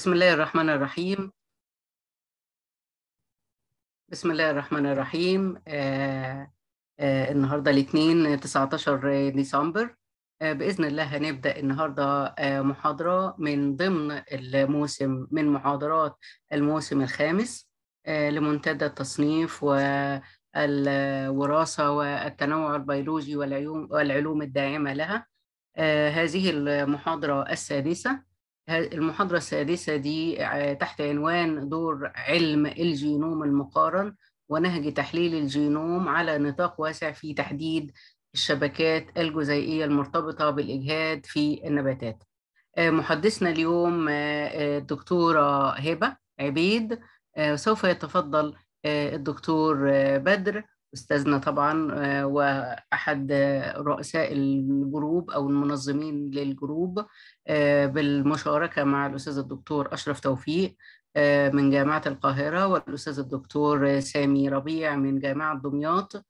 بسم الله الرحمن الرحيم بسم الله الرحمن الرحيم آه آه النهارده الاثنين 19 ديسمبر آه باذن الله هنبدا النهارده آه محاضره من ضمن الموسم من محاضرات الموسم الخامس آه لمنتدى التصنيف والوراثه والتنوع البيولوجي والعلوم الداعمه لها آه هذه المحاضره السادسه المحاضرة السادسة دي آه، تحت عنوان دور علم الجينوم المقارن ونهج تحليل الجينوم على نطاق واسع في تحديد الشبكات الجزيئية المرتبطة بالإجهاد في النباتات آه، محدثنا اليوم آه، الدكتورة هبة عبيد سوف يتفضل الدكتور بدر استاذنا طبعا آه، واحد آه، رؤساء الجروب او المنظمين للجروب آه، بالمشاركه مع الاستاذ الدكتور اشرف توفيق من جامعه القاهره والاستاذ الدكتور سامي ربيع من جامعه دمياط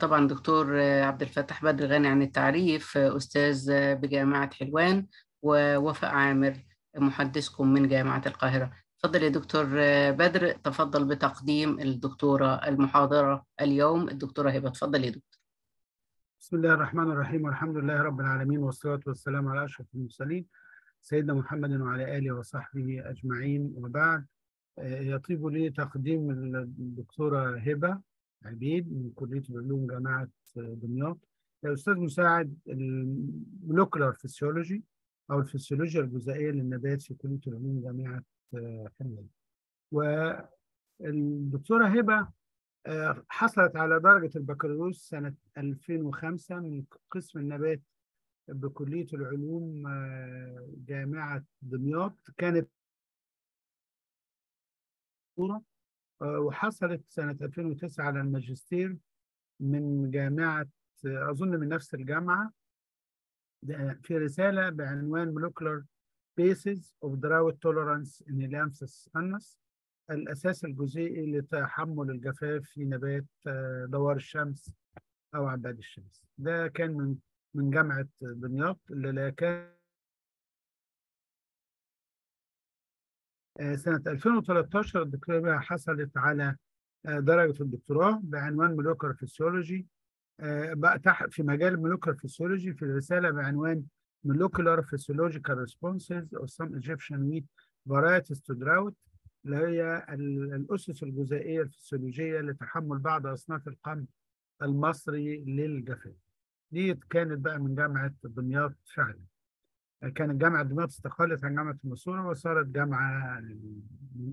طبعا دكتور عبد الفتاح بدر غني عن التعريف استاذ بجامعه حلوان ووفاء عامر محدثكم من جامعه القاهره تفضل يا دكتور بدر تفضل بتقديم الدكتورة المحاضرة اليوم الدكتورة هبة تفضل يا دكتور بسم الله الرحمن الرحيم والحمد لله رب العالمين والصلاة والسلام على أشرف المرسلين سيدنا محمد وعلى آله وصحبه أجمعين وبعد آه، يطيب لي تقديم الدكتورة هبة عبيد من كلية العلوم جامعة آه، دمياط هي أستاذ مساعد المولوكولار فيسيولوجي أو الفسيولوجيا الجزائية للنبات في كلية العلوم جامعة حميد والدكتورة هبة آه، حصلت على درجة البكالوريوس سنة 2005 من قسم النبات بكلية العلوم آه، جامعة دمياط كانت آه، وحصلت سنة 2009 على الماجستير من جامعة أظن من نفس الجامعة في رسالة بعنوان Molecular bases of drought tolerance in Elampsis annus الأساس الجزيئي لتحمل الجفاف في نبات دوار الشمس أو عباد الشمس ده كان من من جامعة دمياط اللي لا كان سنة 2013 الدكتوراه حصلت على درجة الدكتوراه بعنوان مولكر فيسيولوجي في مجال مولكر فيسيولوجي في الرسالة بعنوان molecular physiological responses of some Egyptian wheat varieties to drought اللي هي الأسس الجزيئية الفسيولوجية لتحمل بعض أصناف القمح المصري للجفاف. دي كانت بقى من جامعة دمياط فعلا. كانت جامعة دمياط استقلت عن جامعة المنصورة وصارت جامعة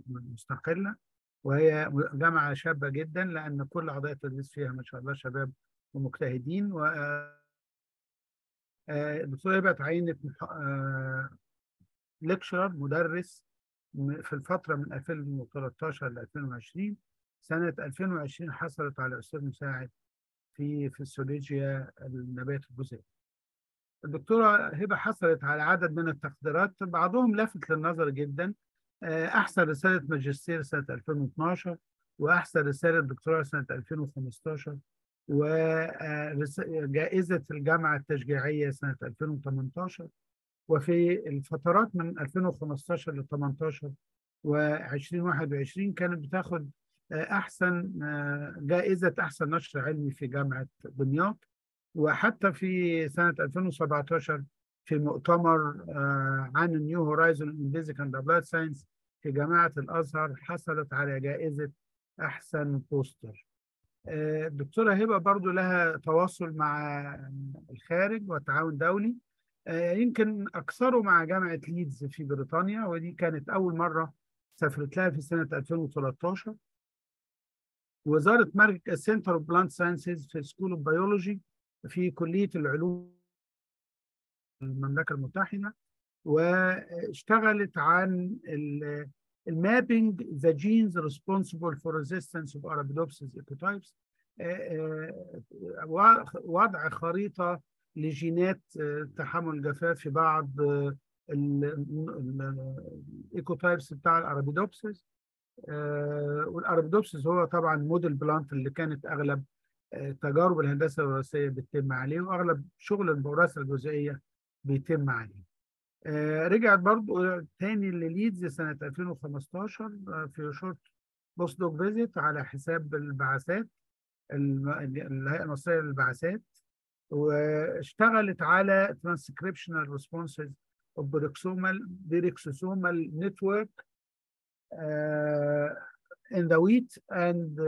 مستقلة وهي جامعة شابة جدا لأن كل أعضاء التدريس فيها ما شاء الله شباب ومجتهدين و آه، الدكتوره هبه اتعينت ليكشرر آه، مدرس في الفتره من 2013 ل 2020 سنه 2020 حصلت على استاذ مساعد في فسيولوجيا النبات الجزيئي. الدكتوره هبه حصلت على عدد من التقديرات بعضهم لفت للنظر جدا آه، احسن رساله ماجستير سنه 2012 واحسن رساله دكتوراه سنه 2015 وجائزة الجامعة التشجيعية سنة 2018 وفي الفترات من 2015 ل 18 و 2021 كانت بتاخد آه، أحسن آه، جائزة أحسن نشر علمي في جامعة دمياط وحتى في سنة 2017 في مؤتمر آه، عن النيو هورايزون ان بيزك اند ابلايد ساينس في جامعة الأزهر حصلت على جائزة أحسن بوستر الدكتورة آه، هبة برضو لها تواصل مع الخارج وتعاون دولي آه، يمكن أكثره مع جامعة ليدز في بريطانيا ودي كانت أول مرة سافرت لها في سنة 2013 وزارة مارك سنتر اوف بلانت ساينسز في سكول اوف بيولوجي في كلية العلوم المملكة المتحدة واشتغلت عن المابينج ذا جينز ريسبونسبل فور ريزيستنس اوف ارابيدوبسيس ايكوتايبس وضع خريطه لجينات uh, تحمل جفاف في بعض uh, الايكوتايبس بتاع الارابيدوبسيس uh, والارابيدوبسيس هو طبعا موديل بلانت اللي كانت اغلب تجارب الهندسه الوراثيه بتتم عليه واغلب شغل الوراثه الجزئيه بيتم عليه. آه، رجعت برضو تاني لليدز سنة 2015 آه، في شورت بوست دوك فيزيت على حساب البعثات الهيئة المصرية للبعثات واشتغلت على ترانسكريبشنال ريسبونسز اوف direxosomal network نتورك آه، in ويت اند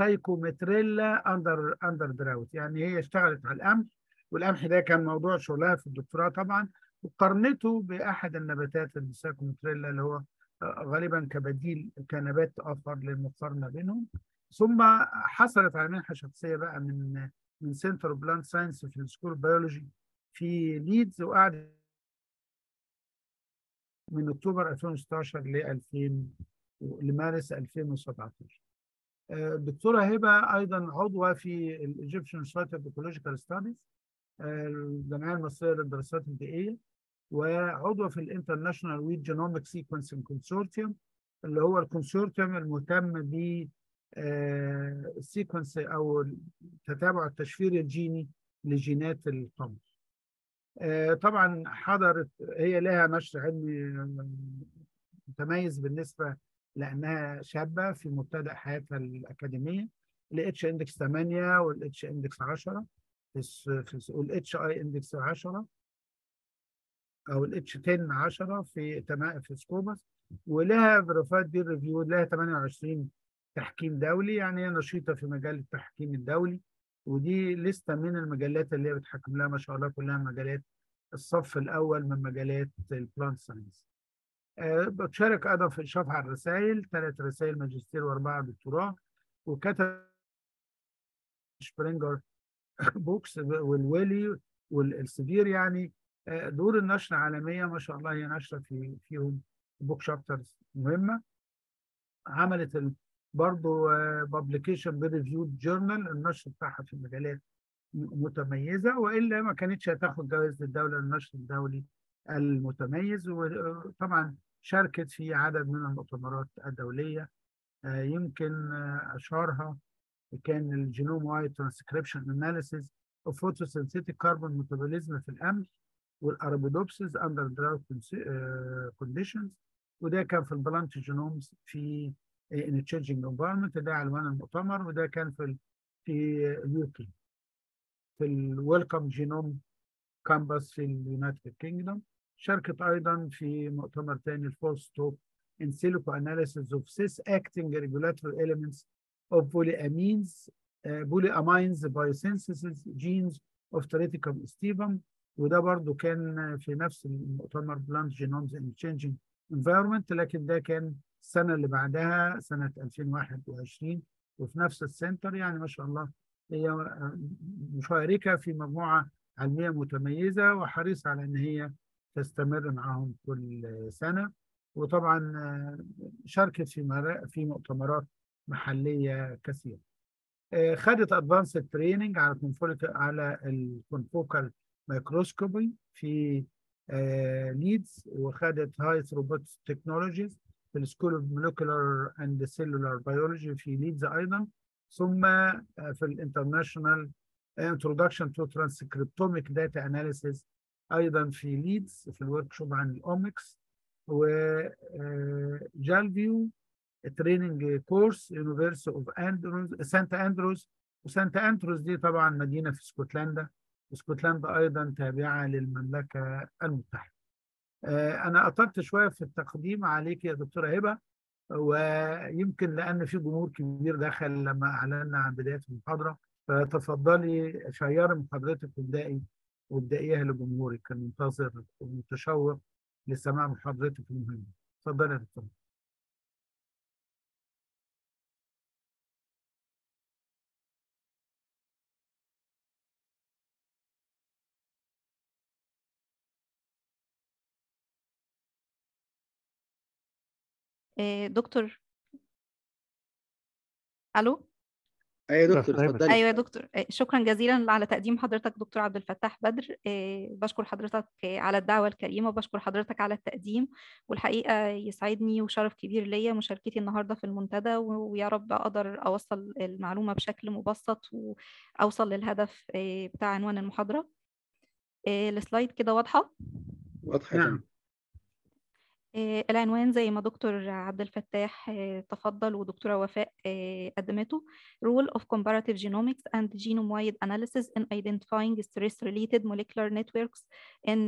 and اندر اندر دراوت يعني هي اشتغلت على القمح والقمح ده كان موضوع شغلها في الدكتوراه طبعا وقارنته باحد النباتات الساكومتريلا اللي هو آه، غالبا كبديل كنبات اخر للمقارنه بينهم ثم حصلت على منحه شخصيه بقى من من سنتر بلانت ساينس في سكول بيولوجي في ليدز وقعدت من اكتوبر 2016 ل 2000 لمارس 2017 دكتوره هبه ايضا عضوه في الايجيبشن سايت اوف ايكولوجيكال ستاديز الجمعيه المصريه للدراسات البيئيه وعضو في الانترناشونال ويد جينوميك سيكونسنج كونسورتيوم اللي هو الكونسورتيوم المهتم ب السيكونس آه، او تتابع التشفير الجيني لجينات القمر. آه، طبعا حضرت هي لها نشر علمي آه، متميز بالنسبه لانها شابه في مبتدا حياتها الاكاديميه الاتش اندكس 8 والاتش اندكس 10 والاتش اي اندكس 10 او الاتش 10 10 في في سكوبس ولها فيرفايد بير ريفيو لها 28 تحكيم دولي يعني هي نشيطه في مجال التحكيم الدولي ودي لسته من المجلات اللي هي بتحكم لها ما شاء الله كلها مجالات الصف الاول من مجالات البلانت ساينس. أه بتشارك ايضا في الاشراف على الرسائل ثلاث رسائل ماجستير واربعه دكتوراه وكتب سبرينجر بوكس والويلي والسفير يعني آه، دور النشر عالميه ما شاء الله هي نشره في فيهم بوك شابترز مهمه عملت برضه بابليكيشن بريفيو جورنال النشر بتاعها في مجالات متميزه والا ما كانتش هتاخد جوائز الدوله للنشر الدولي المتميز وطبعا آه، شاركت في عدد من المؤتمرات الدوليه آه، يمكن اشهرها كان الجينوم وايد ترانسكريبشن اناليسيز اوف فوتوسينثيتيك كاربون ميتابوليزم في القمح والاربيدوبسيس اندر دراوت كونديشنز وده كان في البلانت جينومز في ان تشينجنج انفايرمنت ده عنوان المؤتمر وده كان في في اليوكي uh, في الويلكم جينوم كامبس في اليونايتد كينجدوم شاركت ايضا في مؤتمر ثاني الفول توب ان سيليكو اناليسيز اوف سيس اكتنج ريجولاتوري اليمنتس اوف بولي امينز بولي امينز بايوسينثيسيس جينز اوف تريتيكوم ستيبم وده برضو كان في نفس المؤتمر بلانت جينومز ان تشينجينج انفايرمنت لكن ده كان السنه اللي بعدها سنه 2021 وفي نفس السنتر يعني ما شاء الله هي آه، مشاركه في مجموعه علميه متميزه وحريصه على ان هي تستمر معاهم كل سنه وطبعا آه، شاركت في في مؤتمرات محليه كثيره. آه، خدت ادفانس تريننج على على الكونفوكال مايكروسكوبي في آه، نيدز وخدت هاي روبوت تكنولوجيز في السكول اوف مولكيولر اند سيلولار بيولوجي في ليدز ايضا ثم آه، في الانترناشونال انترودكشن تو ترانسكريبتوميك داتا اناليسيس ايضا في ليدز في الورك شوب عن الاومكس و آه، جالفيو تريننج كورس يونيفرس اوف اندروز سانتا اندروز وسانتا اندروز دي طبعا مدينه في اسكتلندا اسكتلندا ايضا تابعه للمملكه المتحده. آه، انا اطلت شويه في التقديم عليك يا دكتوره هبه ويمكن لان في جمهور كبير دخل لما اعلنا عن بدايه المحاضره فتفضلي شيري من حضرتك وابدائيها لجمهورك المنتظر المتشوق لسماع محاضرتك المهمه. تفضلي يا دكتوره. إيه دكتور الو ايوه يا دكتور اتفضلي ايوه يا دكتور آه، شكرا جزيلا على تقديم حضرتك دكتور عبد الفتاح بدر آه، بشكر حضرتك على الدعوه الكريمه وبشكر حضرتك على التقديم والحقيقه يسعدني وشرف كبير ليا مشاركتي النهارده في المنتدى ويا رب اقدر اوصل المعلومه بشكل مبسط واوصل للهدف آه، بتاع عنوان المحاضره السلايد كده واضحه واضحه نعم آه، العنوان زي ما دكتور عبد الفتاح آه، تفضل ودكتورة وفاء آه، قدمته Role of Comparative Genomics and Genome-Wide Analysis in Identifying Stress-Related Molecular Networks in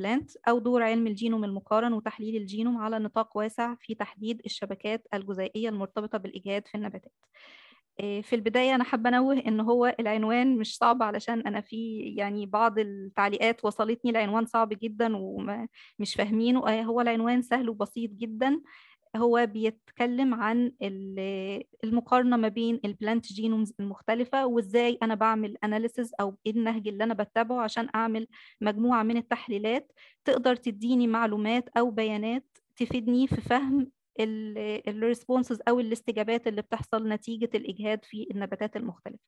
Plants أو دور علم الجينوم المقارن وتحليل الجينوم على نطاق واسع في تحديد الشبكات الجزيئية المرتبطة بالإجهاد في النباتات آه، في البداية أنا حابة أنوه إن هو العنوان مش صعب علشان أنا في يعني بعض التعليقات وصلتني العنوان صعب جدا ومش فاهمينه آه، هو العنوان سهل وبسيط جدا هو بيتكلم عن المقارنة ما بين البلانت جينومز المختلفة وإزاي أنا بعمل أناليسز أو إيه النهج اللي أنا بتبعه عشان أعمل مجموعة من التحليلات تقدر تديني معلومات أو بيانات تفيدني في فهم الريسبونسز او الاستجابات اللي بتحصل نتيجه الاجهاد في النباتات المختلفه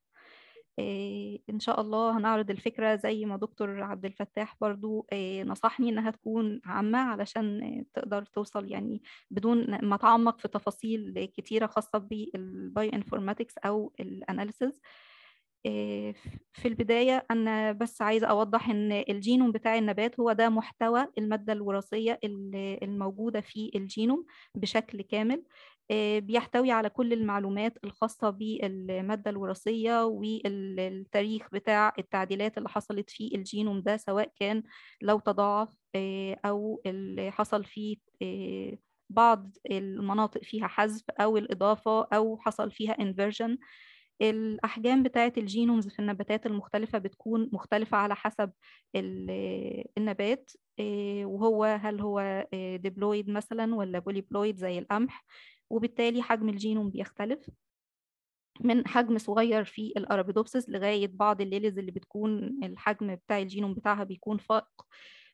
آه، ان شاء الله هنعرض الفكره زي ما دكتور عبد الفتاح برضو آه، نصحني انها تكون عامه علشان تقدر توصل يعني بدون ما اتعمق في تفاصيل كتيره خاصه بالباي انفورماتكس او الاناليسز آه، في البداية أنا بس عايزة أوضح إن الجينوم بتاع النبات هو ده محتوى المادة الوراثية الموجودة في الجينوم بشكل كامل آه، بيحتوي على كل المعلومات الخاصة بالمادة الوراثية والتاريخ بتاع التعديلات اللي حصلت في الجينوم ده سواء كان لو تضاعف آه، أو اللي حصل فيه بعض المناطق فيها حذف أو الإضافة أو حصل فيها انفيرجن الأحجام بتاعة الجينومز في النباتات المختلفة بتكون مختلفة على حسب النبات آه، وهو هل هو آه، ديبلويد مثلا ولا بوليبلويد زي القمح وبالتالي حجم الجينوم بيختلف من حجم صغير في الأرابيدوبسس لغاية بعض الليلز اللي بتكون الحجم بتاع الجينوم بتاعها بيكون فائق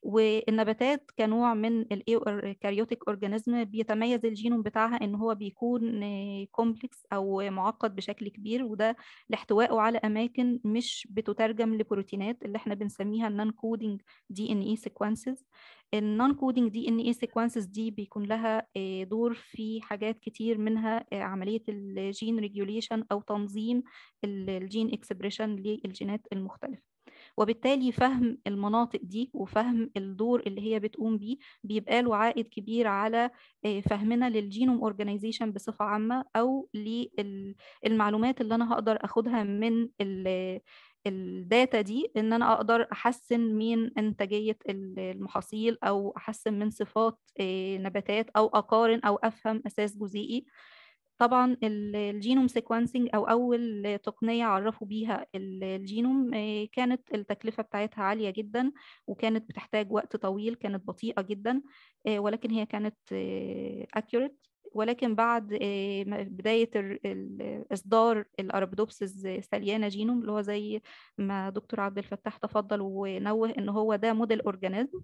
والنباتات كنوع من الكاريوتيك اورجانيزم بيتميز الجينوم بتاعها ان هو بيكون كومبلكس او معقد بشكل كبير وده لاحتوائه على اماكن مش بتترجم لبروتينات اللي احنا بنسميها النون كودنج دي ان اي سيكونسز النون كودنج دي ان اي سيكونسز دي بيكون لها آه، دور في حاجات كتير منها آه، عمليه الجين ريجوليشن او تنظيم الجين اكسبريشن للجينات المختلفه وبالتالي فهم المناطق دي وفهم الدور اللي هي بتقوم بيه بيبقى له عائد كبير على آه، فهمنا للجينوم اورجانيزيشن بصفه عامه او للمعلومات اللي انا هقدر اخدها من الداتا دي ان انا اقدر احسن من انتاجيه المحاصيل او احسن من صفات آه، نباتات او اقارن او افهم اساس جزيئي طبعا الجينوم سيكونسنج او اول تقنيه عرفوا بيها الجينوم آه، كانت التكلفه بتاعتها عاليه جدا وكانت بتحتاج وقت طويل كانت بطيئه جدا آه، ولكن هي كانت اكيوريت آه، ولكن بعد بداية إصدار الأرابدوبسز سليانة جينوم اللي هو زي ما دكتور عبد الفتاح تفضل ونوه إن هو ده موديل أورجانيزم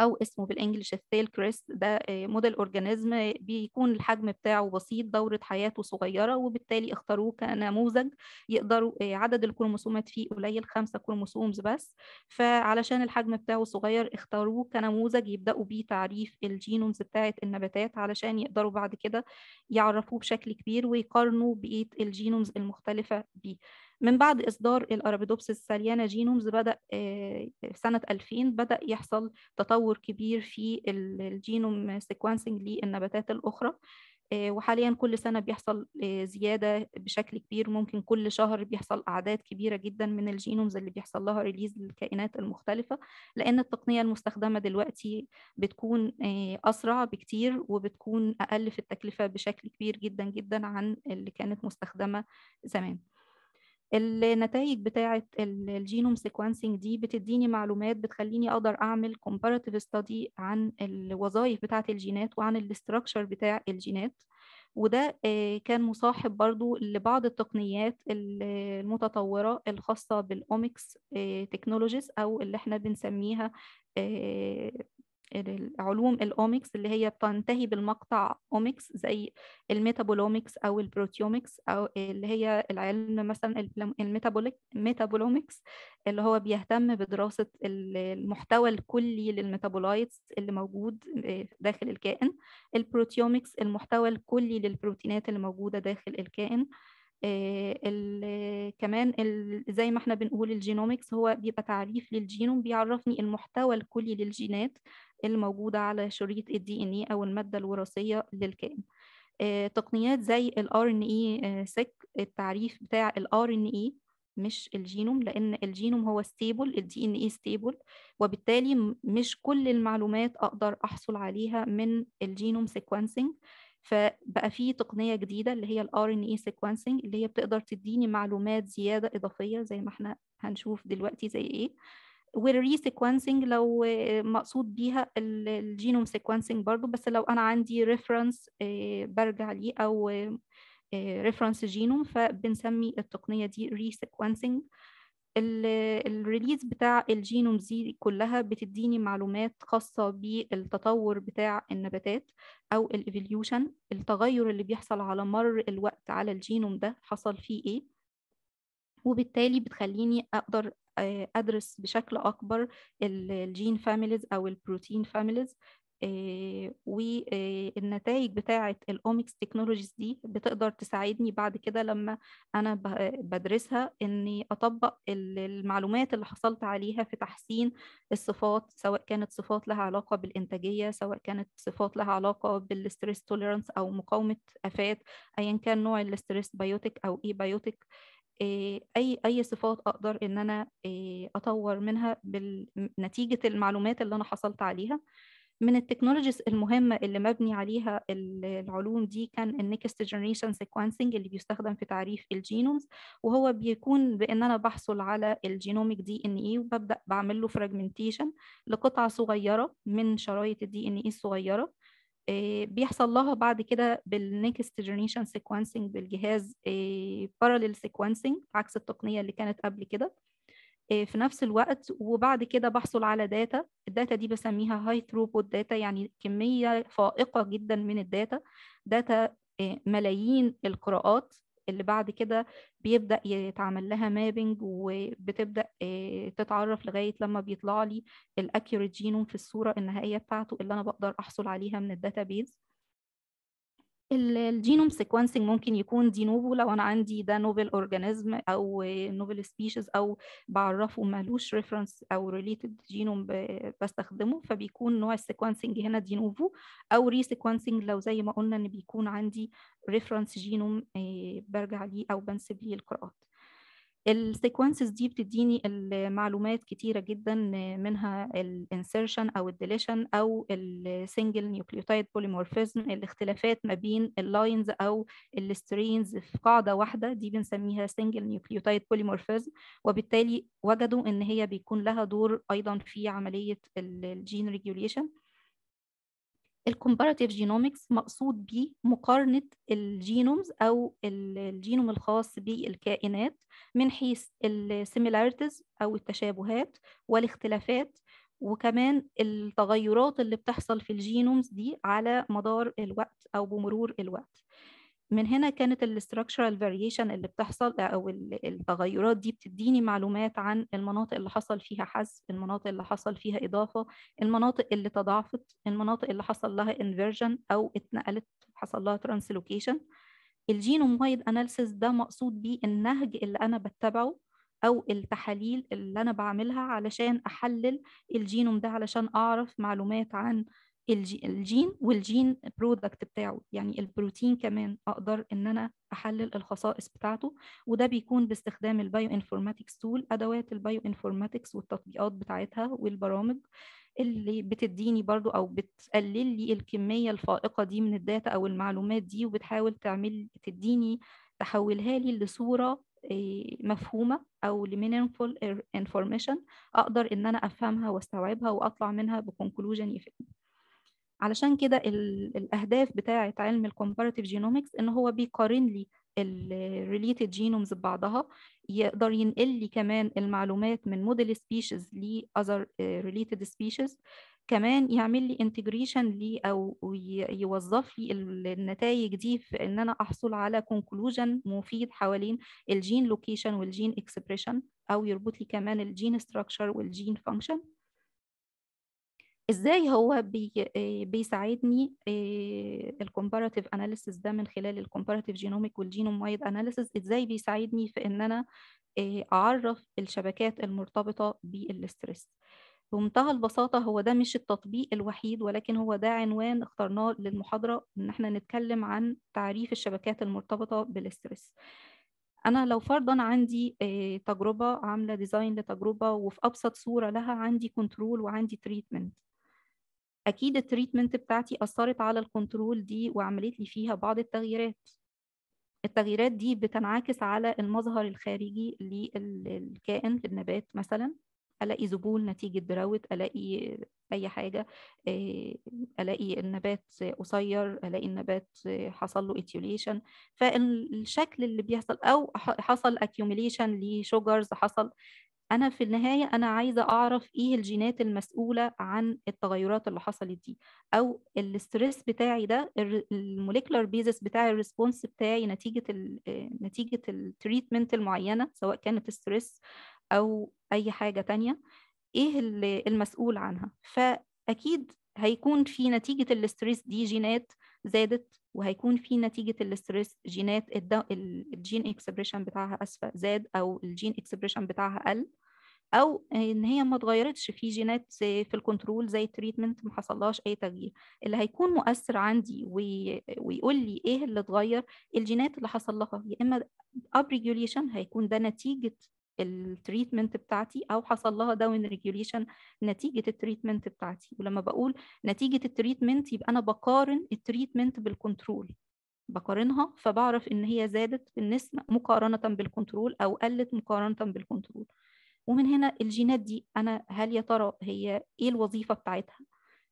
او اسمه بالانجلش الثيل كريست ده موديل آه، اورجانيزم بيكون الحجم بتاعه بسيط دوره حياته صغيره وبالتالي اختاروه كنموذج يقدروا آه، عدد الكروموسومات فيه قليل خمسه كروموسومز بس فعلشان الحجم بتاعه صغير اختاروه كنموذج يبداوا بيه تعريف الجينومز بتاعه النباتات علشان يقدروا بعد كده يعرفوه بشكل كبير ويقارنوا بقيه الجينومز المختلفه بيه من بعد إصدار الأرابيدوبسس ساليانا جينومز بدأ آه، سنة 2000 بدأ يحصل تطور كبير في الجينوم سيكونسنج للنباتات الأخرى آه، وحاليا كل سنة بيحصل آه، زيادة بشكل كبير ممكن كل شهر بيحصل أعداد كبيرة جدا من الجينومز اللي بيحصل لها ريليز للكائنات المختلفة لأن التقنية المستخدمة دلوقتي بتكون أسرع بكتير وبتكون أقل في التكلفة بشكل كبير جدا جدا عن اللي كانت مستخدمة زمان النتائج بتاعة الجينوم سيكونسنج دي بتديني معلومات بتخليني أقدر أعمل كومباريتيف ستادي عن الوظائف بتاعة الجينات وعن الاستراكشر بتاع الجينات وده آه، كان مصاحب برضو لبعض التقنيات المتطورة الخاصة بالأوميكس آه، تكنولوجيز أو اللي احنا بنسميها آه، العلوم الاومكس اللي هي بتنتهي بالمقطع اومكس زي الميتابولومكس او البروتيومكس او اللي هي العلم مثلا الميتابولومكس اللي هو بيهتم بدراسه المحتوى الكلي للميتابولايتس اللي موجود آه، داخل الكائن البروتيومكس المحتوى الكلي للبروتينات اللي موجوده داخل الكائن آه، كمان زي ما احنا بنقول الجينومكس هو بيبقى تعريف للجينوم بيعرفني المحتوى الكلي للجينات الموجودة على شريط الدي ان اي او المادة الوراثية للكائن آه، تقنيات زي ان RNA آه، سيك التعريف بتاع ان RNA مش الجينوم لان الجينوم هو ستيبل الدي ان اي ستيبل وبالتالي مش كل المعلومات اقدر احصل عليها من الجينوم سيكونسنج فبقى في تقنيه جديده اللي هي الار ان اي سيكونسنج اللي هي بتقدر تديني معلومات زياده اضافيه زي ما احنا هنشوف دلوقتي زي ايه سيكونسنج لو مقصود بيها الجينوم سيكونسنج برضو بس لو انا عندي ريفرنس آه، برجع ليه او ريفرنس آه، جينوم آه، فبنسمي التقنيه دي سيكونسنج الريليز بتاع الجينوم دي كلها بتديني معلومات خاصة بالتطور بتاع النباتات أو الإيفوليوشن التغير اللي بيحصل على مر الوقت على الجينوم ده حصل فيه إيه وبالتالي بتخليني أقدر آه، ادرس بشكل اكبر الجين فاميليز او البروتين فاميليز آه، والنتائج آه، بتاعه الاوميكس تكنولوجيز دي بتقدر تساعدني بعد كده لما انا بدرسها اني اطبق المعلومات اللي حصلت عليها في تحسين الصفات سواء كانت صفات لها علاقه بالانتاجيه سواء كانت صفات لها علاقه بالستريس توليرانس او مقاومه افات ايا كان نوع الستريس بيوتك او اي إيه آه، اي اي صفات اقدر ان انا آه، اطور منها بنتيجه المعلومات اللي انا حصلت عليها من التكنولوجيز المهمه اللي مبني عليها العلوم دي كان النكست جنريشن سيكونسنج اللي بيستخدم في تعريف الجينومز وهو بيكون بان انا بحصل على الجينوميك دي ان اي وببدا بعمل له فراجمنتيشن لقطعه صغيره من شرايط الدي ان اي الصغيره آه، بيحصل لها بعد كده بالنيكست جينيشن سيكونسنج بالجهاز بارالل آه، سيكونسنج عكس التقنيه اللي كانت قبل كده آه، في نفس الوقت وبعد كده بحصل على داتا الداتا دي بسميها هاي ثروبوت داتا يعني كميه فائقه جدا من الداتا داتا ملايين القراءات اللي بعد كده بيبدأ يتعمل لها مابنج وبتبدأ آه، تتعرف لغاية لما بيطلع لي الأكيوريت جينوم في الصورة النهائية بتاعته اللي أنا بقدر أحصل عليها من الداتابيز الجينوم سيكونسينج ممكن يكون دي نوفو لو انا عندي ده نوفل اورجانيزم او نوفل سبيشيز او بعرفه مالوش ريفرنس او ريليتد جينوم بستخدمه فبيكون نوع السيكونسينج هنا دي نوفو او ري سيكونسينج لو زي ما قلنا ان بيكون عندي ريفرنس جينوم آه، برجع ليه او بنسب ليه القراءات السيكونسز دي بتديني المعلومات كتيرة جدا منها الانسيرشن أو الديليشن أو السنجل نيوكليوتايد بوليمورفيزم الاختلافات ما بين اللاينز أو السترينز في قاعدة واحدة دي بنسميها سنجل نيوكليوتايد بوليمورفيزم وبالتالي وجدوا إن هي بيكون لها دور أيضا في عملية الجين ريجوليشن الكومباراتيف جينومكس مقصود بيه مقارنة الجينومز أو الجينوم الخاص بالكائنات من حيث السيميلاريتيز أو التشابهات والاختلافات وكمان التغيرات اللي بتحصل في الجينومز دي على مدار الوقت أو بمرور الوقت من هنا كانت الاستراكشرال فاريشن اللي بتحصل او التغيرات دي بتديني معلومات عن المناطق اللي حصل فيها حذف المناطق اللي حصل فيها اضافه المناطق اللي تضاعفت المناطق اللي حصل لها انفيرجن او اتنقلت حصل لها ترانسلوكيشن الجينوم وايد اناليسيس ده مقصود بيه النهج اللي انا بتبعه او التحاليل اللي انا بعملها علشان احلل الجينوم ده علشان اعرف معلومات عن الجين والجين برودكت بتاعه يعني البروتين كمان اقدر ان انا احلل الخصائص بتاعته وده بيكون باستخدام البايو انفورماتكس تول ادوات البايو انفورماتكس والتطبيقات بتاعتها والبرامج اللي بتديني برضو او بتقلل لي الكميه الفائقه دي من الداتا او المعلومات دي وبتحاول تعمل تديني تحولها لي لصوره آه، مفهومه او لمينينفول انفورميشن اقدر ان انا افهمها واستوعبها واطلع منها بكونكلوجن يفيدني علشان كده الأهداف بتاعة علم الكومباريتيف جينومكس إن هو بيقارن لي الريليتد جينومز ببعضها يقدر ينقل لي كمان المعلومات من موديل سبيشيز لأذر ريليتد سبيشيز كمان يعمل لي انتجريشن لي او يوظف لي النتائج دي في ان انا احصل على كونكلوجن مفيد حوالين الجين لوكيشن والجين اكسبريشن او يربط لي كمان الجين ستراكشر والجين فانكشن ازاي هو بي آه، بيساعدني آه، الكومباراتيف اناليسيس ده من خلال الكومباراتيف جينوميك والجينوم وايد اناليسيس ازاي بيساعدني في ان انا آه، اعرف الشبكات المرتبطه بالستريس بمنتهى البساطة هو ده مش التطبيق الوحيد ولكن هو ده عنوان اخترناه للمحاضرة إن احنا نتكلم عن تعريف الشبكات المرتبطة بالستريس أنا لو فرضا عندي تجربة عاملة ديزاين لتجربة وفي أبسط صورة لها عندي كنترول وعندي تريتمنت اكيد التريتمنت بتاعتي اثرت على الكنترول دي وعملت لي فيها بعض التغييرات التغييرات دي بتنعكس على المظهر الخارجي للكائن للنبات مثلا الاقي ذبول نتيجه دراوت الاقي اي حاجه آه، الاقي النبات قصير الاقي النبات حصل له اتيوليشن فالشكل اللي بيحصل او حصل اكيوميليشن لشوجرز حصل انا في النهايه انا عايزه اعرف ايه الجينات المسؤوله عن التغيرات اللي حصلت دي او الستريس بتاعي ده الموليكولار بيزس بتاع الريسبونس بتاعي نتيجه الـ آه، نتيجه التريتمنت المعينه سواء كانت ستريس او اي حاجه تانية ايه المسؤول عنها فاكيد هيكون في نتيجه الستريس دي جينات زادت وهيكون في نتيجه الاسترس جينات الدو... الجين اكسبريشن بتاعها اسفل زاد او الجين اكسبريشن بتاعها قل او ان هي ما اتغيرتش في جينات في الكنترول زي التريتمنت ما حصلهاش اي تغيير اللي هيكون مؤثر عندي وي... ويقول لي ايه اللي اتغير الجينات اللي حصل لها يا اما أبريجيوليشن هيكون ده نتيجه التريتمنت بتاعتي او حصل لها داون ريجوليشن نتيجه التريتمنت بتاعتي ولما بقول نتيجه التريتمنت يبقى انا بقارن التريتمنت بالكنترول بقارنها فبعرف ان هي زادت في مقارنه بالكنترول او قلت مقارنه بالكنترول ومن هنا الجينات دي انا هل يا ترى هي ايه الوظيفه بتاعتها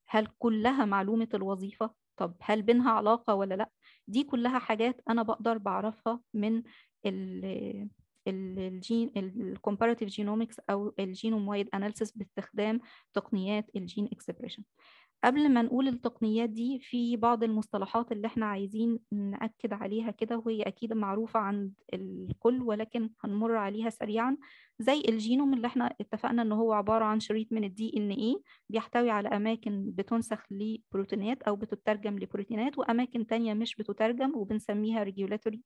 هل كلها معلومه الوظيفه طب هل بينها علاقه ولا لا دي كلها حاجات انا بقدر بعرفها من الجين الكومباريتيف جينومكس او الجينوم وايد اناليسيس باستخدام تقنيات الجين اكسبريشن قبل ما نقول التقنيات دي في بعض المصطلحات اللي احنا عايزين نأكد عليها كده وهي أكيد معروفة عند الكل ولكن هنمر عليها سريعا زي الجينوم اللي احنا اتفقنا ان هو عبارة عن شريط من الدي ان اي بيحتوي على أماكن بتنسخ لبروتينات أو بتترجم لبروتينات وأماكن تانية مش بتترجم وبنسميها regulatory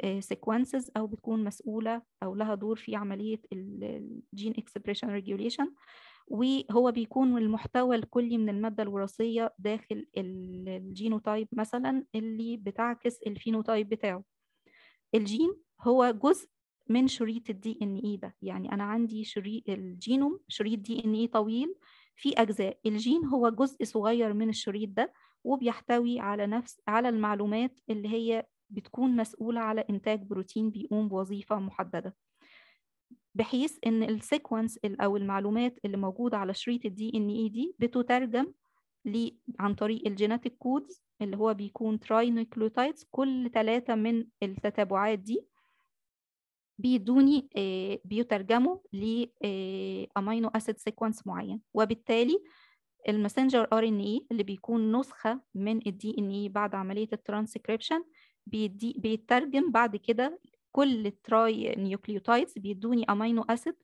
آه، sequences أو بتكون مسؤولة أو لها دور في عملية الجين expression regulation وهو بيكون المحتوى الكلي من المادة الوراثية داخل الجينوتايب مثلا اللي بتعكس الفينوتايب بتاعه الجين هو جزء من شريط الدي ان اي ده يعني انا عندي شريط الجينوم شريط دي ان اي طويل في اجزاء الجين هو جزء صغير من الشريط ده وبيحتوي على نفس على المعلومات اللي هي بتكون مسؤولة على إنتاج بروتين بيقوم بوظيفة محددة بحيث ان السيكونس او المعلومات اللي موجوده على شريط الدي ان اي دي بتترجم عن طريق الجيناتيك كودز اللي هو بيكون تراي نيكلوتايدز كل ثلاثه من التتابعات دي بيدوني آه، بيترجموا لامينو اسيد سيكونس معين وبالتالي المسنجر ار ان اي اللي بيكون نسخه من الدي ان اي بعد عمليه الترانسكريبشن بيدي بيترجم بعد كده كل التراي نيوكليوتايدز بيدوني امينو اسيد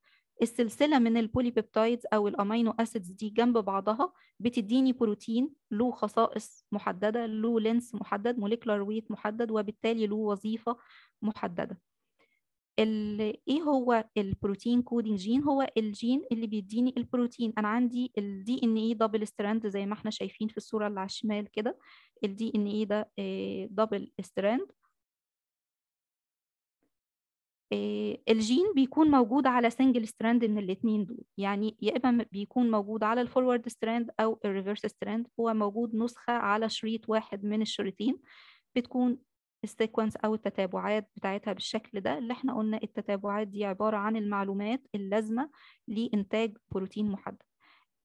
السلسله من البوليبيبتايدز او الامينو اسيدز دي جنب بعضها بتديني بروتين له خصائص محدده له لينس محدد موليكولار ويت محدد وبالتالي له وظيفه محدده ايه هو البروتين كودينج جين هو الجين اللي بيديني البروتين انا عندي الدي ان اي دبل ستراند زي ما احنا شايفين في الصوره اللي على الشمال كده الدي ان اي ده دبل آه، ستراند آه، الجين بيكون موجود على سنجل ستراند من الاثنين دول يعني يا اما بيكون موجود على الفورورد ستراند او الريفرس ستراند هو موجود نسخه على شريط واحد من الشريطين بتكون السيكونس او التتابعات بتاعتها بالشكل ده اللي احنا قلنا التتابعات دي عباره عن المعلومات اللازمه لانتاج بروتين محدد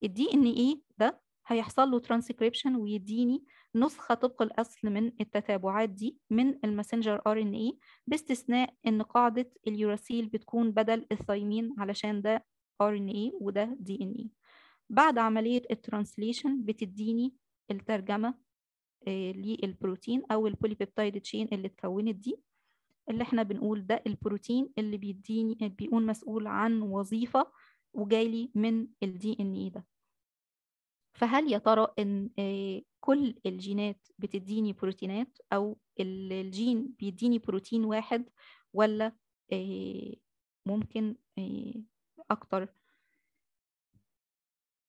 الدي ان ايه ده هيحصل له ترانسكريبشن ويديني نسخة طبق الأصل من التتابعات دي من المسنجر ار ان اي باستثناء إن قاعدة اليوراسيل بتكون بدل الثايمين علشان ده ار ان اي وده دي ان اي بعد عملية الترانسليشن بتديني الترجمة آه، للبروتين أو البوليبيبتايد تشين اللي اتكونت دي اللي احنا بنقول ده البروتين اللي بيديني بيكون مسؤول عن وظيفة وجايلي من الدي ان اي ده فهل يا ترى ان آه، كل الجينات بتديني بروتينات او الجين بيديني بروتين واحد ولا آه، ممكن آه، اكتر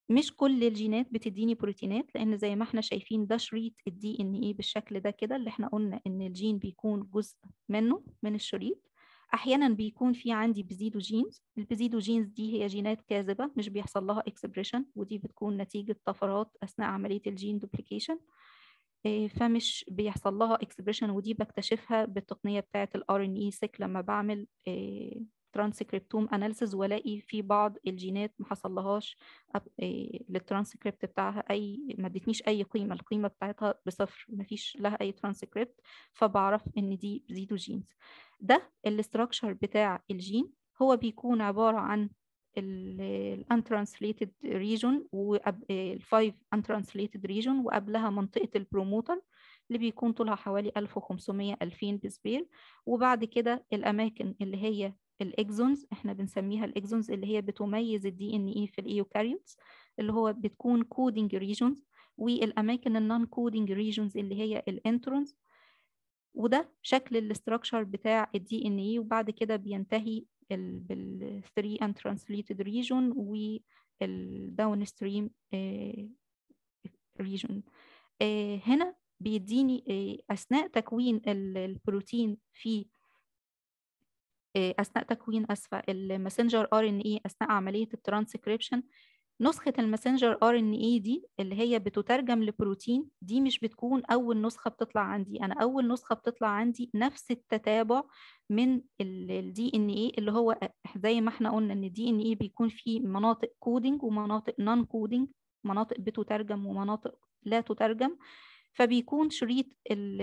مش كل الجينات بتديني بروتينات لان زي ما احنا شايفين ده شريط الدي ان ايه بالشكل ده كده اللي احنا قلنا ان الجين بيكون جزء منه من الشريط احيانا بيكون في عندي بزيدو جينز البزيدو جينز دي هي جينات كاذبه مش بيحصل لها اكسبريشن ودي بتكون نتيجه طفرات اثناء عمليه الجين دوبليكيشن آه، فمش بيحصل لها اكسبريشن ودي بكتشفها بالتقنيه بتاعه الار ان اي سيك لما بعمل آه، الترانسكريبتوم اناليسز والاقي في بعض الجينات ما حصلهاش إيه، للترانسكريبت بتاعها اي ما ادتنيش اي قيمه القيمه بتاعتها بصفر ما فيش لها اي ترانسكريبت فبعرف ان دي زيرو جينز ده الاستراكشر بتاع الجين هو بيكون عباره عن الانترانسليتد ريجون والفايف انترانسليتد ريجون وقبلها منطقه البروموتر اللي بيكون طولها حوالي 1500 2000 بسبير وبعد كده الاماكن اللي هي الاكزونز احنا بنسميها الاكزونز اللي هي بتميز الدي ان اي في الايوكاريوتس اللي هو بتكون كودنج ريجونز والاماكن النون كودنج ريجونز اللي هي الانترونز وده شكل الاستراكشر بتاع الدي ان اي وبعد كده بينتهي بال 3 ان ترانسليتد ريجون والداون ستريم ريجون هنا بيديني آه، اثناء تكوين البروتين في آه، اثناء تكوين اسفه الماسنجر ار ان اي اثناء عمليه الترانسكريبشن نسخة الماسنجر ار ان اي دي اللي هي بتترجم لبروتين دي مش بتكون أول نسخة بتطلع عندي أنا أول نسخة بتطلع عندي نفس التتابع من الدي ان اي اللي هو آه، زي ما احنا قلنا إن الدي ان اي بيكون فيه مناطق كودنج ومناطق نون كودنج مناطق بتترجم ومناطق لا تترجم فبيكون شريط ال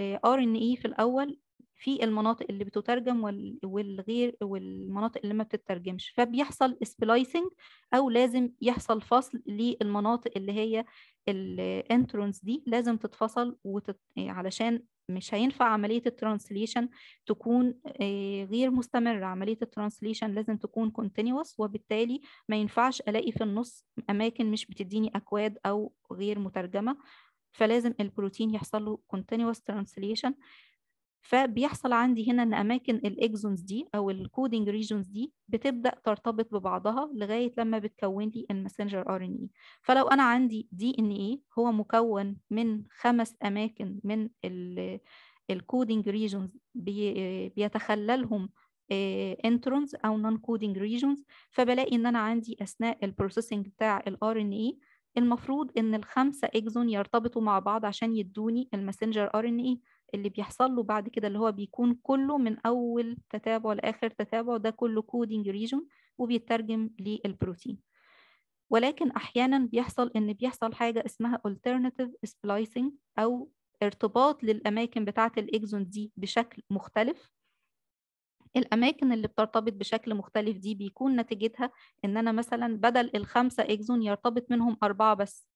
اي في الأول في المناطق اللي بتترجم والغير والمناطق اللي ما بتترجمش فبيحصل سبلايسنج او لازم يحصل فصل للمناطق اللي هي الانترونز دي لازم تتفصل وتت... علشان مش هينفع عملية الترانسليشن تكون آه، غير مستمرة عملية الترانسليشن لازم تكون continuous وبالتالي ما ينفعش ألاقي في النص أماكن مش بتديني أكواد أو غير مترجمة فلازم البروتين يحصل له continuous translation فبيحصل عندي هنا ان اماكن الاكزونز دي او الكودنج ريجونز دي بتبدا ترتبط ببعضها لغايه لما بتكون لي الماسنجر ار ان اي فلو انا عندي دي ان اي هو مكون من خمس اماكن من الكودنج ريجونز بي بيتخللهم انترونز آه، او نون كودنج ريجونز فبلاقي ان انا عندي اثناء البروسيسنج بتاع الار ان اي المفروض ان الخمسه اكزون يرتبطوا مع بعض عشان يدوني الماسنجر ار ان اي اللي بيحصل له بعد كده اللي هو بيكون كله من أول تتابع لآخر تتابع ده كله كودينج ريجون وبيترجم للبروتين ولكن أحيانا بيحصل إن بيحصل حاجة اسمها alternative splicing أو ارتباط للأماكن بتاعة الإكزون دي بشكل مختلف الأماكن اللي بترتبط بشكل مختلف دي بيكون نتيجتها إن أنا مثلا بدل الخمسة إكزون يرتبط منهم أربعة بس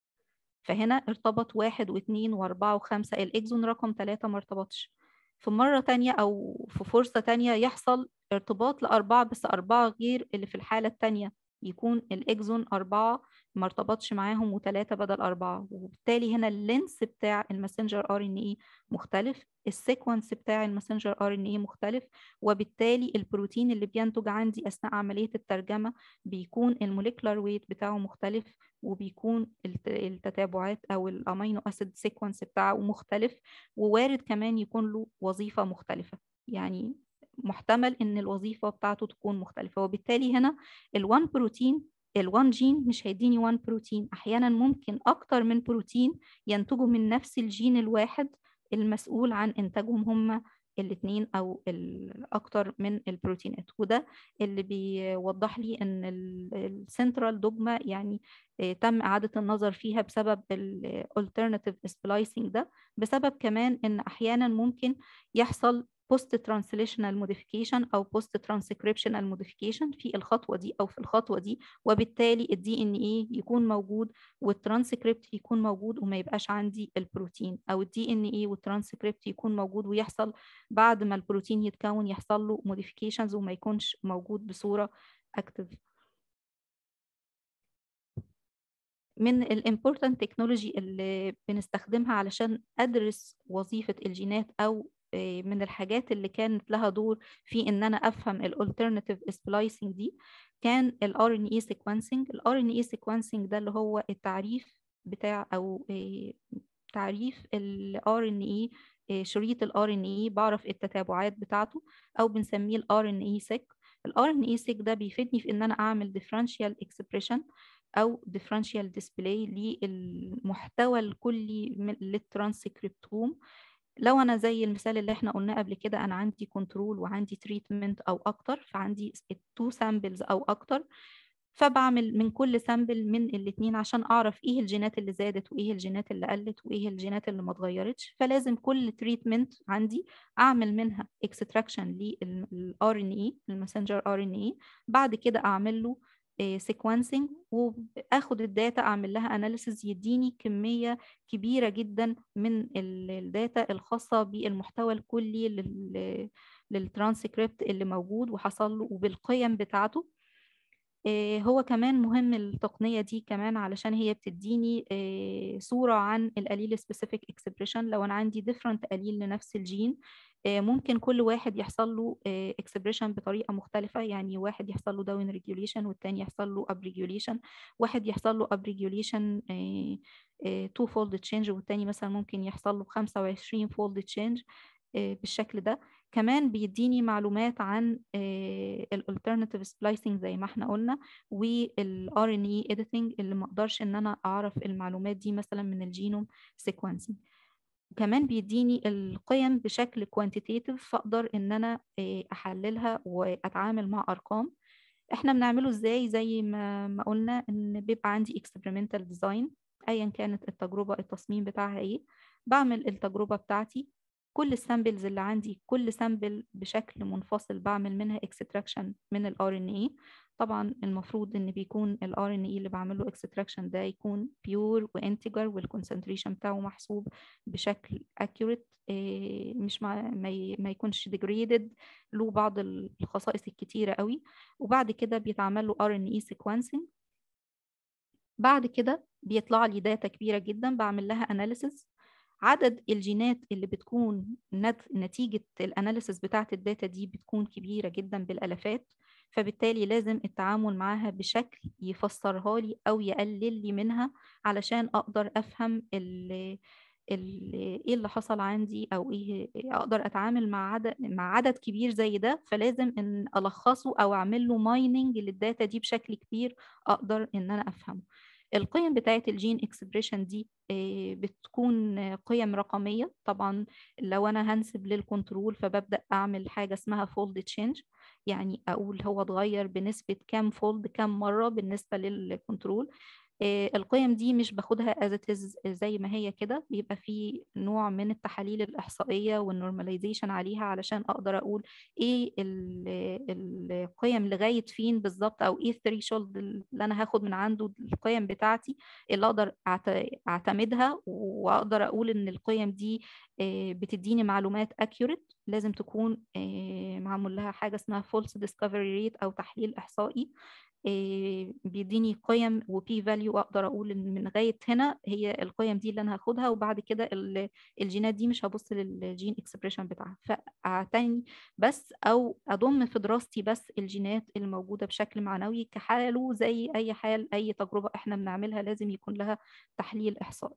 فهنا ارتبط واحد واثنين واربعة وخمسة الإكزون رقم ثلاثة ما ارتبطش في مرة تانية أو في فرصة تانية يحصل ارتباط لأربعة بس أربعة غير اللي في الحالة التانية يكون الإكزون أربعة ما ارتبطش معاهم وثلاثة بدل أربعة وبالتالي هنا اللينس بتاع الماسنجر ار ان اي مختلف السيكونس بتاع الماسنجر ار ان اي مختلف وبالتالي البروتين اللي بينتج عندي أثناء عملية الترجمة بيكون الموليكولار ويت بتاعه مختلف وبيكون التتابعات أو الأمينو أسيد سيكونس بتاعه مختلف ووارد كمان يكون له وظيفة مختلفة يعني محتمل ان الوظيفه بتاعته تكون مختلفه وبالتالي هنا الوان بروتين الوان جين مش هيديني وان بروتين احيانا ممكن اكتر من بروتين ينتجوا من نفس الجين الواحد المسؤول عن انتاجهم هما الاثنين او الاكتر من البروتينات وده اللي بيوضح لي ان السنترال دوجما يعني آه، تم اعاده النظر فيها بسبب الالترناتيف سبلايسنج ده بسبب كمان ان احيانا ممكن يحصل بوست ترانسليشنال موديفيكيشن او بوست ترانسكريبشنال موديفيكيشن في الخطوه دي او في الخطوه دي وبالتالي الدي ان يكون موجود والترانسكريبت يكون موجود وما يبقاش عندي البروتين او الدي ان ايه والترانسكريبت يكون موجود ويحصل بعد ما البروتين يتكون يحصل له موديفيكيشنز وما يكونش موجود بصوره اكتف من الامبورتنت تكنولوجي اللي بنستخدمها علشان ادرس وظيفه الجينات او آه، من الحاجات اللي كانت لها دور في ان انا افهم الالترناتيف سبلايسنج دي كان الار ان اي سيكونسنج الار ان اي سيكونسنج ده اللي هو التعريف بتاع او آه، تعريف الار ان آه، اي شريط الار ان اي بعرف التتابعات بتاعته او بنسميه الار ان اي سيك الار ان اي سيك ده بيفيدني في ان انا اعمل ديفرنشال اكسبريشن او ديفرنشال ديسبلاي للمحتوى الكلي للترانسكريبتوم لو انا زي المثال اللي احنا قلناه قبل كده انا عندي كنترول وعندي تريتمنت او اكتر فعندي تو سامبلز او اكتر فبعمل من كل سامبل من الاثنين عشان اعرف ايه الجينات اللي زادت وايه الجينات اللي قلت وايه الجينات اللي ما اتغيرتش فلازم كل تريتمنت عندي اعمل منها اكستراكشن للار ان اي المسنجر ار ان اي بعد كده اعمل له سيكونسنج آه، وآخد الداتا أعمل لها أناليسز يديني كمية كبيرة جدا من الداتا الخاصة بالمحتوى الكلي للترانسكريبت اللي موجود وحصل له وبالقيم بتاعته آه، هو كمان مهم التقنية دي كمان علشان هي بتديني آه، صورة عن الأليل specific expression لو أنا عندي different أليل لنفس الجين آه، ممكن كل واحد يحصل له expression بطريقة مختلفة يعني واحد يحصل له down regulation والتاني يحصل له up regulation واحد يحصل له up regulation two fold change والتاني مثلا ممكن يحصل له 25 fold change آه، بالشكل ده كمان بيديني معلومات عن آه، alternative سبلايسنج زي ما احنا قلنا والار ان اي اديتنج اللي ما اقدرش ان انا اعرف المعلومات دي مثلا من الجينوم سيكونسنج كمان بيديني القيم بشكل كوانتيتيف فاقدر ان انا آه، احللها واتعامل مع ارقام احنا بنعمله ازاي زي ما ما قلنا ان بيبقى عندي experimental ديزاين ايا كانت التجربه التصميم بتاعها ايه بعمل التجربه بتاعتي كل السامبلز اللي عندي كل سامبل بشكل منفصل بعمل منها اكستراكشن من الار ان اي طبعا المفروض ان بيكون الار ان اي اللي بعمله اكستراكشن ده يكون بيور وانتجر والكونسنتريشن بتاعه محسوب بشكل اكيوريت آه، مش ما, ما يكونش ديجريدد له بعض الخصائص الكتيره قوي وبعد كده بيتعمل له ار ان اي سيكونسنج بعد كده بيطلع لي داتا كبيره جدا بعمل لها اناليسز عدد الجينات اللي بتكون نتيجة الاناليسس بتاعة الداتا دي بتكون كبيرة جدا بالالافات فبالتالي لازم التعامل معاها بشكل يفسرها لي او يقلل لي منها علشان اقدر افهم اللي ايه اللي حصل عندي او ايه اقدر اتعامل مع عدد مع عدد كبير زي ده فلازم ان الخصه او اعمل له مايننج للداتا دي بشكل كبير اقدر ان انا افهمه القيم بتاعت الجين اكسبريشن دي آه، بتكون قيم رقمية طبعا لو أنا هنسب للكنترول فببدأ أعمل حاجة اسمها فولد تشينج يعني أقول هو اتغير بنسبة كام فولد كام مرة بالنسبة للكنترول آه، القيم دي مش باخدها as زي ما هي كده بيبقى في نوع من التحاليل الإحصائية والنورماليزيشن عليها علشان أقدر أقول إيه القيم لغاية فين بالظبط أو إيه الثريشولد اللي أنا هاخد من عنده القيم بتاعتي اللي أقدر أعتمدها وأقدر أقول إن القيم دي آه، بتديني معلومات اكيوريت لازم تكون آه، معمول لها حاجة اسمها فولس ديسكفري ريت أو تحليل إحصائي آه، بيديني قيم وبي فاليو اقدر اقول ان من غايه هنا هي القيم دي اللي انا هاخدها وبعد كده الجينات دي مش هبص للجين اكسبريشن بتاعها فاعتني بس او اضم في دراستي بس الجينات الموجوده بشكل معنوي كحاله زي اي حال اي تجربه احنا بنعملها لازم يكون لها تحليل احصائي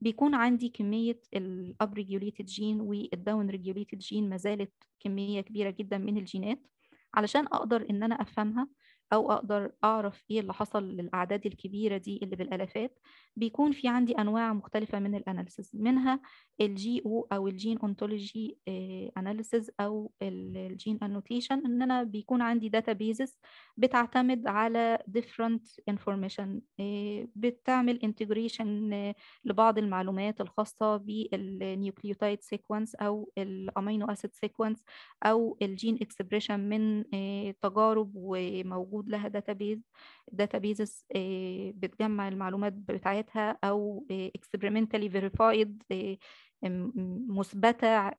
بيكون عندي كمية الاب ريجوليتد جين والداون ريجوليتد جين ما زالت كمية كبيرة جدا من الجينات علشان أقدر إن أنا أفهمها او اقدر اعرف ايه اللي حصل للاعداد الكبيره دي اللي بالالافات بيكون في عندي انواع مختلفه من الاناليسز منها الجي او آه، او الجين اونتولوجي اناليسز او الجين انوتيشن ان انا بيكون عندي داتا بيزز بتعتمد على ديفرنت انفورميشن آه، بتعمل انتجريشن آه، لبعض المعلومات الخاصه بالنيوكليوتايد سيكونس او الامينو اسيد سيكونس او الجين اكسبريشن من تجارب وموجود موجود لها داتابيز آه، داتابيز بتجمع المعلومات بتاعتها او آه، experimentally verified آه، مثبته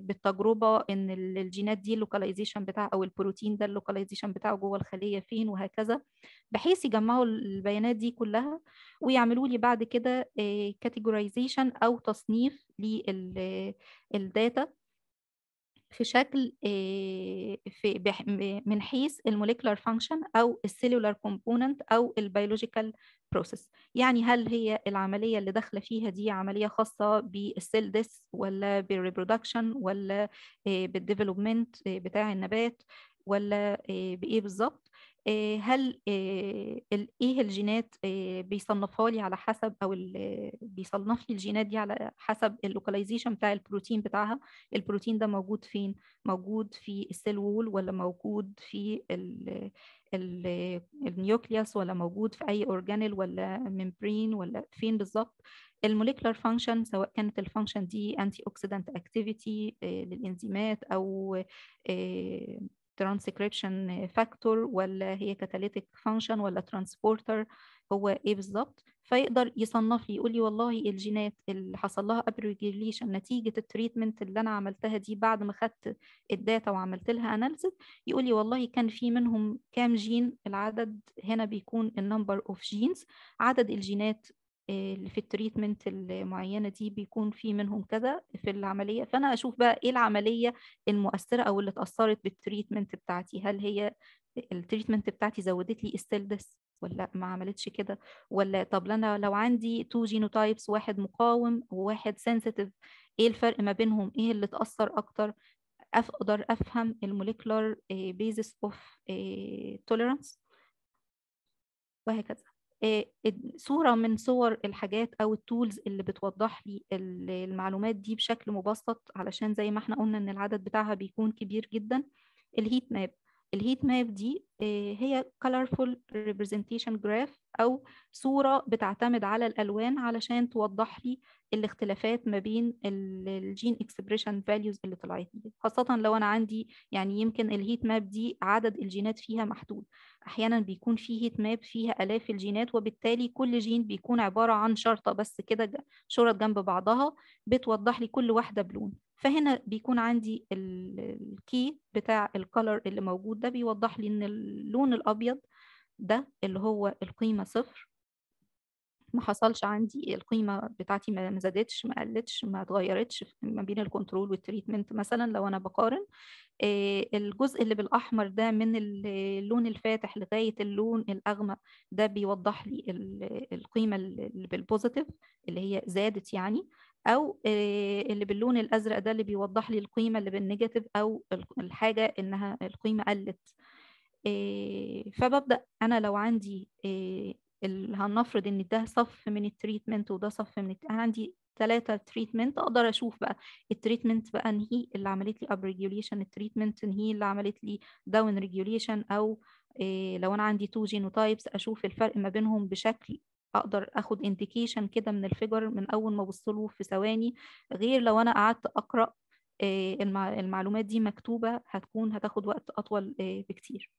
بالتجربه ان الجينات دي اللوكاليزيشن بتاع او البروتين ده اللوكاليزيشن بتاعه جوه الخليه فين وهكذا بحيث يجمعوا البيانات دي كلها ويعملوا لي بعد كده كاتيجورايزيشن او تصنيف للداتا في شكل آه، في من حيث الموليكولار فانكشن او السيلولار كومبوننت او البيولوجيكال بروسيس يعني هل هي العمليه اللي داخله فيها دي عمليه خاصه بالسيل ديس ولا بالريبرودكشن ولا آه، بالديفلوبمنت آه، بتاع النبات ولا بايه بالظبط آه، هل آه، ايه الجينات آه، بيصنفها لي على حسب او بيصنف لي الجينات دي على حسب اللوكاليزيشن بتاع البروتين بتاعها البروتين ده موجود فين موجود في السيل وول ولا موجود في النيوكليوس ولا موجود في اي اورجانيل ولا ميمبرين ولا فين بالظبط الموليكولار فانكشن سواء كانت الفانكشن دي انتي اوكسيدنت اكتيفيتي للانزيمات او ترانسكريبشن فاكتور ولا هي كاتاليتيك فانكشن ولا ترانسبورتر هو ايه بالظبط فيقدر يصنف لي يقول لي والله الجينات اللي حصل لها ابريجيليشن نتيجه التريتمنت اللي انا عملتها دي بعد ما خدت الداتا وعملت لها اناليسيس يقول لي والله كان في منهم كام جين العدد هنا بيكون النمبر اوف جينز عدد الجينات اللي في التريتمنت المعينه دي بيكون في منهم كذا في العمليه فانا اشوف بقى ايه العمليه المؤثره او اللي اتاثرت بالتريتمنت بتاعتي هل هي التريتمنت بتاعتي زودت لي السيلدس ولا ما عملتش كده ولا طب انا لو عندي تو جينوتايبس واحد مقاوم وواحد سنسيتيف ايه الفرق ما بينهم ايه اللي اتاثر اكتر اقدر افهم الموليكولار بيزس اوف توليرانس وهكذا آه، صورة من صور الحاجات أو التولز اللي بتوضح لي المعلومات دي بشكل مبسط علشان زي ما احنا قلنا إن العدد بتاعها بيكون كبير جدا الهيت ماب الهيت ماب دي آه، هي colorful representation graph أو صورة بتعتمد على الألوان علشان توضح لي الاختلافات ما بين الجين expression فاليوز اللي طلعت لي خاصة لو أنا عندي يعني يمكن الهيت ماب دي عدد الجينات فيها محدود أحيانا بيكون في هيت ماب فيها آلاف الجينات وبالتالي كل جين بيكون عبارة عن شرطة بس كده شرط جنب بعضها بتوضح لي كل واحدة بلون فهنا بيكون عندي الكي بتاع الكلر اللي موجود ده بيوضح لي ان اللون الابيض ده اللي هو القيمه صفر ما حصلش عندي القيمه بتاعتي ما زادتش ما قلتش ما اتغيرتش ما بين الكنترول والتريتمنت مثلا لو انا بقارن آه، الجزء اللي بالاحمر ده من اللون الفاتح لغايه اللون الاغمق ده بيوضح لي القيمه اللي بالبوزيتيف اللي هي زادت يعني او اللي باللون الازرق ده اللي بيوضح لي القيمه اللي بالنيجاتيف او الحاجه انها القيمه قلت فببدا انا لو عندي هنفرض ان ده صف من التريتمنت وده صف من انا عندي ثلاثة تريتمنت اقدر اشوف بقى التريتمنت بقى انهي اللي عملت لي اب ريجوليشن التريتمنت انهي اللي عملت لي داون ريجوليشن او إيه لو انا عندي تو جينوتايبس اشوف الفرق ما بينهم بشكل اقدر اخد انديكيشن كده من الفيجر من اول ما ابص له في ثواني غير لو انا قعدت اقرا آه، المعلومات دي مكتوبه هتكون هتاخد وقت اطول آه، بكتير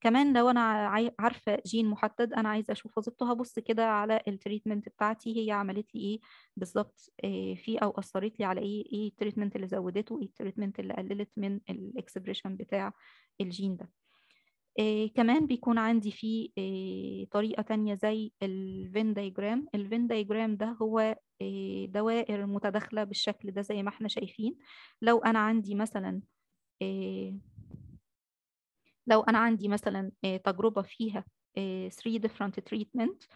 كمان لو انا عارفه جين محدد انا عايزه اشوف وظيفته هبص كده على التريتمنت بتاعتي هي عملت لي ايه بالظبط آه، فيه او اثرت لي على ايه ايه التريتمنت اللي زودته ايه التريتمنت اللي قللت من الاكسبريشن بتاع الجين ده آه، كمان بيكون عندي فيه آه، طريقة تانية زي الفين دايجرام الفين دايجرام ده هو آه، دوائر متداخلة بالشكل ده زي ما احنا شايفين لو أنا عندي مثلا لو أنا عندي مثلا تجربة فيها 3 three different treatment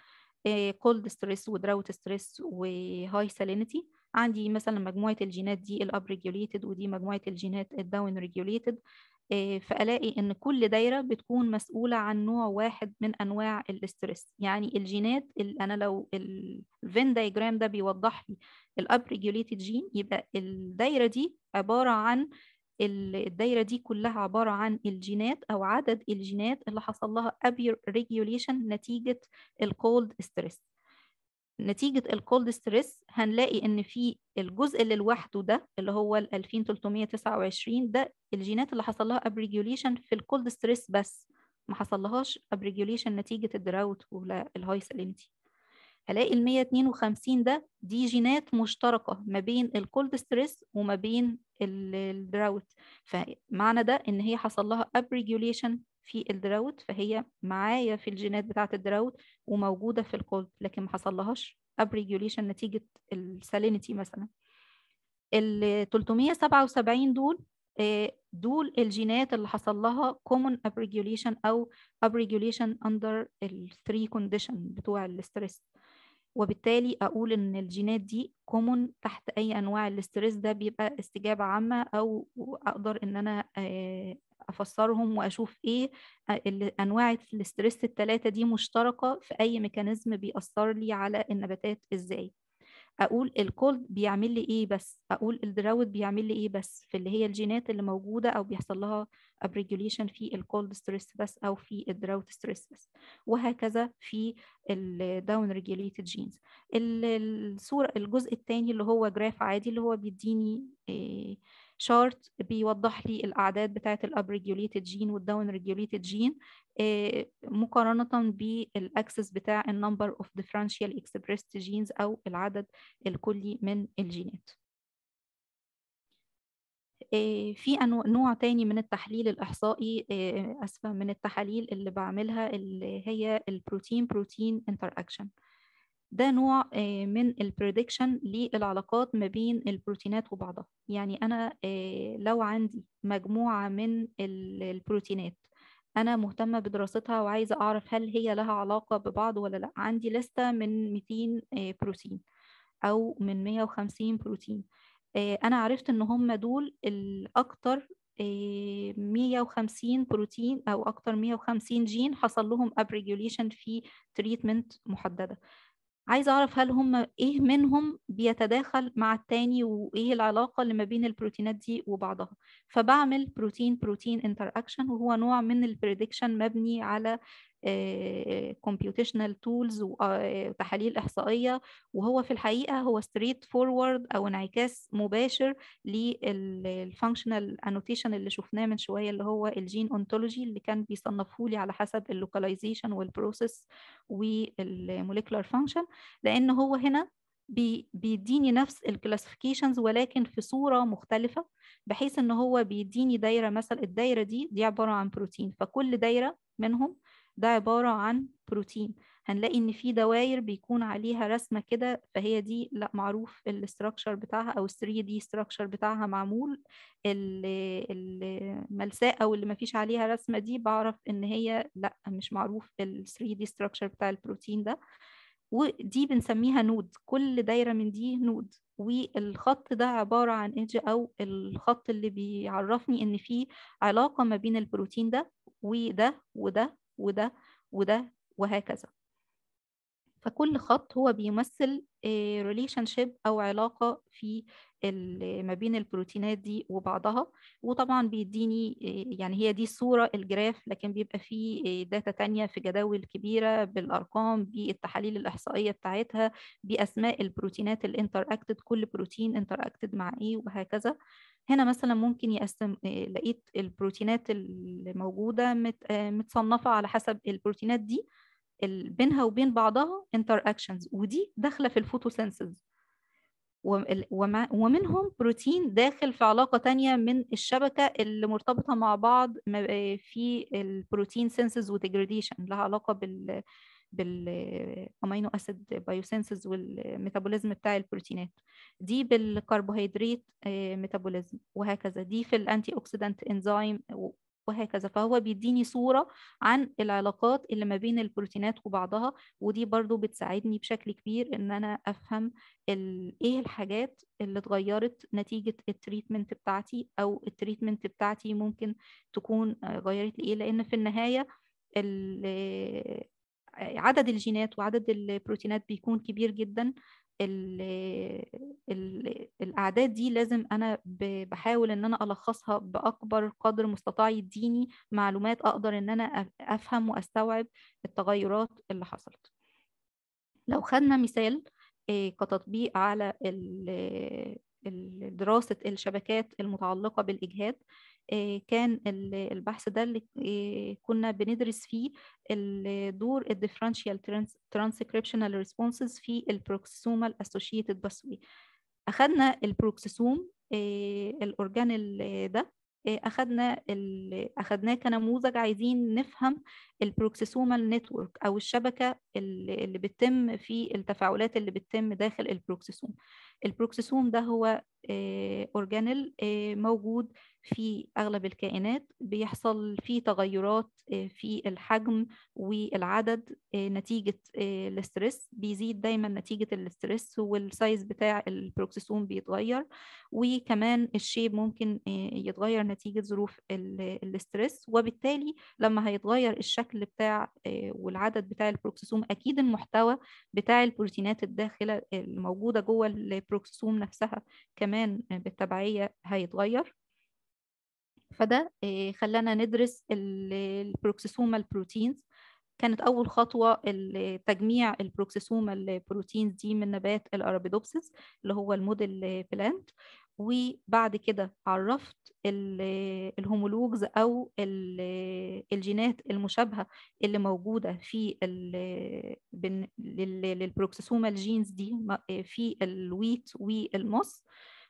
cold stress و drought stress و high salinity عندي مثلا مجموعة الجينات دي up regulated ودي مجموعة الجينات down regulated آه، فألاقي إن كل دايرة بتكون مسؤولة عن نوع واحد من أنواع الاسترس يعني الجينات اللي أنا لو الفين دايجرام ده بيوضح لي الأب ريجوليتد جين يبقى الدايرة دي عبارة عن الدايرة دي كلها عبارة عن الجينات أو عدد الجينات اللي حصل لها أبي ريجوليشن نتيجة الكولد استرس نتيجة الكولد ستريس هنلاقي إن في الجزء اللي لوحده ده اللي هو ال 2329 ده الجينات اللي حصل لها أبريجيوليشن في الكولد ستريس بس ما حصلهاش أبريجيوليشن نتيجة الدراوت ولا الهاي سالينتي هلاقي ال 152 ده دي جينات مشتركة ما بين الكولد ستريس وما بين الدراوت فمعنى ده إن هي حصل لها أبريجيوليشن في الدراوت فهي معايا في الجينات بتاعة الدراوت وموجودة في القلب لكن ما حصلهاش ابريجوليشن نتيجة السالينيتي مثلا ال 377 دول آه، دول الجينات اللي حصل لها common ابريجوليشن أو ابريجوليشن اندر الثري 3 condition بتوع الاسترس وبالتالي أقول إن الجينات دي common تحت أي أنواع الاسترس ده بيبقى استجابة عامة أو أقدر إن أنا آه، افسرهم واشوف ايه آه، انواع الاسترس الثلاثه دي مشتركه في اي ميكانيزم بيأثر لي على النباتات ازاي اقول الكولد بيعمل لي ايه بس اقول الدراوت بيعمل لي ايه بس في اللي هي الجينات اللي موجوده او بيحصل لها ابريجوليشن في الكولد ستريس بس او في الدراوت ستريس بس وهكذا في الداون ريجوليتد جينز الصوره الجزء الثاني اللي هو جراف عادي اللي هو بيديني آه، شارت بيوضح لي الاعداد بتاعه الاب ريجوليتد جين والداون ريجوليتد جين مقارنه بالاكسس بتاع النمبر اوف ديفرنشال اكسبريست جينز او العدد الكلي من الجينات آه، في نوع تاني من التحليل الإحصائي آه، أسفة من التحاليل اللي بعملها اللي هي البروتين بروتين انتراكشن ده نوع آه، من البريدكشن للعلاقات ما بين البروتينات وبعضها يعني أنا آه، لو عندي مجموعة من البروتينات أنا مهتمة بدراستها وعايزة أعرف هل هي لها علاقة ببعض ولا لأ عندي لستة من 200 آه، بروتين أو من 150 بروتين أنا عرفت إن هم دول الاكثر 150 بروتين او اكثر 150 جين حصل لهم ابريجوليشن في تريتمنت محدده عايزة أعرف هل هم إيه منهم بيتداخل مع التاني وإيه العلاقة اللي ما بين البروتينات دي وبعضها فبعمل بروتين بروتين انتر أكشن وهو نوع من البريدكشن مبني على كومبيوتيشنال تولز وتحاليل احصائيه وهو في الحقيقه هو ستريت فورورد او انعكاس مباشر للفانكشنال انوتيشن اللي شفناه من شويه اللي هو الجين اونتولوجي اللي كان بيصنفه لي على حسب اللوكاليزيشن والبروسيس والموليكولار فانكشن لان هو هنا بيديني نفس الكلاسيفيكيشنز ولكن في صوره مختلفه بحيث ان هو بيديني دايره مثلا الدايره دي دي عباره عن بروتين فكل دايره منهم ده عبارة عن بروتين هنلاقي ان في دواير بيكون عليها رسمه كده فهي دي لا معروف الاستراكشر بتاعها او ال 3 دي استراكشر بتاعها معمول الملساء او اللي ما فيش عليها رسمه دي بعرف ان هي لا مش معروف ال 3 دي استراكشر بتاع البروتين ده ودي بنسميها نود كل دايره من دي نود والخط ده عباره عن ايدج او الخط اللي بيعرفني ان في علاقه ما بين البروتين ده وده وده وده وده وهكذا فكل خط هو بيمثل ريليشن آه، شيب او علاقه في ما بين البروتينات دي وبعضها وطبعا بيديني آه، يعني هي دي الصوره الجراف لكن بيبقى فيه داتا آه، تانية في جداول كبيره بالارقام بالتحاليل الاحصائيه بتاعتها باسماء البروتينات اللي اكتد كل بروتين انتر اكتد مع ايه وهكذا هنا مثلا ممكن يقسم آه، لقيت البروتينات الموجودة آه، متصنفة على حسب البروتينات دي بينها وبين بعضها انتر اكشنز ودي داخلة في الفوتوسينسز ومنهم بروتين داخل في علاقة تانية من الشبكة اللي مرتبطة مع بعض آه، في البروتين سنسز وديجريديشن لها علاقة بال بالامينو اسيد بايوسينسز والميتابوليزم بتاع البروتينات دي بالكربوهيدرات ميتابوليزم آه، وهكذا دي في الانتي اوكسيدانت انزيم وهكذا فهو بيديني صورة عن العلاقات اللي ما بين البروتينات وبعضها ودي برضو بتساعدني بشكل كبير ان انا افهم ايه الحاجات اللي اتغيرت نتيجة التريتمنت بتاعتي او التريتمنت بتاعتي ممكن تكون غيرت لإيه لان في النهاية عدد الجينات وعدد البروتينات بيكون كبير جدا الـ الـ الاعداد دي لازم انا بحاول ان انا الخصها باكبر قدر مستطاع يديني معلومات اقدر ان انا افهم واستوعب التغيرات اللي حصلت لو خدنا مثال آه، كتطبيق على دراسة الشبكات المتعلقة بالإجهاد آه، كان البحث ده اللي آه، كنا بندرس فيه دور الديفرنشال ترانسكريبشنال ريسبونسز في البروكسومال اسوشيتد باسوي اخدنا البروكسوم آه، الاورجان ده اخذنا اخدناه كنموذج عايزين نفهم البروكسيسومال نتورك او الشبكه اللي بتتم في التفاعلات اللي بتتم داخل البروكسيسوم البروكسيسوم ده هو آه، اورجانيل آه، موجود في اغلب الكائنات بيحصل فيه تغيرات آه، في الحجم والعدد نتيجه الاسترس بيزيد دايما نتيجه الاسترس والسايز بتاع البروكسيسوم بيتغير وكمان الشيب ممكن يتغير نتيجه ظروف الاسترس وبالتالي لما هيتغير الشكل بتاع والعدد بتاع البروكسيسوم اكيد المحتوى بتاع البروتينات الداخله الموجوده جوه البروكسيسوم نفسها كمان كمان بالتبعية هيتغير فده آه، خلانا ندرس البروكسيسومال بروتينز كانت أول خطوة تجميع البروكسيسومال بروتينز دي من نبات الأرابيدوبسس اللي هو الموديل بلانت وبعد كده عرفت الهومولوجز او الجينات المشابهه اللي موجوده في للبروكسيسومال جينز دي في الويت والمص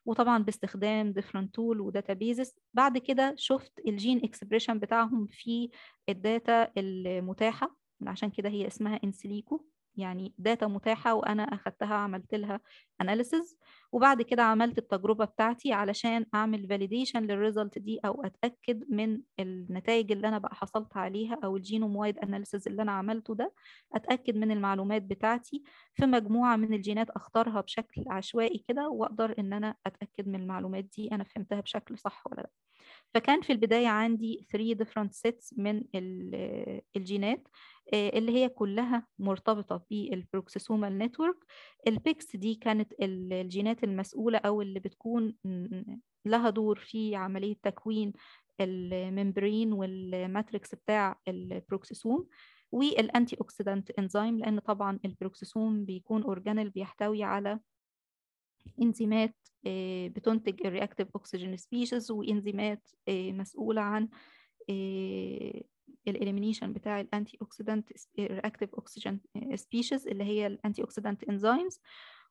وطبعا باستخدام different tool databases بعد كده شفت الجين اكسبريشن بتاعهم في الداتا المتاحه عشان كده هي اسمها انسليكو يعني داتا متاحة وأنا أخدتها عملت لها أناليسز وبعد كده عملت التجربة بتاعتي علشان أعمل فاليديشن للريزلت دي أو أتأكد من النتائج اللي أنا بقى حصلت عليها أو الجينوم وايد أناليسز اللي أنا عملته ده أتأكد من المعلومات بتاعتي في مجموعة من الجينات أختارها بشكل عشوائي كده وأقدر إن أنا أتأكد من المعلومات دي أنا فهمتها بشكل صح ولا لأ فكان في البداية عندي 3 different sets من الجينات آه، اللي هي كلها مرتبطة بالبروكسيسومال نتورك البيكس دي كانت الجينات المسؤولة أو اللي بتكون لها دور في عملية تكوين الممبرين والماتريكس بتاع البروكسيسوم والانتي اوكسيدانت انزيم لان طبعا البروكسيسوم بيكون اورجانيل بيحتوي على انزيمات آه، بتنتج الرياكتيف اوكسجين سبيشيز وانزيمات آه، مسؤوله عن الاليمينيشن بتاع الانتي اوكسيدانت رياكتيف اوكسجين سبيشيز اللي هي الانتي اوكسيدانت انزيمز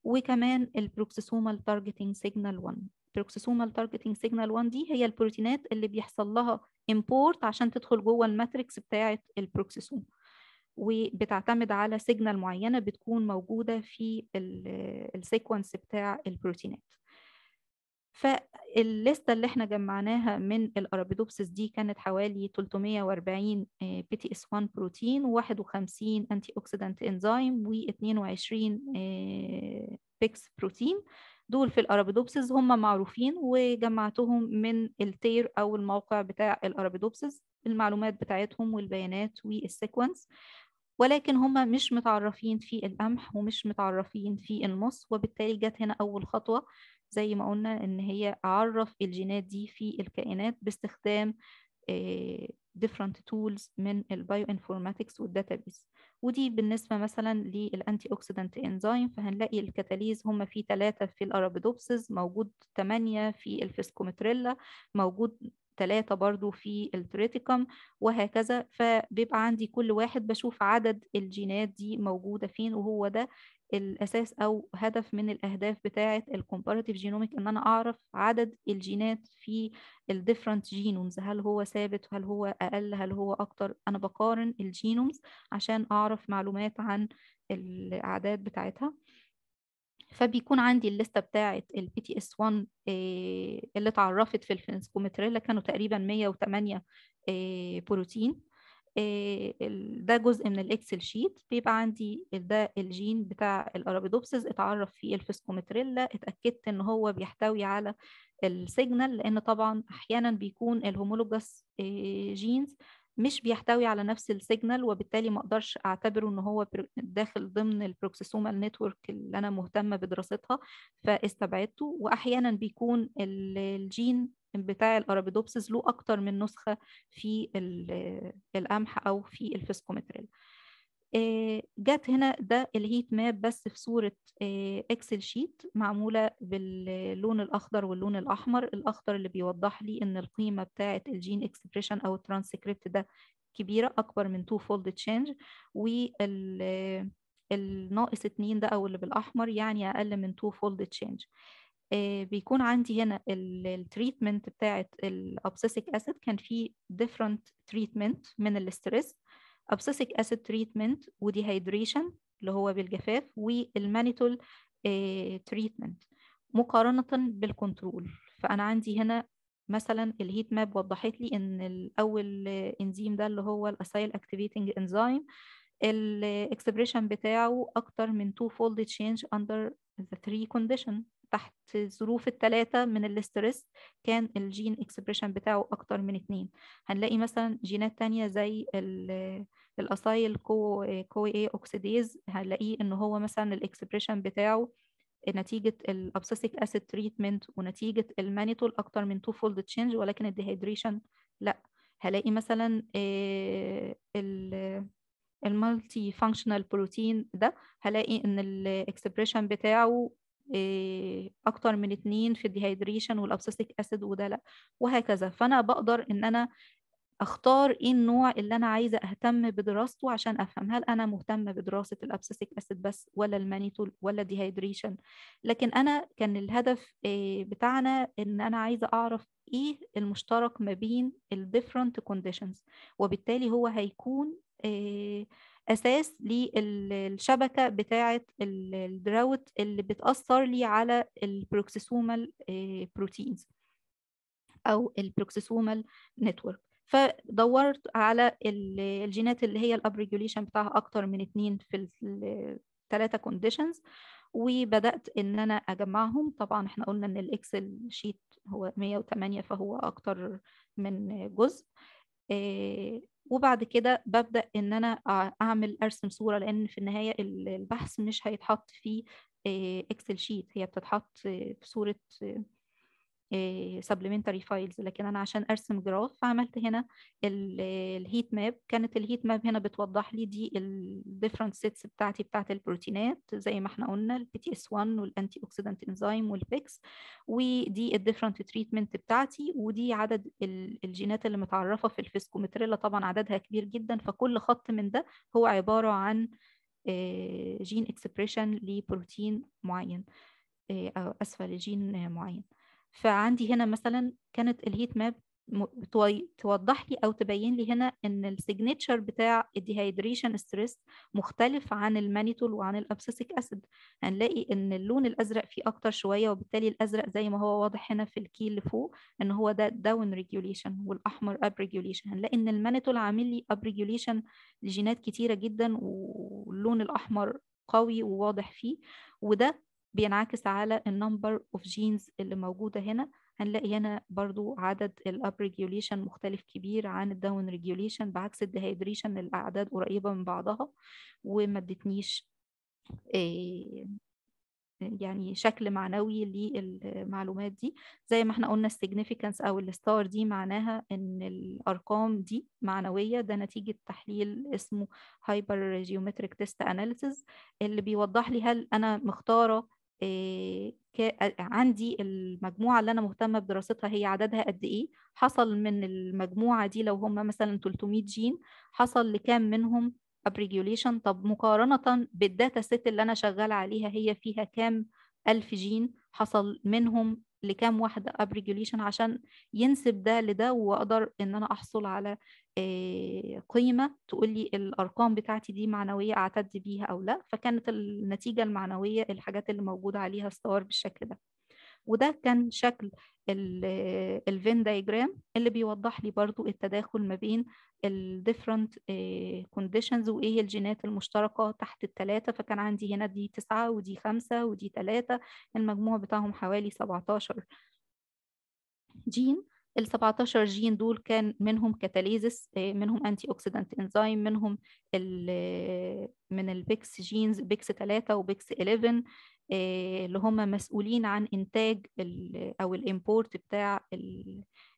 وكمان البروكسيسومال تارجتنج سيجنال 1 البروكسيسومال تارجتنج سيجنال 1 دي هي البروتينات اللي بيحصل لها امبورت عشان تدخل جوه الماتريكس بتاعه البروكسيسوم وبتعتمد على سيجنال معينه بتكون موجوده في السيكونس آه، بتاع البروتينات فالليستة اللي احنا جمعناها من الأرابيدوبسس دي كانت حوالي 340 بي تي اس 1 بروتين و51 انتي اوكسيدنت انزيم و22 بيكس بروتين دول في الأرابيدوبسس هم معروفين وجمعتهم من التير أو الموقع بتاع الأرابيدوبسس المعلومات بتاعتهم والبيانات والسيكونس ولكن هم مش متعرفين في القمح ومش متعرفين في المص وبالتالي جت هنا أول خطوة زي ما قلنا ان هي اعرف الجينات دي في الكائنات باستخدام آه، different tools من البايو انفورماتكس والداتابيس ودي بالنسبه مثلا للانتي اوكسيدنت انزيم فهنلاقي الكاتاليز هم في ثلاثه في الارابيدوبسز موجود ثمانيه في الفيسكومتريلا موجود ثلاثة برضو في التريتيكم وهكذا فبيبقى عندي كل واحد بشوف عدد الجينات دي موجودة فين وهو ده الأساس أو هدف من الأهداف بتاعة الكومباريتيف جينوميك إن أنا أعرف عدد الجينات في الديفرنت جينومز هل هو ثابت هل هو أقل هل هو أكتر أنا بقارن الجينومز عشان أعرف معلومات عن الأعداد بتاعتها فبيكون عندي الليسته بتاعه البي تي اس 1 اللي اتعرفت في الفينسكومتريلا كانوا تقريبا 108 آه، بروتين آه، ده جزء من الاكسل شيت بيبقى عندي ده الجين بتاع الارابيدوبسس اتعرف فيه الفيسكومتريلا اتاكدت ان هو بيحتوي على السيجنال لان طبعا احيانا بيكون الهومولوجس آه، جينز مش بيحتوي على نفس السيجنال وبالتالي ما اقدرش اعتبره ان هو داخل ضمن البروكسيسومال نتورك اللي انا مهتمه بدراستها فاستبعدته واحيانا بيكون الجين بتاع الارابيدوبسس له اكتر من نسخه في القمح او في الفيسكومتريل آه، جت هنا ده الهيت ماب بس في صورة اكسل آه، شيت معمولة باللون الأخضر واللون الأحمر الأخضر اللي بيوضح لي إن القيمة بتاعة الجين اكسبريشن أو الترانسكريبت ده كبيرة أكبر من 2 فولد تشينج وال 2 آه، ده أو اللي بالأحمر يعني أقل من 2 فولد تشينج آه، بيكون عندي هنا التريتمنت بتاعت الابسيسك اسيد كان في ديفرنت تريتمنت من الاستريس ابسيسك اسيد تريتمنت وديهايدريشن اللي هو بالجفاف والمانيتول آه، تريتمنت مقارنه بالكنترول فانا عندي هنا مثلا الهيت ماب وضحت لي ان الاول انزيم ده اللي هو الاسايل اكتيفيتنج انزيم الاكسبريشن بتاعه اكتر من تو فولد تشينج اندر ذا 3 كونديشن تحت ظروف الثلاثة من الاسترس كان الجين اكسبريشن بتاعه أكتر من اتنين هنلاقي مثلا جينات تانية زي الأصايل كو كو اي اوكسيديز هنلاقيه إن هو مثلا الاكسبريشن بتاعه نتيجة الأبسيسيك أسيد تريتمنت ونتيجة المانيتول أكتر من تو فولد تشينج ولكن الديهيدريشن لأ هلاقي مثلا المالتي فانكشنال بروتين ده هلاقي ان الاكسبريشن بتاعه اكتر من اتنين في الديهايدريشن والابسيسك اسيد وده لا وهكذا فانا بقدر ان انا اختار ايه النوع اللي انا عايزه اهتم بدراسته عشان افهم هل انا مهتمه بدراسه الابسيسك اسيد بس ولا المانيتول ولا الديهايدريشن لكن انا كان الهدف آه، بتاعنا ان انا عايزه اعرف ايه المشترك ما بين الديفرنت كونديشنز وبالتالي هو هيكون آه، اساس للشبكه بتاعه الدراوت اللي بتاثر لي على البروكسيسومال بروتينز آه، او البروكسيسومال نتورك فدورت على الجينات اللي هي الاب ريجوليشن بتاعها اكتر من اتنين في الثلاثه كونديشنز وبدات ان انا اجمعهم طبعا احنا قلنا ان الاكسل شيت هو 108 فهو اكتر من جزء آه، وبعد كده ببدأ إن أنا أعمل أرسم صورة لأن في النهاية البحث مش هيتحط في إكسل شيت هي بتتحط في صورة سبلمنتري آه، فايلز لكن انا عشان ارسم جراف عملت هنا الهيت ماب كانت الهيت ماب هنا بتوضح لي دي الديفرنت سيتس بتاعتي بتاعت البروتينات زي ما احنا قلنا البي تي اس 1 والانتي اوكسيدنت انزيم والبيكس ودي الديفرنت تريتمنت بتاعتي ودي عدد الجينات اللي متعرفه في الفيسكومتريلا طبعا عددها كبير جدا فكل خط من ده هو عباره عن جين آه، اكسبريشن لبروتين معين آه، اسفل جين معين فعندي هنا مثلا كانت الهيت ماب توضح لي او تبين لي هنا ان السيجنتشر بتاع الديهايدريشن ستريس مختلف عن المانيتول وعن الابسيسيك اسيد هنلاقي ان اللون الازرق فيه اكتر شويه وبالتالي الازرق زي ما هو واضح هنا في الكي اللي فوق ان هو ده داون ريجوليشن والاحمر اب ريجوليشن هنلاقي ان المانيتول عامل لي اب ريجوليشن لجينات كتيره جدا واللون الاحمر قوي وواضح فيه وده بينعكس على النمبر اوف جينز اللي موجوده هنا هنلاقي هنا برضو عدد الاب ريجوليشن مختلف كبير عن الداون ريجوليشن بعكس الدهيدريشن الاعداد قريبه من بعضها وما ادتنيش آه، يعني شكل معنوي للمعلومات دي زي ما احنا قلنا السيجنيفيكانس او الستار دي معناها ان الارقام دي معنويه ده نتيجه تحليل اسمه هايبر جيومتريك تيست اناليسيز اللي بيوضح لي هل انا مختاره آه، آه، عندي المجموعة اللي أنا مهتمة بدراستها هي عددها قد إيه حصل من المجموعة دي لو هم مثلا 300 جين حصل لكام منهم upregulation طب مقارنة بالداتا ست اللي أنا شغال عليها هي فيها كام ألف جين حصل منهم لكام واحدة اب عشان ينسب ده لده واقدر ان انا احصل على آه، قيمة تقول لي الارقام بتاعتي دي معنوية اعتد بيها او لا فكانت النتيجة المعنوية الحاجات اللي موجودة عليها استوار بالشكل ده وده كان شكل الفين دايجرام اللي بيوضح لي برضو التداخل ما بين الديفرنت كونديشنز آه، وايه الجينات المشتركه تحت الثلاثه فكان عندي هنا دي تسعه ودي خمسه ودي ثلاثه المجموع بتاعهم حوالي 17 جين ال 17 جين دول كان منهم كاتاليزس آه، منهم انتي اوكسيدنت انزيم منهم آه، من البيكس جينز بيكس 3 وبيكس 11 آه، اللي هم مسؤولين عن انتاج او الامبورت بتاع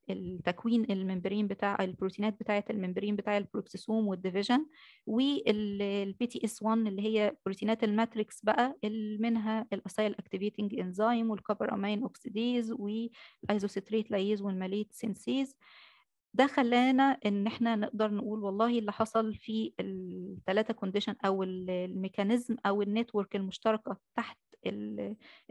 التكوين الممبرين بتاع البروتينات بتاعه الممبرين بتاع البروكسيسوم والديفيجن والبي تي اس 1 اللي هي بروتينات الماتريكس بقى اللي منها الاسايل اكتيفيتنج انزيم والكوبر امين اوكسيديز والايزوستريت لايز والماليت سينسيز ده خلانا ان احنا نقدر نقول والله اللي حصل في الثلاثه كونديشن او الميكانيزم او النتورك المشتركه تحت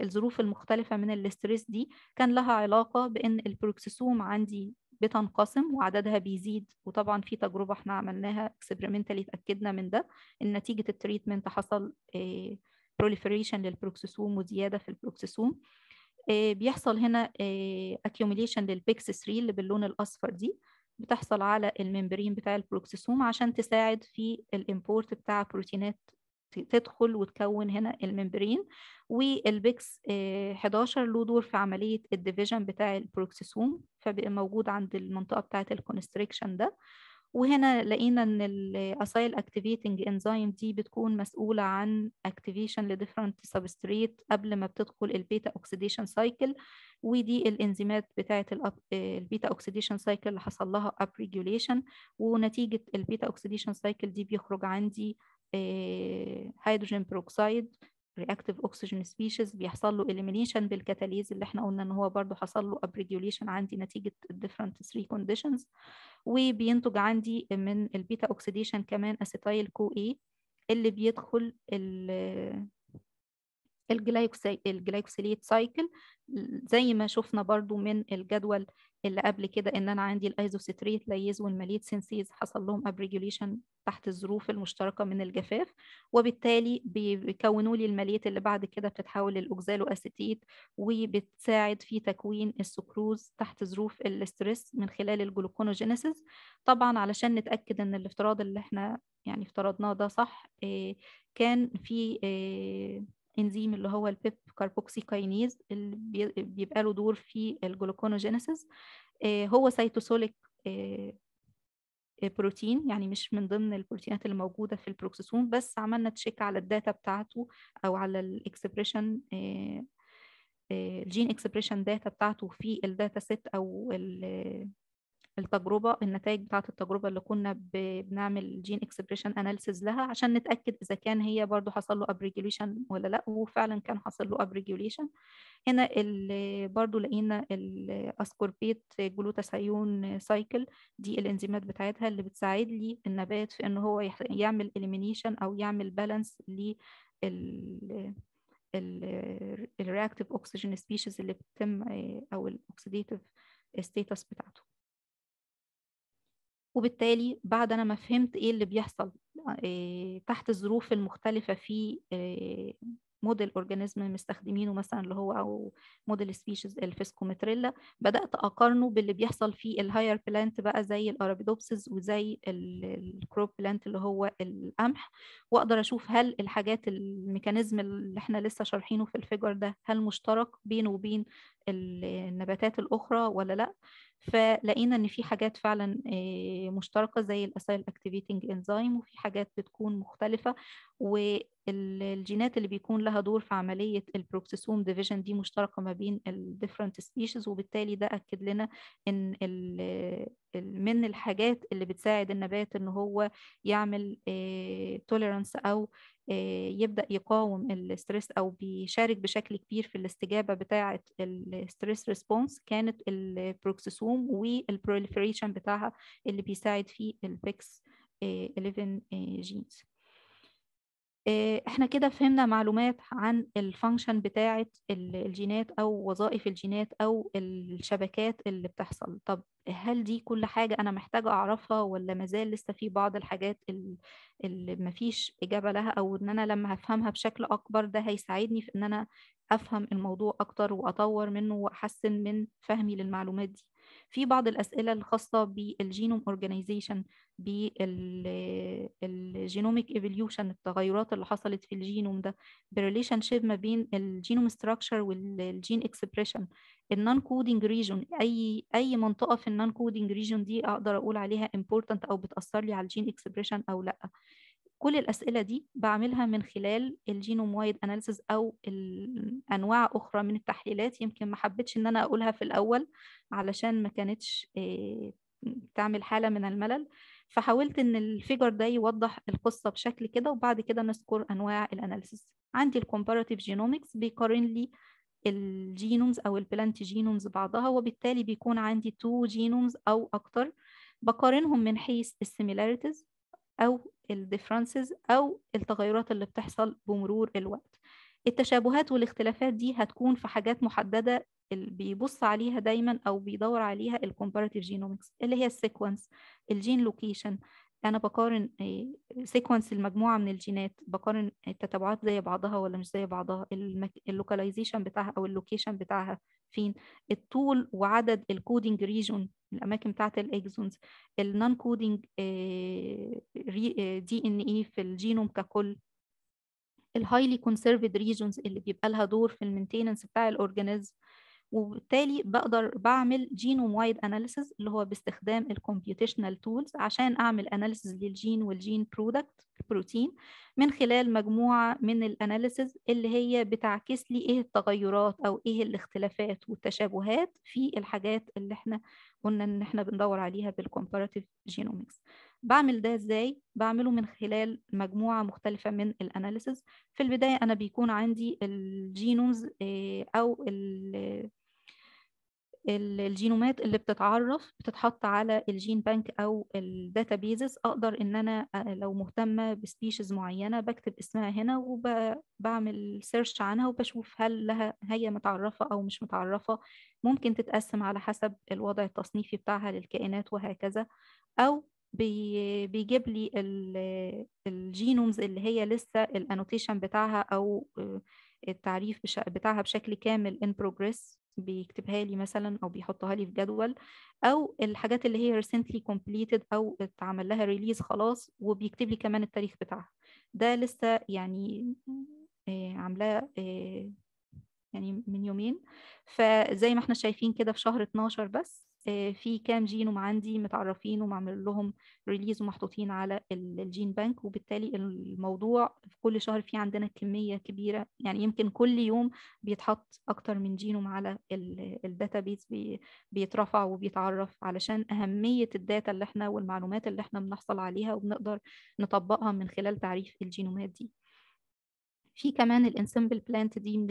الظروف المختلفة من الاسترس دي كان لها علاقة بأن البروكسيسوم عندي بتنقسم وعددها بيزيد وطبعا في تجربة احنا عملناها اكسبرمنتالي اتأكدنا من ده ان نتيجة التريتمنت حصل بروليفريشن آه، للبروكسيسوم وزيادة في البروكسيسوم آه، بيحصل هنا اكيوميليشن للبيكس 3 اللي باللون الاصفر دي بتحصل على الممبرين بتاع البروكسيسوم عشان تساعد في الامبورت بتاع بروتينات تدخل وتكون هنا الممبرين والبيكس 11 آه، له دور في عملية الديفيجن بتاع البروكسيسوم فبقى موجود عند المنطقة بتاعة الكونستريكشن ده وهنا لقينا ان الاسايل اكتيفيتنج انزيم دي بتكون مسؤوله عن اكتيفيشن لديفرنت سبستريت قبل ما بتدخل البيتا اوكسيديشن سايكل ودي الانزيمات بتاعه آه، البيتا اوكسيديشن سايكل اللي حصل لها اب ريجوليشن ونتيجه البيتا اوكسيديشن سايكل دي بيخرج عندي هيدروجين بروكسيد رياكتيف اوكسجين سبيشيز بيحصل له اليمينيشن بالكاتاليز اللي احنا قلنا ان هو برضه حصل له ابريديوليشن عندي نتيجه الديفرنت 3 كونديشنز وبينتج عندي من البيتا اوكسيديشن كمان اسيتايل كو اي اللي بيدخل الجلايكوسيليت سايكل زي ما شفنا برضو من الجدول اللي قبل كده ان انا عندي الايزوستريت ليز والماليت سينسيز حصل لهم ابريجوليشن تحت الظروف المشتركه من الجفاف وبالتالي بيكونوا لي الماليت اللي بعد كده بتتحول للاوكزالو اسيتيت وبتساعد في تكوين السكروز تحت ظروف الاسترس من خلال الجلوكونوجينيسيس طبعا علشان نتاكد ان الافتراض اللي احنا يعني افترضناه ده صح آه، كان في آه، انزيم اللي هو البيب كاربوكسي كاينيز اللي بيبقى له دور في الجلوكونوجينيسيس آه، هو سيتوسوليك آه، آه، بروتين يعني مش من ضمن البروتينات اللي موجوده في البروكسيسوم بس عملنا تشيك على الداتا بتاعته او على الاكسبريشن الجين اكسبريشن داتا بتاعته في الداتا سيت او التجربه النتائج بتاعه التجربه اللي كنا بنعمل جين اكسبريشن اناليسيز لها عشان نتاكد اذا كان هي برضو حصل له ابريجوليشن ولا لا وفعلا كان حصل له ابريجوليشن هنا برضو لقينا الاسكوربيت جلوتاثيون سايكل دي الانزيمات بتاعتها اللي بتساعد لي النبات في ان هو يعمل اليمينيشن او يعمل بالانس لل الرياكتيف اوكسجين سبيشيز اللي بتتم او الاوكسيديتيف ستيتس بتاعته وبالتالي بعد أنا ما فهمت إيه اللي بيحصل تحت الظروف المختلفة في موديل اورجانيزم مستخدمينه مثلا اللي هو او موديل سبيشيز الفيسكومتريلا بدات اقارنه باللي بيحصل في الهاير بلانت بقى زي الارابيدوبسز وزي الكروب بلانت اللي هو القمح واقدر اشوف هل الحاجات الميكانيزم اللي احنا لسه شارحينه في الفيجر ده هل مشترك بينه وبين النباتات الأخرى ولا لأ فلقينا إن في حاجات فعلا مشتركة زي الأسايل أكتيفيتنج إنزيم وفي حاجات بتكون مختلفة والجينات اللي بيكون لها دور في عملية البروكسيسوم ديفيجن دي مشتركة ما بين الديفرنت سبيشيز وبالتالي ده أكد لنا إن من الحاجات اللي بتساعد النبات إن هو يعمل توليرانس أو آه، يبدأ يقاوم الاسترس أو بيشارك بشكل كبير في الاستجابة بتاعة الاسترس ريسبونس كانت البروكسيسوم والبروليفريشن بتاعها اللي بيساعد في البكس 11 جينز آه، احنا كده فهمنا معلومات عن الفانكشن بتاعة الجينات او وظائف الجينات او الشبكات اللي بتحصل طب هل دي كل حاجة انا محتاجة اعرفها ولا مازال لسه في بعض الحاجات اللي مفيش اجابة لها او ان انا لما هفهمها بشكل اكبر ده هيساعدني في ان انا افهم الموضوع اكتر واطور منه واحسن من فهمي للمعلومات دي في بعض الأسئلة الخاصة بالجينوم اورجانيزيشن بالجينوميك ايفوليوشن التغيرات اللي حصلت في الجينوم ده بريليشن شيب ما بين الجينوم ستراكشر والجين اكسبريشن النون كودينج ريجون اي اي منطقه في النون كودينج ريجون دي اقدر اقول عليها امبورتنت او بتاثر لي على الجين اكسبريشن او لا كل الأسئلة دي بعملها من خلال الجينوم وايد أناليسز أو أنواع أخرى من التحليلات يمكن ما حبيتش إن أنا أقولها في الأول علشان ما كانتش آه، تعمل حالة من الملل فحاولت إن الفيجر ده يوضح القصة بشكل كده وبعد كده نذكر أنواع الأناليسز عندي الكومباراتيف جينومكس بيقارن لي الجينومز أو البلانت جينومز بعضها وبالتالي بيكون عندي تو جينومز أو أكتر بقارنهم من حيث السيميلاريتيز أو الديفرنسز أو التغيرات اللي بتحصل بمرور الوقت التشابهات والاختلافات دي هتكون في حاجات محددة اللي بيبص عليها دايما أو بيدور عليها الكومباراتيف جينومكس اللي هي السيكونس الجين لوكيشن انا بقارن سيكونس آه، المجموعه من الجينات بقارن التتابعات زي بعضها ولا مش زي بعضها اللوكاليزيشن بتاعها او اللوكيشن بتاعها فين الطول وعدد الكودينج ريجون الاماكن بتاعه الاكزونز النون كودينج دي ان اي في الجينوم ككل الهايلي كونسيرفد ريجونز اللي بيبقى لها دور في المينتيننس بتاع الاورجانيزم وبالتالي بقدر بعمل جينوم وايد اناليسز اللي هو باستخدام الكمبيوتيشنال تولز عشان اعمل اناليسز للجين والجين برودكت البروتين من خلال مجموعه من الاناليسز اللي هي بتعكس لي ايه التغيرات او ايه الاختلافات والتشابهات في الحاجات اللي احنا قلنا ان احنا بندور عليها بالكومباراتيف جينومكس بعمل ده ازاي بعمله من خلال مجموعه مختلفه من الاناليسز في البدايه انا بيكون عندي الجينومز آه، او ال الجينومات اللي بتتعرف بتتحط على الجين بانك او الداتا بيزز اقدر ان انا آه، لو مهتمه بسبيشيز معينه بكتب اسمها هنا وبعمل سيرش عنها وبشوف هل لها هي متعرفه او مش متعرفه ممكن تتقسم على حسب الوضع التصنيفي بتاعها للكائنات وهكذا او بيجيب لي الجينومز اللي هي لسه الانوتيشن بتاعها او آه، التعريف بتاعها بشكل كامل ان بروجريس بيكتبها لي مثلا او بيحطها لي في جدول او الحاجات اللي هي recently completed او اتعمل لها ريليز خلاص وبيكتب لي كمان التاريخ بتاعها ده لسه يعني آه، عاملاه آه، يعني من يومين فزي ما احنا شايفين كده في شهر 12 بس آه، في كام جينوم عندي متعرفين ومعمل لهم ريليز ومحطوطين على الجين بانك وبالتالي الموضوع في كل شهر في عندنا كمية كبيرة يعني يمكن كل يوم بيتحط أكتر من جينوم على الداتا بيز بيترفع وبيتعرف علشان أهمية الداتا اللي احنا والمعلومات اللي احنا بنحصل عليها وبنقدر نطبقها من خلال تعريف الجينومات دي في كمان الانسمبل بلانت دي من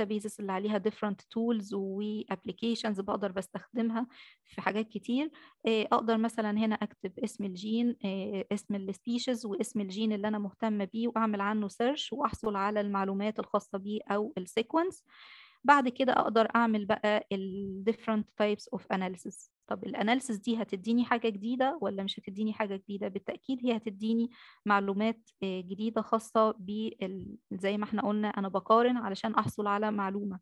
بيزز اللي عليها different tools وابلكيشنز بقدر بستخدمها في حاجات كتير آه، اقدر مثلا هنا اكتب اسم الجين آه، اسم السبيشيز واسم الجين اللي انا مهتمه بيه واعمل عنه سيرش واحصل على المعلومات الخاصه بيه او السيكونس بعد كده اقدر اعمل بقى الديفرنت different types of analysis طب الاناليسز دي هتديني حاجه جديده ولا مش هتديني حاجه جديده بالتاكيد هي هتديني معلومات آه، جديده خاصه زي ما احنا قلنا انا بقارن علشان احصل على معلومه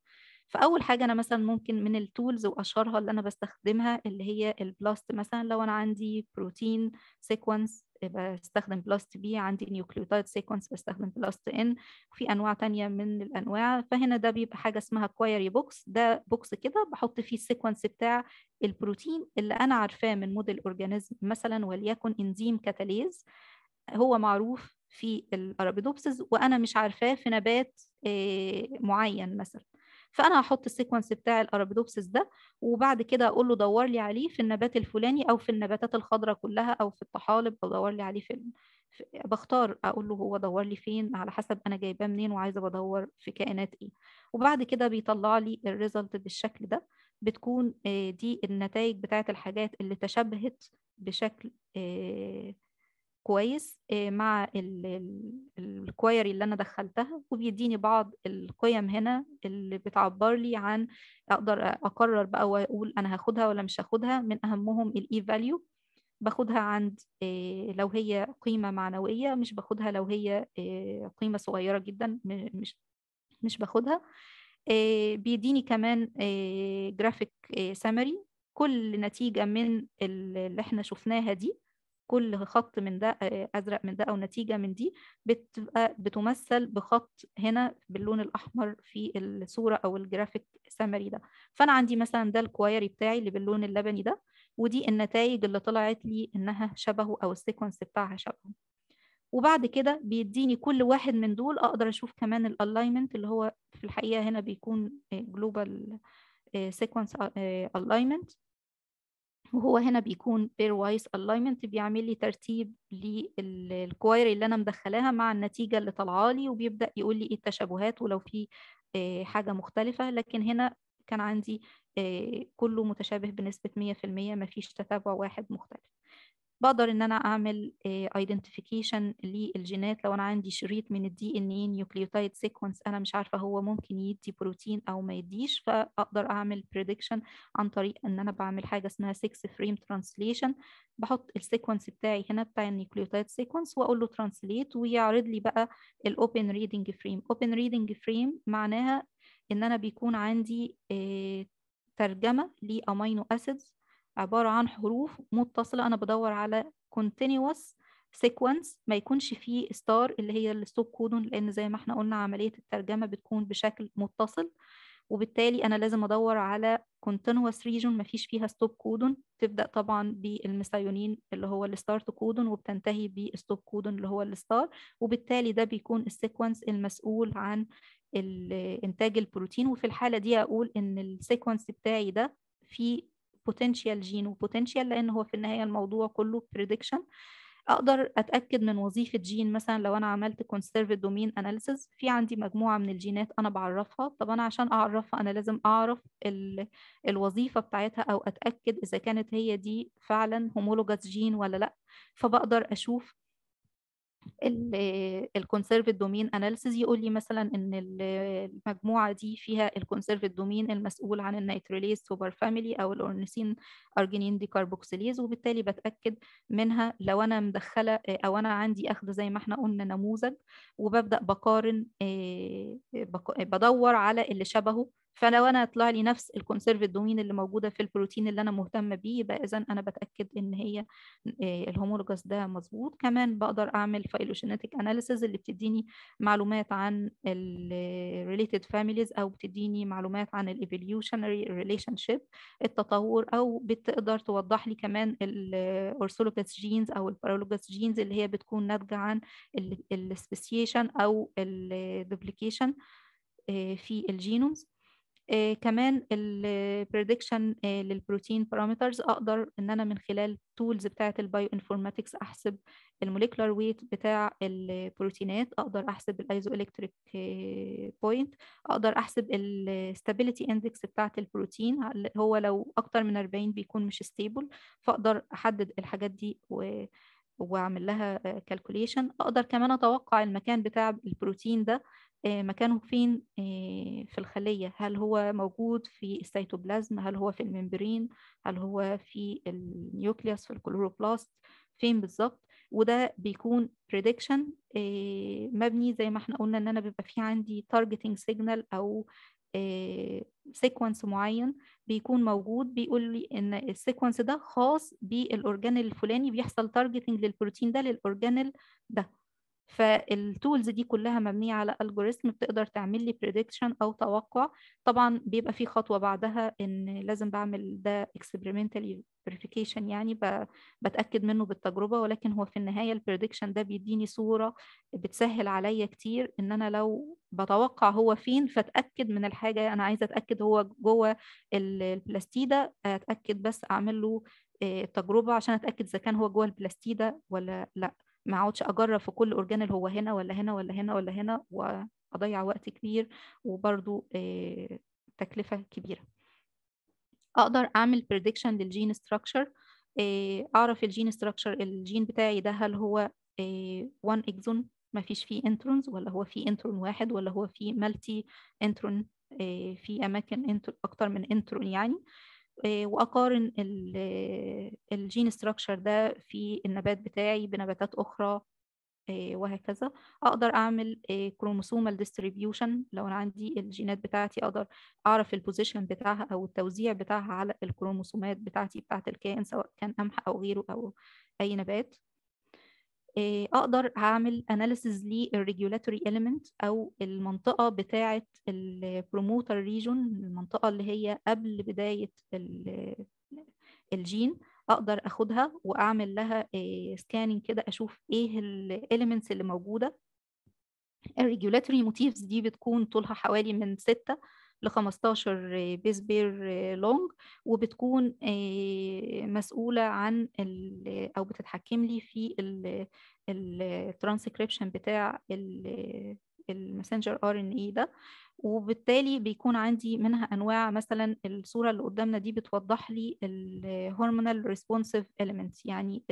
فاول حاجه انا مثلا ممكن من التولز واشهرها اللي انا بستخدمها اللي هي البلاست مثلا لو انا عندي بروتين سيكونس بستخدم بلاست بي عندي نيوكليوتايد سيكونس بستخدم بلاست ان وفي انواع تانية من الانواع فهنا ده بيبقى حاجه اسمها كويري بوكس ده بوكس كده بحط فيه السيكونس بتاع البروتين اللي انا عارفاه من موديل اورجانيزم مثلا وليكن انزيم كاتاليز هو معروف في الارابيدوبسز وانا مش عارفاه في نبات آه، معين مثلا فانا هحط السيكونس بتاع الارابيدوبسس ده وبعد كده اقول له دور لي عليه في النبات الفلاني او في النباتات الخضراء كلها او في الطحالب او دور لي عليه في بختار اقول له هو دور لي فين على حسب انا جايباه منين وعايزه بدور في كائنات ايه وبعد كده بيطلع لي الريزلت بالشكل ده بتكون آه، دي النتائج بتاعت الحاجات اللي تشابهت بشكل آه، كويس آه، مع الكوايري اللي انا دخلتها وبيديني بعض القيم هنا اللي بتعبر لي عن اقدر اقرر بقى واقول انا هاخدها ولا مش هاخدها من اهمهم الاي فاليو e باخدها عند آه، لو هي قيمة معنوية مش باخدها لو هي آه، قيمة صغيرة جدا مش مش باخدها بيديني كمان جرافيك سامري كل نتيجة من اللي احنا شفناها دي كل خط من ده ازرق من ده او نتيجه من دي بتبقى بتمثل بخط هنا باللون الاحمر في الصوره او الجرافيك سمري ده فانا عندي مثلا ده الكويري بتاعي اللي باللون اللبني ده ودي النتائج اللي طلعت لي انها شبهه او السيكونس بتاعها شبهه وبعد كده بيديني كل واحد من دول اقدر اشوف كمان الالاينمنت اللي هو في الحقيقه هنا بيكون جلوبال سيكونس الاينمنت وهو هنا بيكون بير alignment الاينمنت بيعمل لي ترتيب للكوايري اللي انا مدخلاها مع النتيجه اللي طالعه لي وبيبدا يقول لي ايه التشابهات ولو في آه، حاجه مختلفه لكن هنا كان عندي آه، كله متشابه بنسبه 100% مفيش تتابع واحد مختلف بقدر ان انا اعمل ايدنتيفيكيشن آه، للجينات لو انا عندي شريط من الدي ان اي نيوكليوتايد سيكونس انا مش عارفه هو ممكن يدي بروتين او ما يديش فاقدر اعمل بريدكشن عن طريق ان انا بعمل حاجه اسمها 6 فريم ترانسليشن بحط السيكونس بتاعي هنا بتاع النيوكليوتايد سيكونس واقول له ترانسليت ويعرض لي بقى الاوبن ريدنج فريم اوبن ريدنج فريم معناها ان انا بيكون عندي آه، ترجمه لامينو اسيدز عبارة عن حروف متصلة أنا بدور على continuous sequence ما يكونش فيه star اللي هي الستوب كودون لأن زي ما احنا قلنا عملية الترجمة بتكون بشكل متصل وبالتالي أنا لازم أدور على continuous region ما فيش فيها stop كودون تبدأ طبعا بالميثايونين اللي هو الستارت كودون وبتنتهي بالستوب كودون اللي هو الستار وبالتالي ده بيكون السيكونس المسؤول عن انتاج البروتين وفي الحالة دي أقول إن السيكونس بتاعي ده في بوتنشال جين وبوتنشال لان هو في النهايه الموضوع كله بريدكشن اقدر اتاكد من وظيفه جين مثلا لو انا عملت كونسيرف دومين اناليسز في عندي مجموعه من الجينات انا بعرفها طب انا عشان اعرفها انا لازم اعرف الوظيفه بتاعتها او اتاكد اذا كانت هي دي فعلا هومولوجاس جين ولا لا فبقدر اشوف الكونسيرف دومين اناليسيز يقول لي مثلا ان المجموعه دي فيها الكونسيرف دومين المسؤول عن النيتروليز سوبر فاميلي او الاورنيسين ارجينين دي كاربوكسيليز وبالتالي بتاكد منها لو انا مدخله او انا عندي اخذ زي ما احنا قلنا نموذج وببدا بقارن آه، بدور على اللي شبهه فلو انا طلع لي نفس الكونسيرف الدومين اللي موجوده في البروتين اللي انا مهتمه بيه يبقى اذا انا بتاكد ان هي آه، الهومولوجاس ده مظبوط كمان بقدر اعمل فايلوجينيتك اناليسز اللي بتديني معلومات عن الريليتد فاميليز او بتديني معلومات عن الايفوليوشنري ريليشن شيب التطور او بتقدر توضح لي كمان الاورثولوجس جينز او البارالوجس جينز اللي هي بتكون ناتجه عن السبيسيشن او الدوبليكيشن آه، في الجينومز آه كمان البريدكشن آه للبروتين بارامترز اقدر ان انا من خلال تولز بتاعه البايو انفورماتكس احسب الموليكولار ويت بتاع البروتينات اقدر احسب الايزو الكتريك بوينت اقدر احسب الستابيليتي اندكس بتاعه البروتين هو لو اكتر من 40 بيكون مش ستيبل فاقدر احدد الحاجات دي و واعمل لها كالكوليشن آه، اقدر كمان اتوقع المكان بتاع البروتين ده آه، مكانه فين آه، في الخلية هل هو موجود في السيتوبلازم هل هو في الممبرين هل هو في النيوكليوس في الكلوروبلاست فين بالظبط وده بيكون بريدكشن آه، مبني زي ما احنا قلنا ان انا بيبقى في عندي targeting signal او سيكونس معين بيكون موجود بيقول لي ان السيكونس ده خاص بالاورجانيل الفلاني بيحصل تارجتنج للبروتين ده للاورجانيل ده فالتولز دي كلها مبنيه على algorithm بتقدر تعمل لي prediction او توقع طبعا بيبقى في خطوه بعدها ان لازم بعمل ده experimental verification يعني بتاكد منه بالتجربه ولكن هو في النهايه البريدكشن ده بيديني صوره بتسهل عليا كتير ان انا لو بتوقع هو فين فاتاكد من الحاجه انا عايزه اتاكد هو جوه البلاستيده اتاكد بس اعمل له التجربه آه، عشان اتاكد اذا كان هو جوه البلاستيده ولا لا ما اقعدش اجرب في كل اللي هو هنا ولا هنا ولا هنا ولا هنا واضيع وقت كبير وبرده آه، تكلفه كبيره اقدر اعمل بريدكشن للجين ستراكشر اعرف الجين ستراكشر الجين بتاعي ده هل هو وان اكزون ما فيش فيه انترونز ولا هو فيه انترون واحد ولا هو فيه مالتي انترون في اماكن انتر اكتر من انترون يعني آه، واقارن الجين ستراكشر آه، ده في النبات بتاعي بنباتات اخرى آه، وهكذا اقدر اعمل كروموسومال ديستريبيوشن لو انا عندي الجينات بتاعتي اقدر اعرف البوزيشن بتاعها او التوزيع بتاعها على الكروموسومات بتاعتي بتاعه الكائن سواء كان قمح او غيره او اي نبات آه، اقدر اعمل اناليسز للريجولاتوري اليمنت او المنطقه بتاعه البروموتر ريجون المنطقه اللي هي قبل بدايه الجين اقدر اخدها واعمل لها سكاننج آه، كده اشوف ايه الاليمنتس اللي موجوده الريجولاتوري موتيفز دي بتكون طولها حوالي من 6 ل 15 بيس بير لونج وبتكون آه، مسؤولة عن أو بتتحكم لي في الترانسكريبشن بتاع المسنجر ار ان اي ده وبالتالي بيكون عندي منها انواع مثلا الصوره اللي قدامنا دي بتوضح لي الهرمونال ريسبونسيف اليمنتس يعني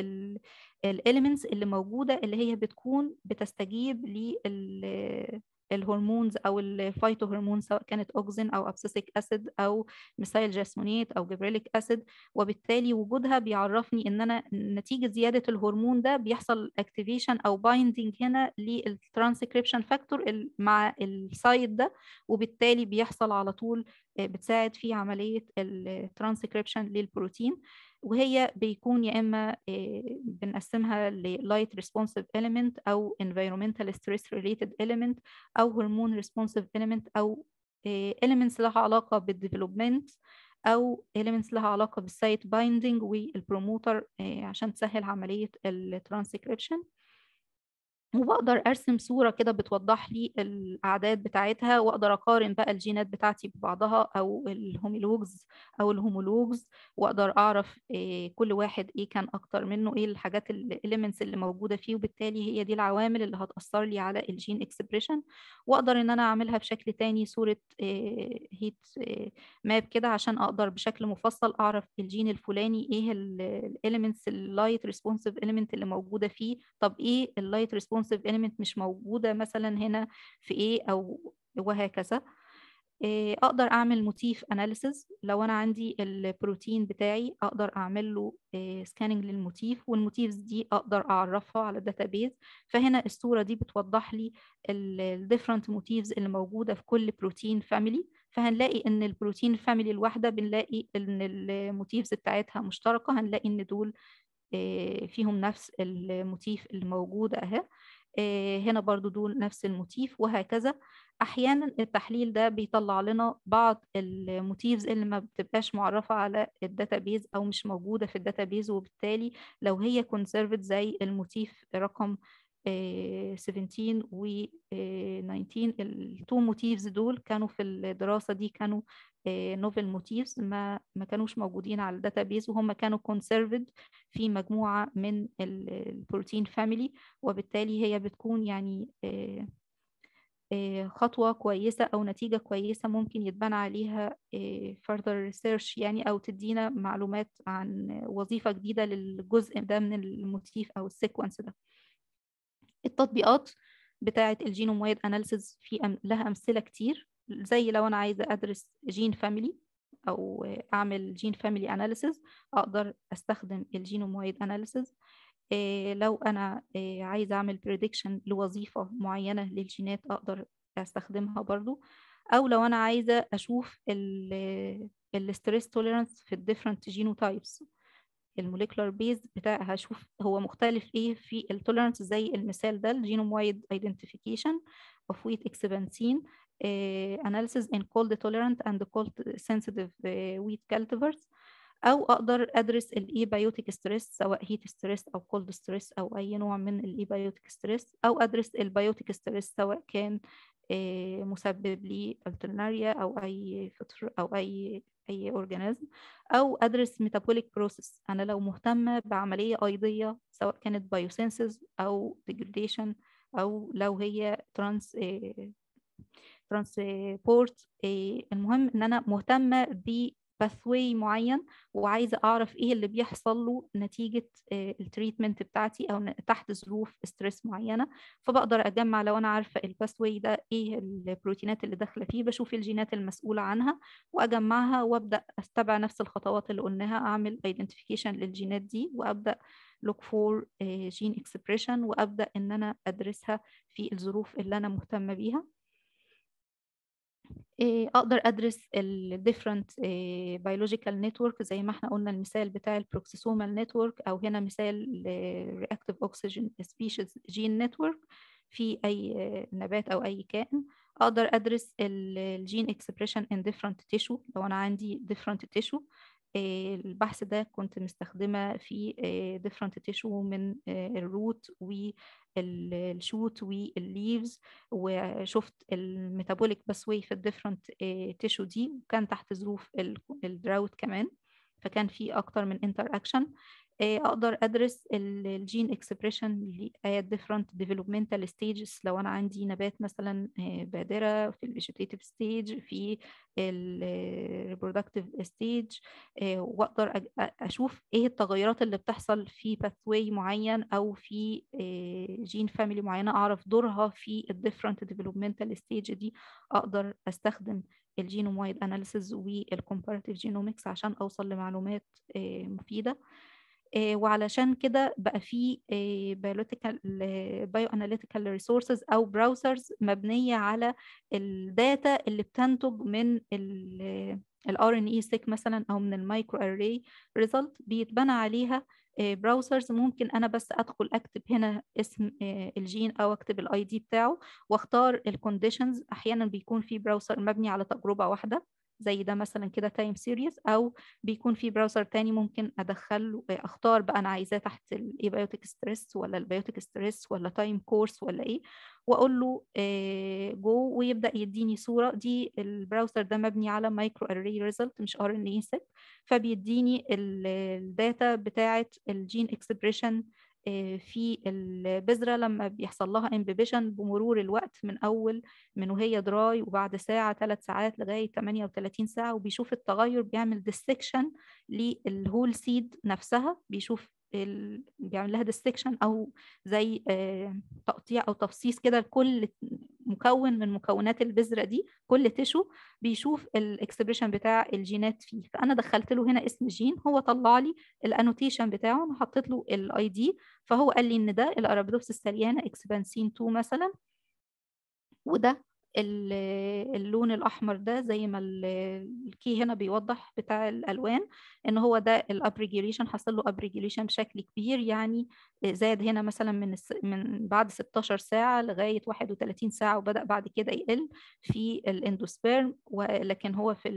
الاليمنتس اللي موجوده اللي هي بتكون بتستجيب لل الهرمونز او الفايتو هرمون سواء كانت اوكسين او ابسيسيك اسيد او ميثايل جاسمونيت او جبريليك اسيد وبالتالي وجودها بيعرفني ان انا نتيجه زياده الهرمون ده بيحصل اكتيفيشن او بايندنج هنا للترانسكريبشن فاكتور مع السايت ده وبالتالي بيحصل على طول آه، بتساعد في عمليه الترانسكريبشن للبروتين وهي بيكون يا اما آه، بنقسمها للايت ريسبونسيف اليمنت او environmental ستريس ريليتد اليمنت او هرمون ريسبونسيف اليمنت او elements لها علاقة بالديفلوبمنت أو elements لها علاقة بالسايت بايندينج والبروموتر عشان تسهل عملية الترانسكريبشن وبقدر ارسم صوره كده بتوضح لي الاعداد بتاعتها واقدر اقارن بقى الجينات بتاعتي ببعضها او الهوميلوجز او الهومولوجز واقدر اعرف آه، كل واحد ايه كان اكتر منه ايه الحاجات الاليمنتس اللي موجوده فيه وبالتالي هي دي العوامل اللي هتاثر لي على الجين اكسبريشن واقدر ان انا اعملها بشكل تاني صوره هيت آه، ماب آه، كده عشان اقدر بشكل مفصل اعرف الجين الفلاني ايه الاليمنتس اللايت ريسبونسيف اليمنت اللي موجوده فيه طب ايه اللايت ريسبونس responsive element مش موجودة مثلا هنا في ايه أو وهكذا آه، أقدر أعمل موتيف أناليسز لو أنا عندي البروتين بتاعي أقدر أعمل له سكاننج للموتيف والموتيفز دي أقدر أعرفها على الداتابيز فهنا الصورة دي بتوضح لي الديفرنت موتيفز اللي موجودة في كل بروتين فاميلي فهنلاقي ان البروتين فاميلي الواحده بنلاقي ان الموتيفز بتاعتها مشتركه هنلاقي ان دول آه، فيهم نفس الموتيف اللي موجوده اهي آه، هنا برضو دول نفس الموتيف وهكذا احيانا التحليل ده بيطلع لنا بعض الموتيفز اللي ما بتبقاش معرفه على الداتابيز او مش موجوده في الداتابيز وبالتالي لو هي كونسيرفد زي الموتيف رقم 17 آه، و 19 آه، التو موتيفز دول كانوا في الدراسه دي كانوا نوفل آه، موتيفز ما ما كانوش موجودين على الداتابيز وهم كانوا كونسيرفد في مجموعه من البروتين فاميلي وبالتالي هي بتكون يعني خطوة كويسة أو نتيجة كويسة ممكن يتبنى عليها further research يعني أو تدينا معلومات عن وظيفة جديدة للجزء ده من الموتيف أو السيكونس ده التطبيقات بتاعة الجينوم وايد اناليسز في أم... لها امثله كتير زي لو انا عايزه ادرس جين فاميلي او اعمل جين فاميلي اناليسز اقدر استخدم الجينوم وايد اناليسز إيه لو انا إيه عايزه اعمل بريدكشن لوظيفه معينه للجينات اقدر استخدمها برضو او لو انا عايزه اشوف الستريس توليرانس في الديفرنت جينوتايبس الموليكولار بيز بتاع هشوف هو مختلف ايه في التولرنس زي المثال ده الجينوم وايد ايدنتيفيكيشن اوف ويت اكسبانسين اناليسيز ان كولد تولرنت اند كولد سنسيتيف ويت كالتيفرز او اقدر ادرس الاي بايوتيك ستريس سواء هيت ستريس او كولد ستريس او اي نوع من الاي بايوتيك ستريس او ادرس البايوتيك ستريس سواء كان آه، مسبب لي الترناريا او اي فطر او اي اي اورجانيزم او ادرس ميتابوليك بروسيس انا لو مهتمه بعمليه ايضيه سواء كانت بايوسينسز او ديجريديشن او لو هي ترانس آه، ترانسبورت آه، المهم ان انا مهتمه باثوي معين وعايزه اعرف ايه اللي بيحصل له نتيجه آه، التريتمنت بتاعتي او تحت ظروف ستريس معينه فبقدر اجمع لو انا عارفه الباثوي ده ايه البروتينات اللي داخله فيه بشوف الجينات المسؤوله عنها واجمعها وابدا استبع نفس الخطوات اللي قلناها اعمل ايدنتيفيكيشن للجينات دي وابدا لوك فور جين اكسبريشن وابدا ان انا ادرسها في الظروف اللي انا مهتمه بيها إيه، اقدر ادرس الديفرنت بيولوجيكال نتورك زي ما احنا قلنا المثال بتاع البروكسيسومال نتورك او هنا مثال رياكتيف اوكسجين سبيشيز جين نتورك في اي نبات او اي كائن اقدر ادرس الجين اكسبريشن ان ديفرنت تيشو لو انا عندي ديفرنت تيشو آه، البحث ده كنت مستخدمة في آه، different tissue من الروت والشوت والليفز وشفت الميتابوليك باسوي في الديفرنت آه، تيشو دي وكان تحت ظروف الدراوت كمان فكان في اكتر من انتر اكشن إيه، اقدر ادرس الجين اكسبريشن اي different developmental stages لو انا عندي نبات مثلا إيه، بادره في الفيجيتيف ستيج في الريبرودكتيف إيه، ستيج واقدر اشوف ايه التغيرات اللي بتحصل في باثوي معين او في جين فاميلي معينه اعرف دورها في الديفرنت ديفلوبمنتال ستيج دي اقدر استخدم الجينوم وايد اناليسز والكومباراتيف جينومكس عشان اوصل لمعلومات مفيده آه، وعلشان كده بقى في بيولوتيكال بايو اناليتيكال ريسورسز او براوزرز مبنيه على الداتا اللي بتنتج من الار ان اي سيك مثلا او من المايكرو اري ريزلت بيتبنى عليها براوزرز آه، ممكن انا بس ادخل اكتب هنا اسم آه، الجين او اكتب الاي دي بتاعه واختار الكونديشنز احيانا بيكون في براوزر مبني على تجربه واحده زي ده مثلا كده تايم سيريز او بيكون في براوزر تاني ممكن ادخل اختار بقى انا عايزاه تحت الايبيوتيك ستريس ولا البيوتيك ستريس ولا تايم كورس ولا ايه واقول له جو آه، ويبدا يديني صوره دي البراوزر ده مبني على مايكرو اري ريزلت مش ار ان اي سيت فبيديني الداتا بتاعه الجين اكسبريشن آه، في البذرة لما بيحصل لها امبيبيشن بمرور الوقت من أول من وهي دراي وبعد ساعة ثلاث ساعات لغاية 38 ساعة وبيشوف التغير بيعمل ديسكشن للهول سيد نفسها بيشوف ال... بيعمل لها ديستكشن او زي آه، تقطيع او تفصيص كده لكل مكون من مكونات البذره دي كل تشو بيشوف الاكسبريشن بتاع الجينات فيه فانا دخلت له هنا اسم جين هو طلع لي الانوتيشن بتاعه وحطيت له الاي دي فهو قال لي ان ده الارابيدوبس السليانه اكسبانسين 2 مثلا وده اللون الأحمر ده زي ما الكي هنا بيوضح بتاع الألوان إن هو ده الأبريجيليشن حصل له أبريجيليشن بشكل كبير يعني آه، زاد هنا مثلا من من بعد 16 ساعة لغاية 31 ساعة وبدأ بعد كده يقل في الاندوسبيرم ولكن هو في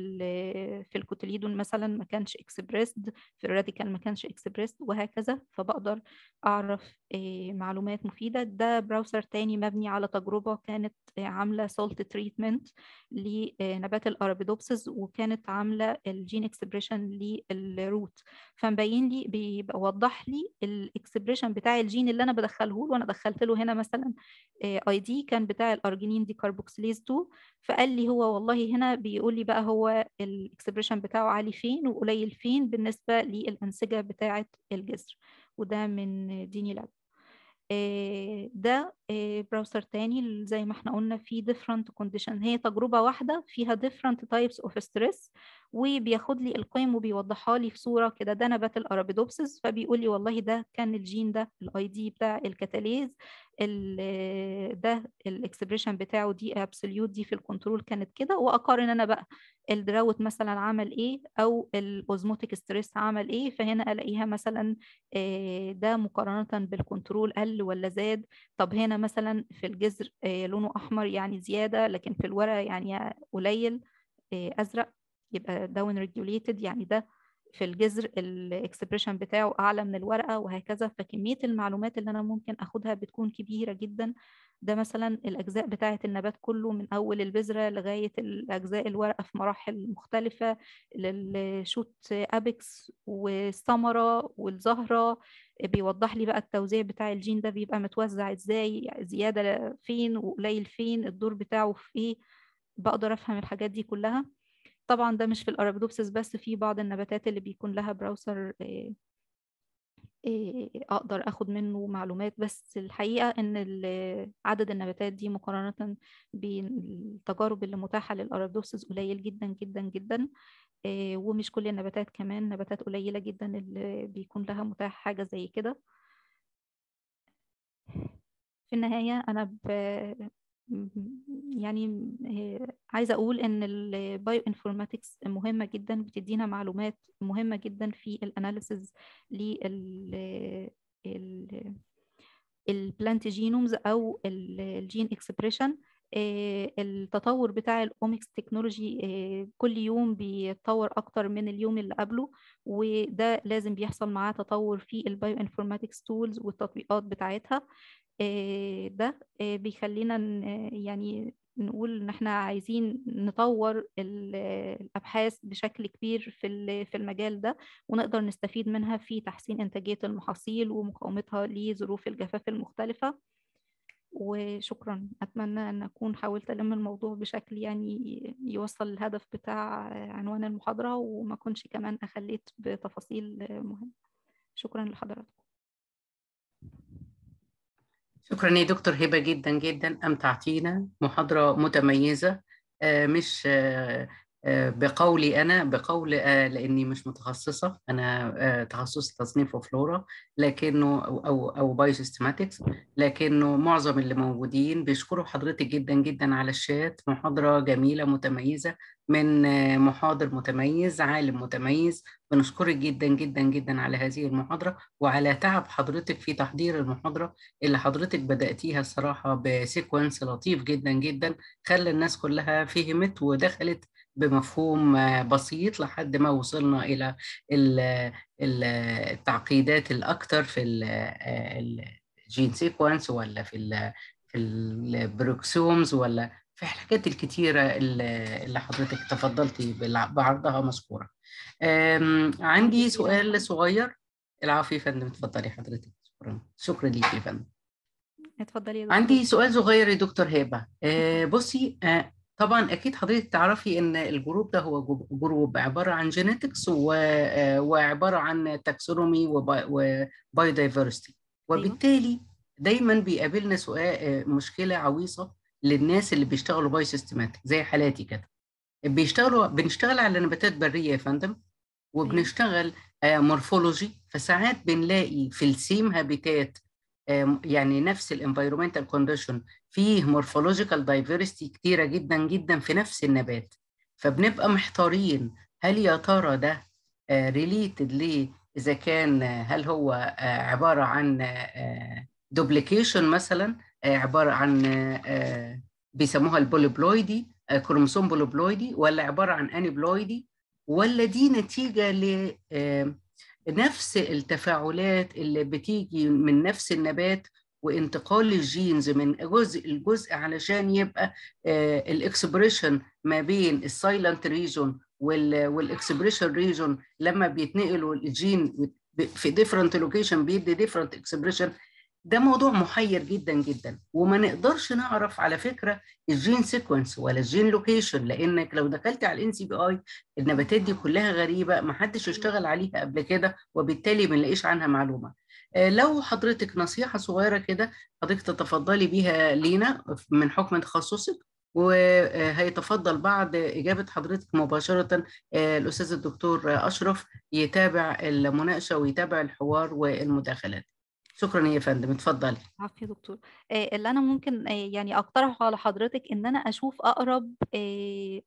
في الكوتليدون مثلا ما كانش اكسبريسد في الراديكال ما كانش اكسبريسد وهكذا فبقدر أعرف آه، معلومات مفيدة ده براوسر تاني مبني على تجربة كانت آه، عاملة سولت تريتمنت لنبات الارابيدوبسس وكانت عامله الجين اكسبريشن للروت فمبين لي بيوضح لي الاكسبريشن بتاع الجين اللي انا بدخله له وانا دخلت له هنا مثلا اي آه، دي كان بتاع الارجينين دي كاربوكسيليز 2 فقال لي هو والله هنا بيقول لي بقى هو الاكسبريشن بتاعه عالي فين وقليل فين بالنسبه للانسجه بتاعه الجذر وده من ديني لاب آه، ده براوسر آه، تاني زي ما احنا قلنا في different condition هي تجربة واحدة فيها different types of stress وبياخد لي القيم وبيوضحها لي في صورة كده ده نبات الارابيدوبسس فبيقول لي والله ده كان الجين ده الاي دي بتاع الكتاليز ده الاكسبريشن بتاعه دي ابسوليوت دي في الكنترول كانت كده واقارن انا بقى الدراوت مثلا عمل ايه او الاوزموتيك ستريس عمل ايه فهنا الاقيها مثلا آه، ده مقارنة بالكنترول قل ولا زاد طب هنا مثلا في الجذر آه، لونه أحمر يعني زيادة لكن في الورق يعني قليل آه، أزرق يبقى داون ريجوليتد يعني ده في الجذر الاكسبريشن بتاعه اعلى من الورقه وهكذا فكميه المعلومات اللي انا ممكن اخدها بتكون كبيره جدا ده مثلا الاجزاء بتاعه النبات كله من اول البذره لغايه الاجزاء الورقه في مراحل مختلفه للشوت ابيكس والثمره والزهره بيوضح لي بقى التوزيع بتاع الجين ده بيبقى متوزع ازاي زياده فين وقليل فين الدور بتاعه في ايه بقدر افهم الحاجات دي كلها طبعا ده مش في الأرابيدوبسس بس في بعض النباتات اللي بيكون لها براوسر آه، آه، اقدر اخد منه معلومات بس الحقيقه ان عدد النباتات دي مقارنه بالتجارب اللي متاحه للأرابيدوبسس قليل جدا جدا جدا آه، ومش كل النباتات كمان نباتات قليله جدا اللي بيكون لها متاح حاجه زي كده في النهايه انا يعني عايزة أقول إن البايو انفورماتكس مهمة جدا بتدينا معلومات مهمة جدا في الأناليسز لل البلانت جينومز أو الجين اكسبريشن آه، التطور بتاع الاومكس تكنولوجي آه، كل يوم بيتطور اكتر من اليوم اللي قبله وده لازم بيحصل معاه تطور في البايو انفورماتكس تولز والتطبيقات بتاعتها آه، ده بيخلينا يعني نقول ان احنا عايزين نطور الابحاث بشكل كبير في في المجال ده ونقدر نستفيد منها في تحسين انتاجيه المحاصيل ومقاومتها لظروف الجفاف المختلفه وشكرا أتمنى أن أكون حاولت ألم الموضوع بشكل يعني يوصل الهدف بتاع عنوان المحاضرة وما اكونش كمان أخليت بتفاصيل مهمة شكرا لحضراتكم شكرا يا دكتور هبة جدا جدا أمتعتينا محاضرة متميزة آه، مش آه، آه، بقولي انا بقول آه، لاني مش متخصصه انا آه، تخصصي تصنيف وفلورا لكنه او او بايوسيستماتكس لكنه معظم اللي موجودين بيشكروا حضرتك جدا جدا على الشات محاضره جميله متميزه من محاضر متميز عالم متميز بنشكرك جدا جدا جدا على هذه المحاضره وعلى تعب حضرتك في تحضير المحاضره اللي حضرتك بداتيها الصراحه بسيكونس لطيف جدا جدا خلى الناس كلها فهمت ودخلت بمفهوم بسيط لحد ما وصلنا الى التعقيدات الاكثر في الجين سيكونس ولا في في البروكسومز ولا في الحاجات الكتيره اللي حضرتك تفضلتي بعرضها مذكوره. عندي سؤال صغير العفو يا فندم اتفضلي حضرتك شكرا شكرا ليك يا فندم اتفضلي عندي سؤال صغير يا دكتور هيبه آه، بصي آه، طبعا اكيد حضرتك تعرفي ان الجروب ده هو جروب عباره عن جينيتكس آه، وعباره عن تاكسونومي وبايودايفرستي وبالتالي دايما بيقابلنا سؤال آه، مشكله عويصه للناس اللي بيشتغلوا باي سيستماتيك زي حالاتي كده بيشتغلوا بنشتغل على نباتات بريه يا فندم أيوه. وبنشتغل مورفولوجي آه، فساعات بنلاقي في السيم هابيتات يعني نفس الانفيرومنتال كونديشن فيه مورفولوجيكال دايفيرستي كتيره جدا جدا في نفس النبات فبنبقى محتارين هل يا ترى ده ريليتد آه، ل اذا كان آه، هل هو آه، عباره عن دوبليكيشن مثلا عباره عن بيسموها البوليبلويدي كروموسوم بوليبلويدي ولا عباره عن انيبلويدي ولا دي نتيجه ل نفس التفاعلات اللي بتيجي من نفس النبات وانتقال الجينز من جزء لجزء علشان يبقى آه، الاكسبريشن ما بين السايلنت ريجون والاكسبريشن ريجون لما بيتنقلوا الجين في ديفرنت لوكيشن بيدي ديفرنت اكسبريشن ده موضوع محير جدا جدا وما نقدرش نعرف على فكره الجين سيكونس ولا الجين لوكيشن لانك لو دخلت على الان سي بي اي النباتات دي كلها غريبه ما حدش اشتغل عليها قبل كده وبالتالي ما نلاقيش عنها معلومه آه، لو حضرتك نصيحه صغيره كده حضرتك تتفضلي بيها لينا من حكم تخصصك وهيتفضل بعد إجابة حضرتك مباشرة آه، الأستاذ الدكتور أشرف يتابع المناقشة ويتابع الحوار والمداخلات شكرا يا فندم اتفضلي عفوا يا دكتور آه، اللي انا ممكن آه، يعني اقترحه على حضرتك ان انا اشوف اقرب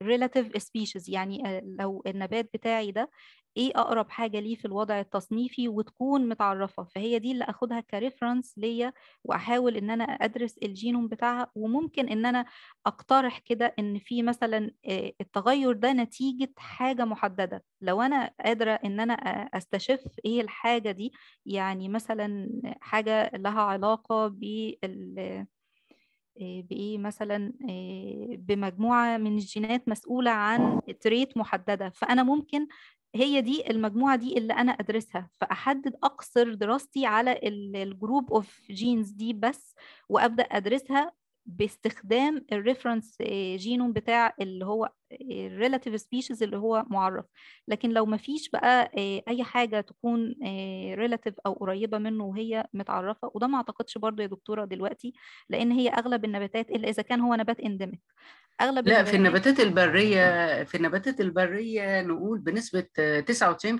ريلاتيف آه، سبيشيز يعني لو النبات بتاعي ده ايه اقرب حاجه ليه في الوضع التصنيفي وتكون متعرفه فهي دي اللي اخدها كريفرنس ليا واحاول ان انا ادرس الجينوم بتاعها وممكن ان انا اقترح كده ان في مثلا آه، التغير ده نتيجه حاجه محدده لو انا قادره ان انا استشف ايه الحاجه دي يعني مثلا حاجه لها علاقه بال آه، بإيه مثلا آه، بمجموعة من الجينات مسؤولة عن تريت محددة فأنا ممكن هي دي المجموعه دي اللي انا ادرسها فاحدد اقصر دراستي على الجروب اوف جينز دي بس وابدا ادرسها باستخدام الريفرنس آه، جينوم بتاع اللي هو الريلاتيف آه، سبيشيز اللي هو معرف لكن لو ما فيش بقى آه، اي حاجه تكون ريلاتيف او قريبه منه وهي متعرفه وده ما اعتقدش برضه يا دكتوره دلوقتي لان هي اغلب النباتات الا اذا كان هو نبات اندمك اغلب لا في النباتات البريه في النباتات البريه نقول بنسبه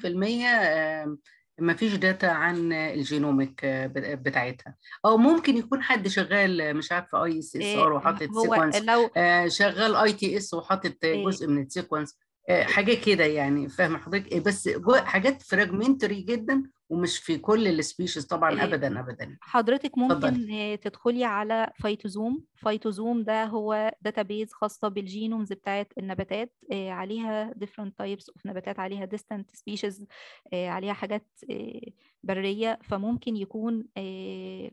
99% ما فيش داتا عن الجينوميك بتاعتها او ممكن يكون حد شغال مش عارف اي اس اس ار وحاطط سيكونس آه، شغال اي تي اس وحاطط إيه. جزء من السيكونس آه، حاجه كده يعني فاهم حضرتك بس حاجات فراجمنتري جدا ومش في كل السبيشيز طبعا ابدا ابدا حضرتك ممكن فضل. تدخلي على فيتوزوم فيتوزوم ده هو داتابيز خاصه بالجينومز بتاعه النباتات عليها ديفرنت تايبس اوف نباتات عليها ديستنت سبيشيز عليها حاجات بريه فممكن يكون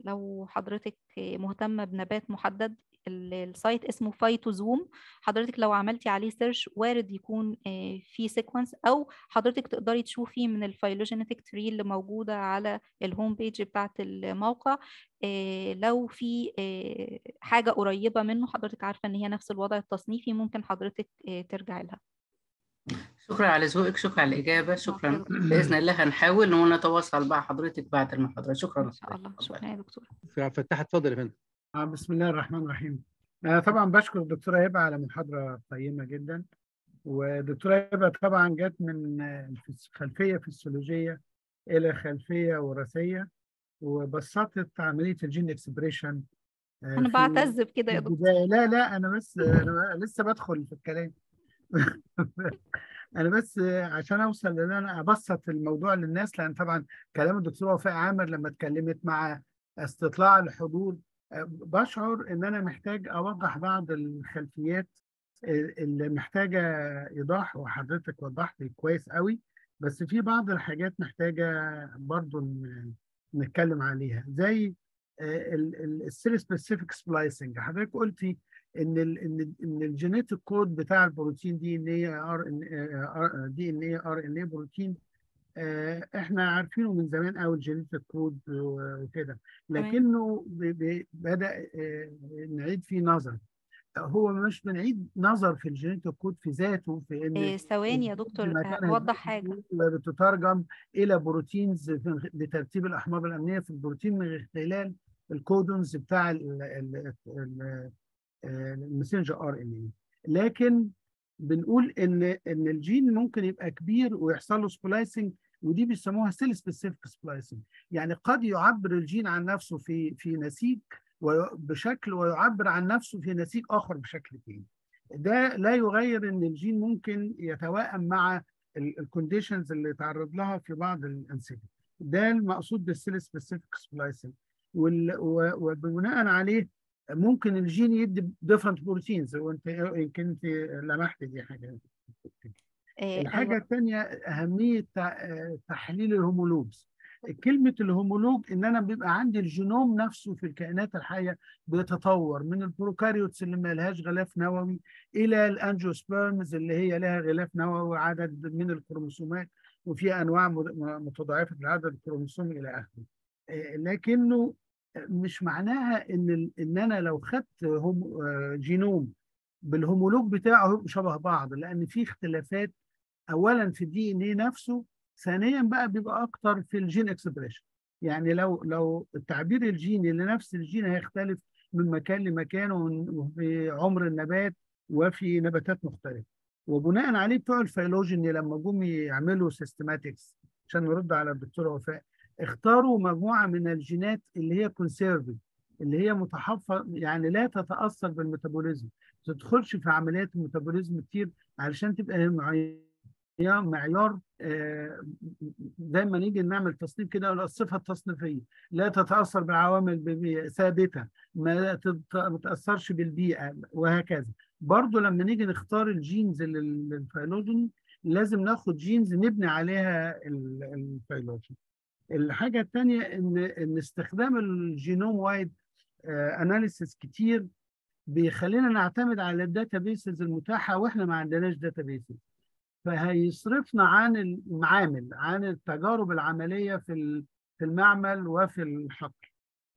لو حضرتك مهتمه بنبات محدد السايت اسمه فايتوزوم حضرتك لو عملتي عليه سيرش وارد يكون آه، في سيكونس او حضرتك تقدري تشوفي من الفايلوجينيتك تري اللي موجوده على الهوم بيج بتاعه الموقع آه، لو في آه، حاجه قريبه منه حضرتك عارفه ان هي نفس الوضع التصنيفي ممكن حضرتك ترجعي لها شكرا على ذوقك شكرا على الاجابه شكرا باذن الله هنحاول ونتواصل مع حضرتك بعد المحاضره شكرا ان شاء الله شكرا يا دكتور فتحت اتفضل يا فندم آه، بسم الله الرحمن الرحيم أنا آه، طبعا بشكر الدكتورة هبة على محاضرة قيمة جدا والدكتورة هبة طبعا جت من خلفية فسيولوجية إلى خلفية وراثية وبسطت عملية الجين اكسبريشن آه، أنا بعتز بكده يا دكتور لا لا أنا بس أنا لسه بدخل في الكلام أنا بس عشان أوصل لأن أنا أبسط الموضوع للناس لأن طبعا كلام الدكتورة وفاء عامر لما اتكلمت مع استطلاع الحضور بشعر ان انا محتاج اوضح بعض الخلفيات آه، اللي محتاجه ايضاح وحضرتك وضحت كويس قوي بس في بعض الحاجات محتاجه برضو نتكلم عليها زي آه، السيل سبيسيفيك سبلايسنج حضرتك قلتي ان الـ ان ان الجينيتيك كود بتاع البروتين دي ان اي ار ان آه، دي ان اي ار ان اي بروتين آه، احنا عارفينه من زمان قوي الجينيتيك كود وكده لكنه بدا آه، نعيد فيه نظر هو مش بنعيد نظر في الجينيتيك كود في ذاته في ان إيه، ثواني يا دكتور هوضح آه، حاجه بتترجم الى بروتينز بترتيب الاحماض الامينيه في البروتين من خلال الكودونز بتاع المسنجر ار ان اي لكن بنقول ان ان الجين ممكن يبقى كبير ويحصل له سبلايسنج ودي بيسموها سيل سبيسيفيك سبلايسنج يعني قد يعبر الجين عن نفسه في في نسيج بشكل ويعبر عن نفسه في نسيج اخر بشكل ثاني ده لا يغير ان الجين ممكن يتوائم مع الكونديشنز اللي تعرض لها في بعض الانسجه ده المقصود بالسيل سبيسيفيك سبلايسنج وبناء عليه ممكن الجين يدي ديفرنت بروتينز وانت يمكن انت لمحت دي حاجه آه، الحاجة أيوة. الثانية أهمية آه، تحليل الهومولوجز كلمة الهومولوج إن أنا بيبقى عندي الجينوم نفسه في الكائنات الحية بيتطور من البروكاريوتس اللي ما لهاش غلاف نووي إلى الأنجوسبيرمز اللي هي لها غلاف نووي عدد من الكروموسومات وفي أنواع متضاعفة العدد الكروموسومي إلى آخره آه، لكنه مش معناها إن إن أنا لو خدت جينوم بالهومولوج بتاعه شبه بعض لأن في اختلافات اولا في الدي ان اي نفسه ثانيا بقى بيبقى اكتر في الجين اكسبريشن يعني لو لو التعبير الجيني لنفس الجين هيختلف من مكان لمكان وفي عمر النبات وفي نباتات مختلفه وبناء عليه بتوع الفيلوجيني لما جم يعملوا سيستماتكس عشان نرد على الدكتور وفاء اختاروا مجموعه من الجينات اللي هي كونسيرفد اللي هي متحفظ يعني لا تتاثر بالميتابوليزم ما تدخلش في عمليات الميتابوليزم كتير علشان تبقى معينه هي معيار آه، دايما نيجي نعمل تصنيف كده الصفه التصنيفيه لا تتاثر بعوامل ثابته ما تتاثرش بالبيئه وهكذا برضو لما نيجي نختار الجينز للفيلوجين لازم ناخد جينز نبني عليها الفيلوجين الحاجه الثانيه ان ان استخدام الجينوم وايد اناليسيس آه، كتير بيخلينا نعتمد على الداتا بيسز المتاحه واحنا ما عندناش داتا بيسز فهيصرفنا عن المعامل عن التجارب العمليه في في المعمل وفي الحقل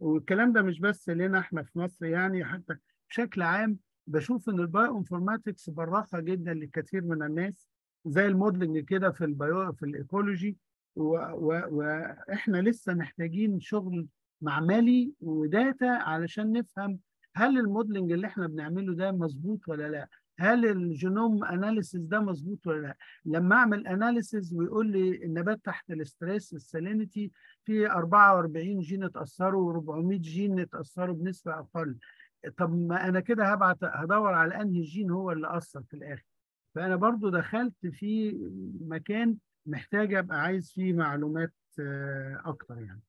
والكلام ده مش بس لنا احنا في مصر يعني حتى بشكل عام بشوف ان البايو انفورماتكس براقه جدا لكثير من الناس زي المودلنج كده في البيو في الايكولوجي واحنا لسه محتاجين شغل معملي وداتا علشان نفهم هل المودلنج اللي احنا بنعمله ده مظبوط ولا لا هل الجينوم اناليسيز ده مظبوط ولا لا لما اعمل اناليسيز ويقول لي النبات تحت الاستريس السالينيتي في 44 جين اتاثروا و400 جين اتاثروا بنسبه اقل طب ما انا كده هبعت هدور على انهي جين هو اللي اثر في الاخر فانا برضو دخلت في مكان محتاج ابقى عايز فيه معلومات آه، اكتر يعني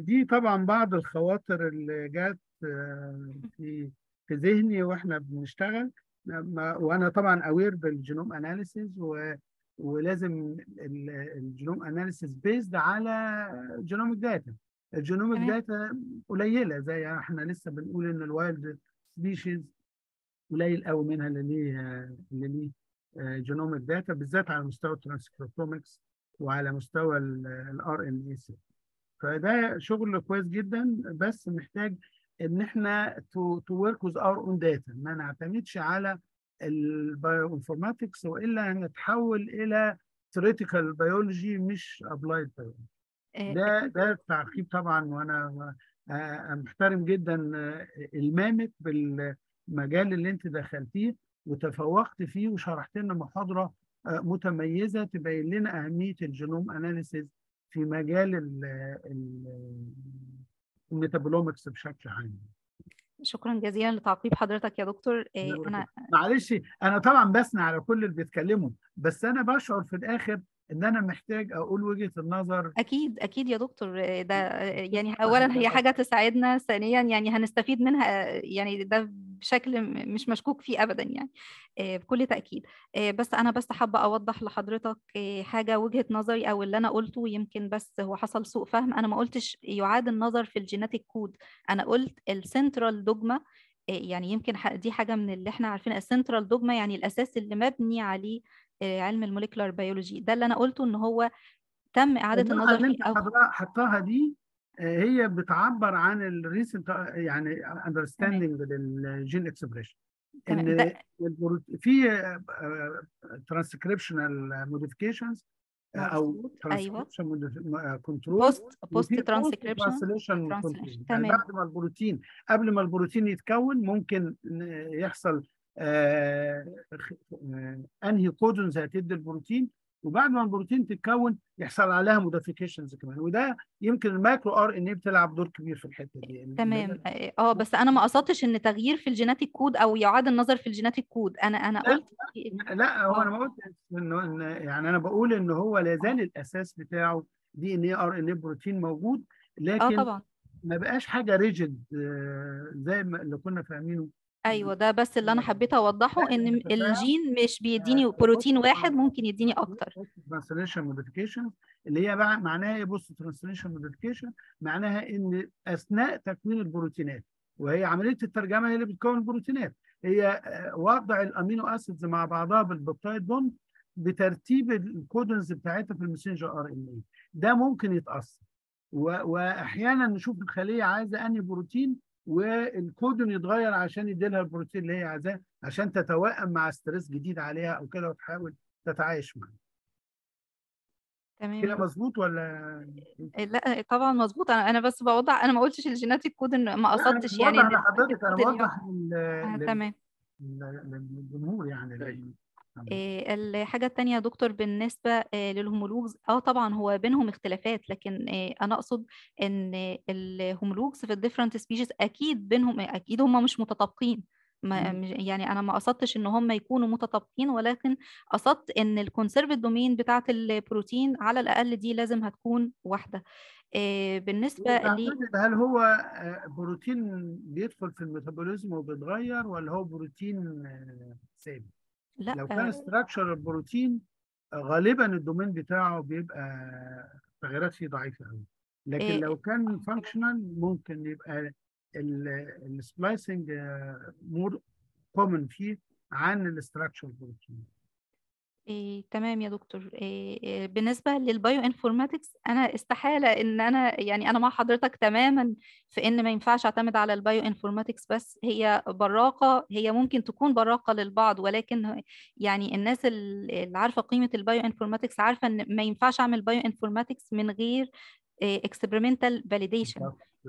دي طبعا بعض الخواطر اللي جت آه، في في ذهني واحنا بنشتغل وانا طبعا اوير بالجينوم اناليسيز و ولازم الجينوم اناليسيز بيزد على جينوميك داتا الجينوميك داتا قليله زي احنا لسه بنقول ان الوايلد سبيشيز قليل قوي منها اللي ليه اللي ليه جينوميك آه، داتا بالذات على مستوى الترانسكريبتومكس وعلى مستوى الار ان اي فده شغل كويس جدا بس محتاج ان احنا تو ورك وذ اور اون داتا ما نعتمدش على البايو انفورماتكس والا هنتحول الى ثريتيكال بيولوجي مش ابلايد آه، بيولوجي ده آه. ده تعقيب طبعا وانا آه، محترم جدا المامك بالمجال اللي انت دخلتيه وتفوقت فيه وشرحت لنا محاضره متميزه تبين لنا اهميه الجينوم اناليسيز في مجال ال الميتابولومكس بشكل عام شكرا جزيلا لتعقيب حضرتك يا دكتور إيه انا معلش انا طبعا بثني على كل اللي بيتكلموا بس انا بشعر في الاخر ان انا محتاج اقول وجهه النظر اكيد اكيد يا دكتور ده يعني اولا هي حاجه تساعدنا ثانيا يعني هنستفيد منها يعني ده بشكل مش مشكوك فيه ابدا يعني آه، بكل تاكيد آه، بس انا بس حابه اوضح لحضرتك آه، حاجه وجهه نظري او اللي انا قلته يمكن بس هو حصل سوء فهم انا ما قلتش يعاد النظر في الجيناتيك كود انا قلت السنترال دوجما يعني يمكن دي حاجه من اللي احنا عارفين السنترال دوجما يعني الاساس اللي مبني عليه علم الموليكولار بيولوجي ده اللي انا قلته ان هو تم اعاده النظر فيه او حطاها دي آه، هي بتعبر عن الريسنت آه، يعني اندرستاندنج للجين اكسبريشن ان في ترانسكريبشنال آه، موديفيكيشنز او ترانسكريبشن كنترول بوست بوست ترانسكريبشن بعد ما البروتين قبل ما البروتين يتكون ممكن يحصل آه، آه، انهي كودونز هتدي البروتين وبعد ما البروتين تتكون يحصل عليها موديفيكيشنز كمان وده يمكن المايكرو ار ان اي بتلعب دور كبير في الحته دي تمام آه،, اه بس انا ما قصدتش ان تغيير في الجيناتيك كود او يعاد النظر في الجيناتيك كود انا انا لا قلت لا, لا هو انا ما قلت انه يعني انا بقول ان هو لا زال الاساس بتاعه دي ان اي ار ان اي بروتين موجود لكن اه طبعا ما بقاش حاجه ريجد زي ما اللي كنا فاهمينه إمم. ايوه ده بس اللي انا حبيت اوضحه ان الجين مش آه، بيديني بروتين واحد ممكن يديني اكتر ترانسليشن موديفيكيشن اللي هي بقى معناها ايه بص ترانسليشن موديفيكيشن معناها ان اثناء تكوين البروتينات وهي عمليه الترجمه هي اللي بتكون البروتينات هي آه، وضع الامينو اسيدز مع بعضها بالبيبتايد بوند بترتيب الكودنز بتاعتها في المسنجر ار ان اي ده ممكن يتاثر واحيانا نشوف الخليه عايزه انهي بروتين والكودون يتغير عشان يديلها البروتين اللي هي عايزاه عشان تتوائم مع ستريس جديد عليها او كده وتحاول تتعايش معاه تمام كده مظبوط ولا إيه، لا طبعا مظبوط انا انا بس بوضح انا ما قلتش الجيناتيك كود ما قصدتش يعني انا حضرتك انا بوضح آه، تمام للجمهور يعني آه، الحاجة التانية يا دكتور بالنسبة آه، للهومولوجز اه طبعا هو بينهم اختلافات لكن آه، انا اقصد ان الهومولوجز في الديفرنت سبيشيز اكيد بينهم اكيد هم مش متطابقين يعني انا ما قصدتش ان هم يكونوا متطابقين ولكن قصدت ان الكونسيرف دومين بتاعه البروتين على الاقل دي لازم هتكون واحده بالنسبه طيب، لي هل هو بروتين بيدخل في الميتابوليزم وبيتغير ولا هو بروتين ثابت لا لو كان استراكشر آه. البروتين غالبا الدومين بتاعه بيبقى التغيرات فيه ضعيفه قوي لكن إيه لو آه، كان فانكشنال آه، ممكن يبقى السبلايسنج مور كومن فيه عن الاستراكشر بروتين إيه، تمام يا دكتور إيه، إيه، بالنسبة للبايو انفورماتكس أنا استحالة إن أنا يعني أنا مع حضرتك تماما في إن ما ينفعش أعتمد على البايو انفورماتكس بس هي براقة هي ممكن تكون براقة للبعض ولكن يعني الناس اللي عارفة قيمة البايو انفورماتكس عارفة إن ما ينفعش أعمل بايو انفورماتكس من غير إيه، experimental فاليديشن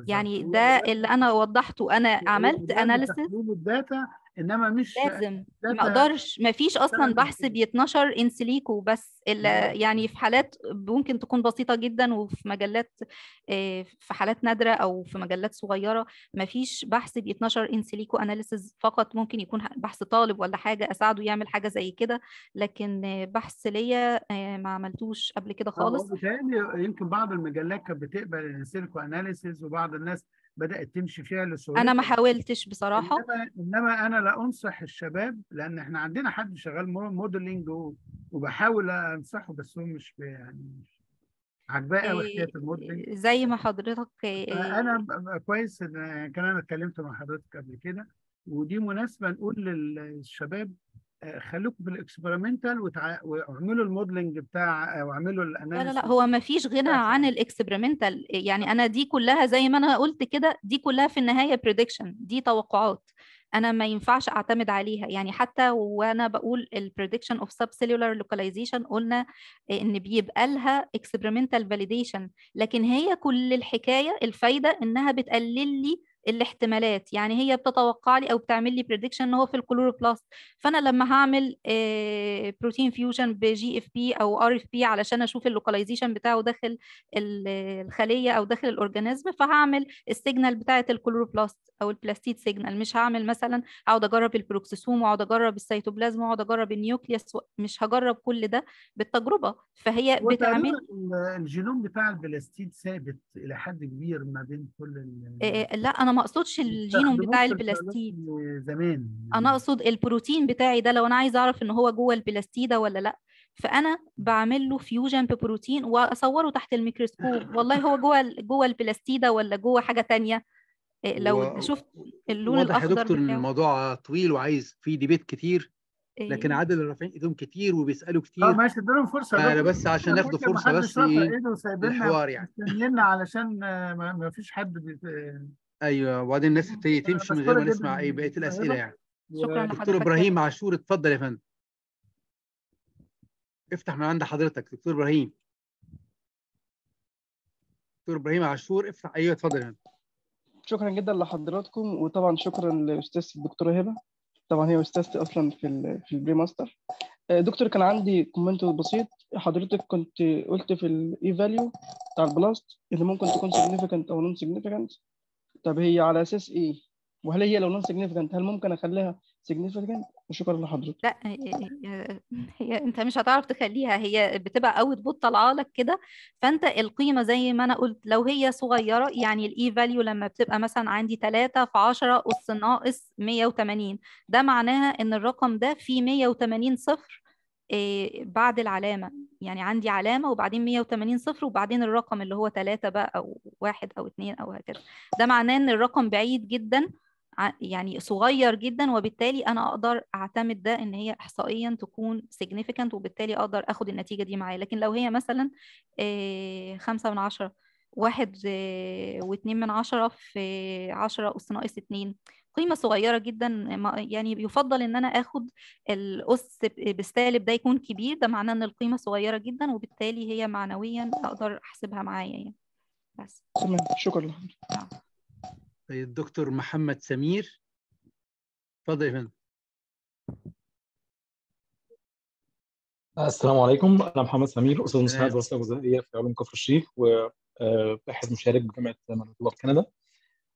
يعني ده اللي أنا وضحته أنا عملت أناليسيس الداتا انما مش لازم ما اقدرش ما فيش اصلا بحث بيتنشر انسليكو بس الا يعني في حالات ممكن تكون بسيطه جدا وفي مجلات آه، في حالات نادره او في مجلات صغيره ما فيش بحث بيتنشر انسليكو اناليسز فقط ممكن يكون بحث طالب ولا حاجه اساعده يعمل حاجه زي كده لكن بحث ليا آه، ما عملتوش قبل كده خالص يمكن بعض المجلات كانت بتقبل انسليكو اناليسز وبعض الناس بدات تمشي فيها لسوريا انا ما حاولتش بصراحه إنما, انما انا لا انصح الشباب لان احنا عندنا حد شغال موديلنج وبحاول انصحه بس هو مش يعني عجباه قوي حكايه إيه، الموديلنج زي ما حضرتك إيه، إيه. انا كويس ان كان انا اتكلمت مع حضرتك قبل كده ودي مناسبه نقول للشباب خلوكم في الاكسبيرمنتال واعملوا الموديلنج بتاع واعملوا الاناليسيس لا لا لا هو ما فيش غنى عن الاكسبيرمنتال يعني انا دي كلها زي ما انا قلت كده دي كلها في النهايه بريدكشن دي توقعات انا ما ينفعش اعتمد عليها يعني حتى وانا بقول البريدكشن اوف سب سيلولار لوكاليزيشن قلنا ان بيبقى لها اكسبيرمنتال فاليديشن لكن هي كل الحكايه الفايده انها بتقلل لي الاحتمالات يعني هي بتتوقع لي او بتعمل لي بريدكشن ان هو في الكلوروبلاست فانا لما هعمل بروتين فيوجن بجي اف بي او ار اف بي علشان اشوف اللوكاليزيشن بتاعه داخل الخليه او داخل الاورجانيزم فهعمل السيجنال بتاعه الكلوروبلاست او البلاستيد سيجنال مش هعمل مثلا اقعد اجرب البروكسيسوم واقعد اجرب السيتوبلازم واقعد اجرب النيوكليوس مش هجرب كل ده بالتجربه فهي بتعمل الجينوم بتاع البلاستيد ثابت الى حد كبير ما بين كل ال... آه، آه، لا انا ما اقصدش الجينوم بتاع البلاستيد زمان انا يعني. اقصد البروتين بتاعي ده لو انا عايز اعرف ان هو جوه البلاستيده ولا لا فانا بعمل له فيوجن ببروتين واصوره تحت الميكروسكوب والله هو جوه جوه البلاستيده ولا جوه حاجه تانية آه، لو و... شفت اللون الاخضر يا دكتور الموضوع طويل وعايز في ديبيت كتير لكن إيه. عدد اللي رافعين ايدهم كتير وبيسالوا آه، كتير اه ماشي اديلهم فرصه انا بس عشان ناخد فرصه بس ايه الحوار يعني علشان آه، ما فيش حد بيت... ايوه وبعدين الناس تبتدي تمشي من غير ما نسمع ايه بقيه الاسئله يعني شكرا دكتور ابراهيم عاشور اتفضل يا فندم افتح من عند حضرتك دكتور ابراهيم دكتور ابراهيم عاشور افتح ايوه اتفضل يا فندم شكرا جدا لحضراتكم وطبعا شكرا لاستاذ الدكتوره هبه طبعا هي استاذتي اصلا في في البري ماستر آه، دكتور كان عندي كومنت بسيط حضرتك كنت قلت في الاي فاليو بتاع البلاست اللي ممكن تكون سيجنيفيكانت او نون سيجنيفيكانت طب هي على اساس ايه؟ وهل هي لو نون سيجنفيكانت هل ممكن اخليها سيجنفيكانت؟ وشكرا لحضرتك. لا هي, هي انت مش هتعرف تخليها هي بتبقى اوت بوت طالعه لك كده فانت القيمه زي ما انا قلت لو هي صغيره يعني الاي فاليو e لما بتبقى مثلا عندي 3 في 10 اس ناقص 180 ده معناها ان الرقم ده فيه 180 صفر آه، بعد العلامة يعني عندي علامة وبعدين 180 صفر وبعدين الرقم اللي هو 3 بقى أو 1 أو 2 أو هكذا ده معناه إن الرقم بعيد جدا يعني صغير جدا وبالتالي أنا أقدر أعتمد ده إن هي إحصائيا تكون significant وبالتالي أقدر أخد النتيجة دي معايا لكن لو هي مثلا 5 آه، من 10 واحد آه، واتنين من عشرة في عشرة أس ناقص اتنين قيمه صغيره جدا يعني يفضل ان انا اخد الاس بالسالب ده يكون كبير ده معناه ان القيمه صغيره جدا وبالتالي هي معنويا اقدر احسبها معايا يعني بس تمام شكرا آه. طيب دكتور محمد سمير اتفضل يا فندم السلام عليكم انا محمد سمير استاذ مساعد دراسه جزائيه في علوم كفر الشيخ وباحث مشارك بجامعه ملكه كندا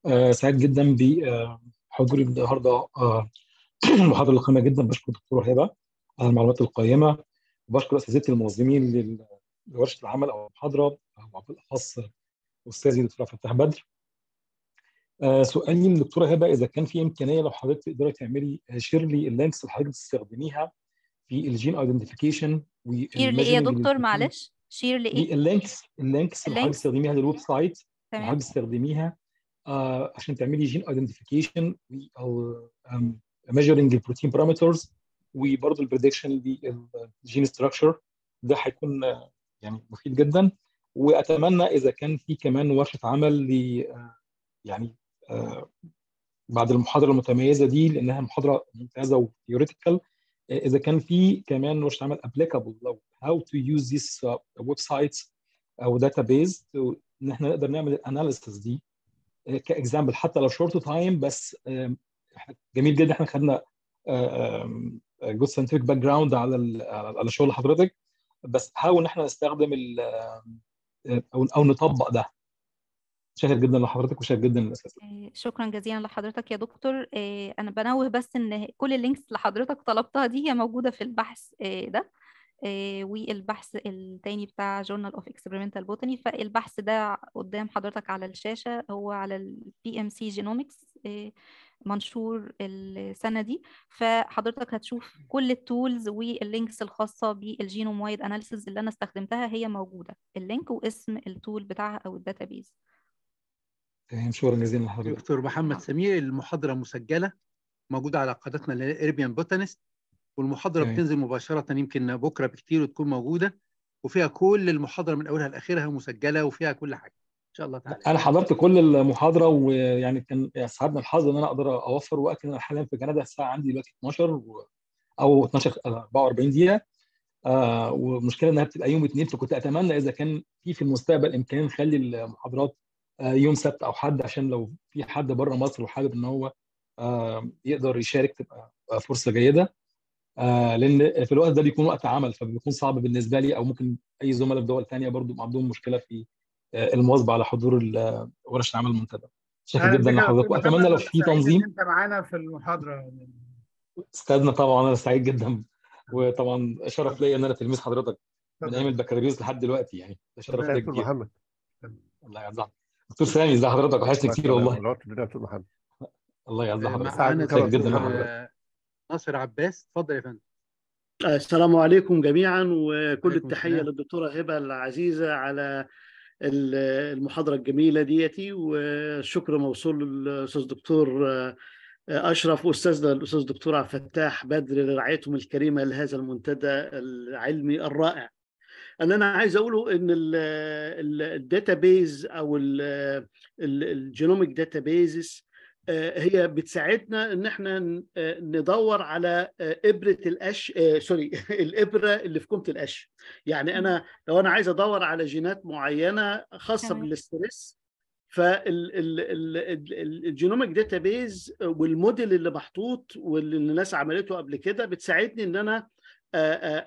آه، سعيد جدا ب آه، حضوري النهارده المحاضره آه، القيمه جدا بشكر الدكتور هبه على المعلومات القيمه وبشكر اساتذتي المنظمين لورشه العمل او المحاضره وعبد الاخص استاذي الدكتور فتح بدر آه، سؤالي للدكتوره هبه اذا كان في امكانيه لو حضرتك تقدري تعملي شير آه، لي اللينكس اللي حضرتك بتستخدميها في الجين ايدنتيفيكيشن شير لايه يا دكتور معلش شير لايه؟ اللينكس اللينكس اللي حضرتك بتستخدميها للويب سايت تمام حضرتك بتستخدميها آه، عشان تعملي جين ايدنتيفيكيشن او ميجرنج البروتين بارامترز وبرضه البريدكشن للجين ستراكشر ده هيكون آه، يعني مفيد جدا واتمنى اذا كان في كمان ورشه عمل ل آه، يعني بعد المحاضره المتميزه دي لانها محاضره ممتازه وثيوريتيكال اذا كان في كمان ورشه عمل ابليكابل لو هاو تو يوز ذيس ويب سايتس او داتا بيز ان احنا نقدر نعمل الاناليسيس دي كاكزامبل حتى لو شورت تايم بس جميل جدا احنا خدنا جود سنتريك باك جراوند على على شغل حضرتك بس حاول ان احنا نستخدم ال او او نطبق ده شاكر جدا لحضرتك وشاكر جدا للاساس آه، شكرا جزيلا لحضرتك يا دكتور آه، انا بنوه بس ان كل اللينكس اللي حضرتك طلبتها دي هي موجوده في البحث آه، ده آه، والبحث التاني بتاع Journal of Experimental Botany فالبحث ده قدام حضرتك على الشاشة هو على الـ PMC Genomics آه، منشور السنه دي فحضرتك هتشوف كل التولز واللينكس الخاصه بالجينوم وايد اناليسز اللي انا استخدمتها هي موجوده اللينك واسم التول بتاعها او الداتابيز تمام شكرا جزيلا لحضرتك دكتور محمد نعم. سمير المحاضره مسجله موجوده على قناتنا الاربيان Botanist والمحاضره أيوة. بتنزل مباشره يمكن بكره بكتير وتكون موجوده وفيها كل المحاضره من اولها لاخرها مسجله وفيها كل حاجه ان شاء الله تعالى انا حضرت كل المحاضره ويعني كان أسعدنا الحظ ان انا اقدر اوفر وقت انا حاليا في كندا الساعه عندي دلوقتي 12 و... او 12 44 دقيقه آه والمشكله انها بتبقى يوم اثنين فكنت اتمنى اذا كان في في المستقبل امكان نخلي المحاضرات آه يوم سبت او حد عشان لو في حد بره مصر وحابب ان هو آه يقدر يشارك تبقى فرصه جيده آه لان في الوقت ده بيكون وقت عمل فبيكون صعب بالنسبه لي او ممكن اي زملاء في دول ثانيه برضو عندهم مشكله في آه المواظبه على حضور آه، ورش العمل المنتدى شكرا جدا لحضرتك واتمنى لو في تنظيم انت معانا في المحاضره استاذنا طبعا انا سعيد جدا وطبعا شرف ليا ان انا تلميذ حضرتك من ايام البكالوريوس لحد دلوقتي يعني شرف ليا كبير محمد الله يعزك دكتور سامي ازي حضرتك وحشني كتير والله الله يعزك حضرتك سعيد جدا لحضرتك ناصر عباس اتفضل يا فندم السلام عليكم جميعا وكل التحيه للدكتوره هبه العزيزه على المحاضره الجميله ديتي والشكر موصول للاستاذ دكتور آه، اشرف واستاذنا الاستاذ دكتور عبد الفتاح بدر لرعايتهم الكريمه لهذا المنتدى العلمي الرائع اللي انا عايز اقوله ان الداتابيز او الجينوميك داتابيزز آه، هي بتساعدنا ان احنا آه، ندور على آه، ابره القش سوري الابره اللي في كومه القش يعني انا لو انا عايز ادور على جينات معينه خاصه بالستريس فالجينوميك داتا بيز والموديل اللي محطوط واللي الناس عملته قبل كده بتساعدني ان انا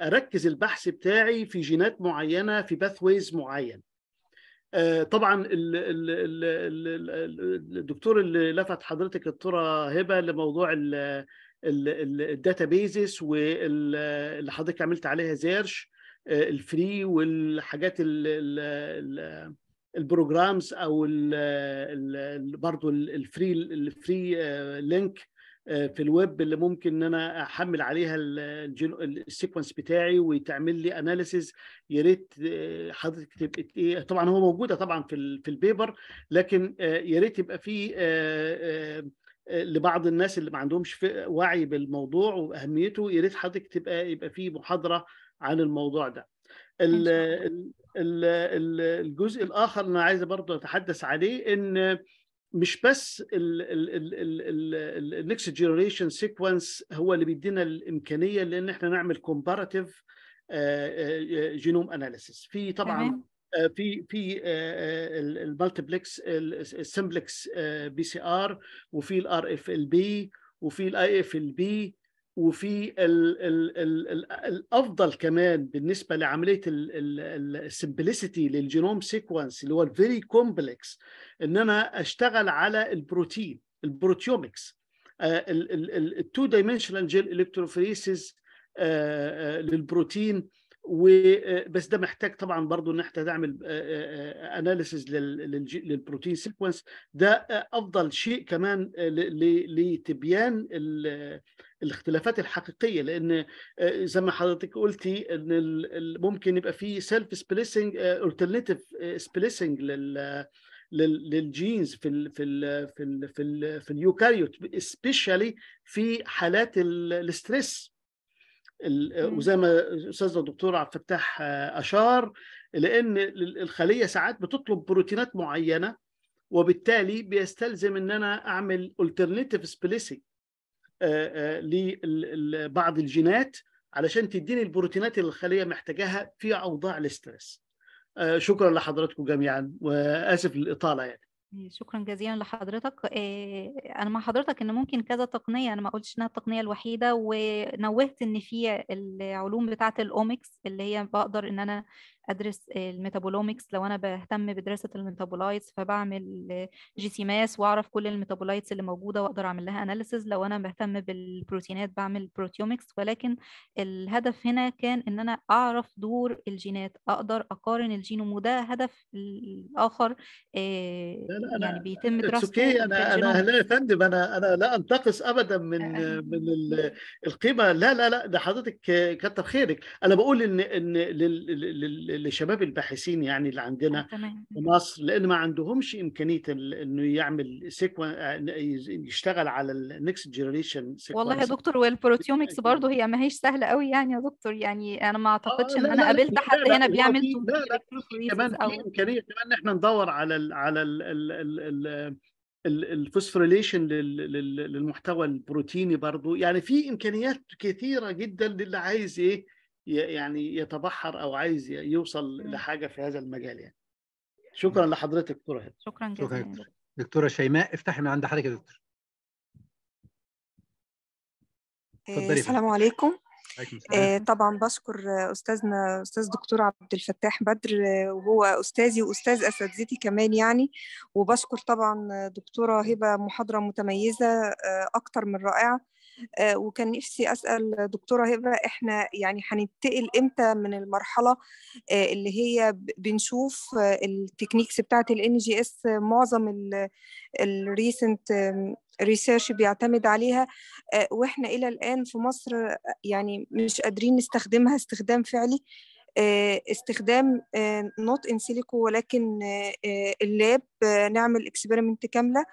اركز البحث بتاعي في جينات معينه في باث معين طبعا الدكتور اللي لفت حضرتك الترى هبه لموضوع الداتا بيزس واللي حضرتك عملت عليها زيرش الفري والحاجات البروجرامز او برضه الفري الفري لينك آه، في الويب اللي ممكن ان انا احمل عليها السيكونس بتاعي وتعمل لي اناليسيز يا ريت آه، حضرتك تبقى ايه طبعا هو موجوده طبعا في في البيبر لكن آه، يا ريت يبقى في لبعض الناس اللي ما عندهمش وعي بالموضوع واهميته يا ريت حضرتك تبقى يبقى في محاضره عن الموضوع ده الجزء الاخر انا عايز برضه اتحدث عليه ان مش بس النكست جينيريشن سيكونس هو اللي بيدينا الامكانيه لان احنا نعمل كومباراتيف جينوم اناليسيس في طبعا آه، في في المالتيبلكس السمبلكس بي سي ار وفي الار اف ال بي وفي الاي اف ال بي وفي الـ ال ال ال الافضل كمان بالنسبه لعمليه السمبلسيتي للجينوم سيكونس اللي هو الفيري كومبلكس ان انا اشتغل على البروتين البروتيومكس التو دايمنشنال جيل الكتروفريسز للبروتين آه، بس ده محتاج طبعا برضو ان احنا نعمل اناليسز للبروتين سيكونس ده آه، افضل شيء كمان آه، لتبيان الاختلافات الحقيقيه لان زي ما حضرتك قلتي ان ممكن يبقى في سيلف سبليسنج الترناتيف سبليسنج لل للجينز في الـ في الـ في الـ في, الـ في اليوكاريوت سبيشالي في حالات الاستريس آه، إمم. وزي ما استاذنا الدكتور عبد الفتاح آه، اشار لان الخليه ساعات بتطلب بروتينات معينه وبالتالي بيستلزم ان انا اعمل الترناتيف آه، سبليسنج لبعض الجينات علشان تديني البروتينات اللي الخليه محتاجاها في اوضاع الاسترس شكرا لحضراتكم جميعا واسف للاطاله يعني إيه، شكرا جزيلا لحضرتك إيه، انا مع حضرتك ان ممكن كذا تقنيه انا ما قلتش انها التقنيه الوحيده ونوهت ان في العلوم بتاعه الاومكس اللي هي بقدر ان انا ادرس الميتابولومكس لو انا بهتم بدراسه الميتابولايتس فبعمل جي سي ماس واعرف كل الميتابولايتس اللي موجوده واقدر اعمل لها اناليسز لو انا بهتم بالبروتينات بعمل بروتيومكس ولكن الهدف هنا كان ان انا اعرف دور الجينات اقدر اقارن الجينوم وده هدف الاخر إيه يعني بيتم دراسته اوكي انا انا لا يا فندم انا انا لا انتقص ابدا من من القيمه لا لا لا ده حضرتك كتر خيرك انا بقول ان ان لل لشباب الباحثين يعني اللي عندنا آه، في مصر لان ما عندهمش امكانيه انه يعمل سيكو... آه، يشتغل على النكست جنريشن والله يا دكتور والبروتيومكس برضه هي ما هيش سهله قوي يعني يا دكتور يعني انا ما اعتقدش آه، ان انا قابلت حد هنا بيعمل كمان في امكانيه كمان ان احنا ندور على الـ على الـ الـ الـ الـ الفوسفوريليشن للمحتوى البروتيني برضو يعني في امكانيات كثيره جدا للي عايز ايه يعني يتبحر او عايز يوصل إمم. لحاجه في هذا المجال يعني إمم. شكرا لحضرتك دكتوره هبه شكرا جدا شكرا دكتوره شيماء افتحي من عند حضرتك يا دكتور آه، السلام عليكم آه، طبعا بشكر استاذنا استاذ دكتور عبد الفتاح بدر آه، وهو استاذي واستاذ اساتذتي كمان يعني وبشكر طبعا دكتوره هبه محاضره متميزه اكثر من رائعه آه، وكان نفسي اسال دكتوره هبه احنا يعني هننتقل امتى من المرحله آه، اللي هي بنشوف آه، التكنيكس بتاعه الان جي اس معظم الريسنت ريسيرش بيعتمد عليها واحنا الى الان في مصر يعني مش قادرين نستخدمها استخدام فعلي استخدام نوت ان سيليكو ولكن اللاب نعمل اكسبيرمنت كامله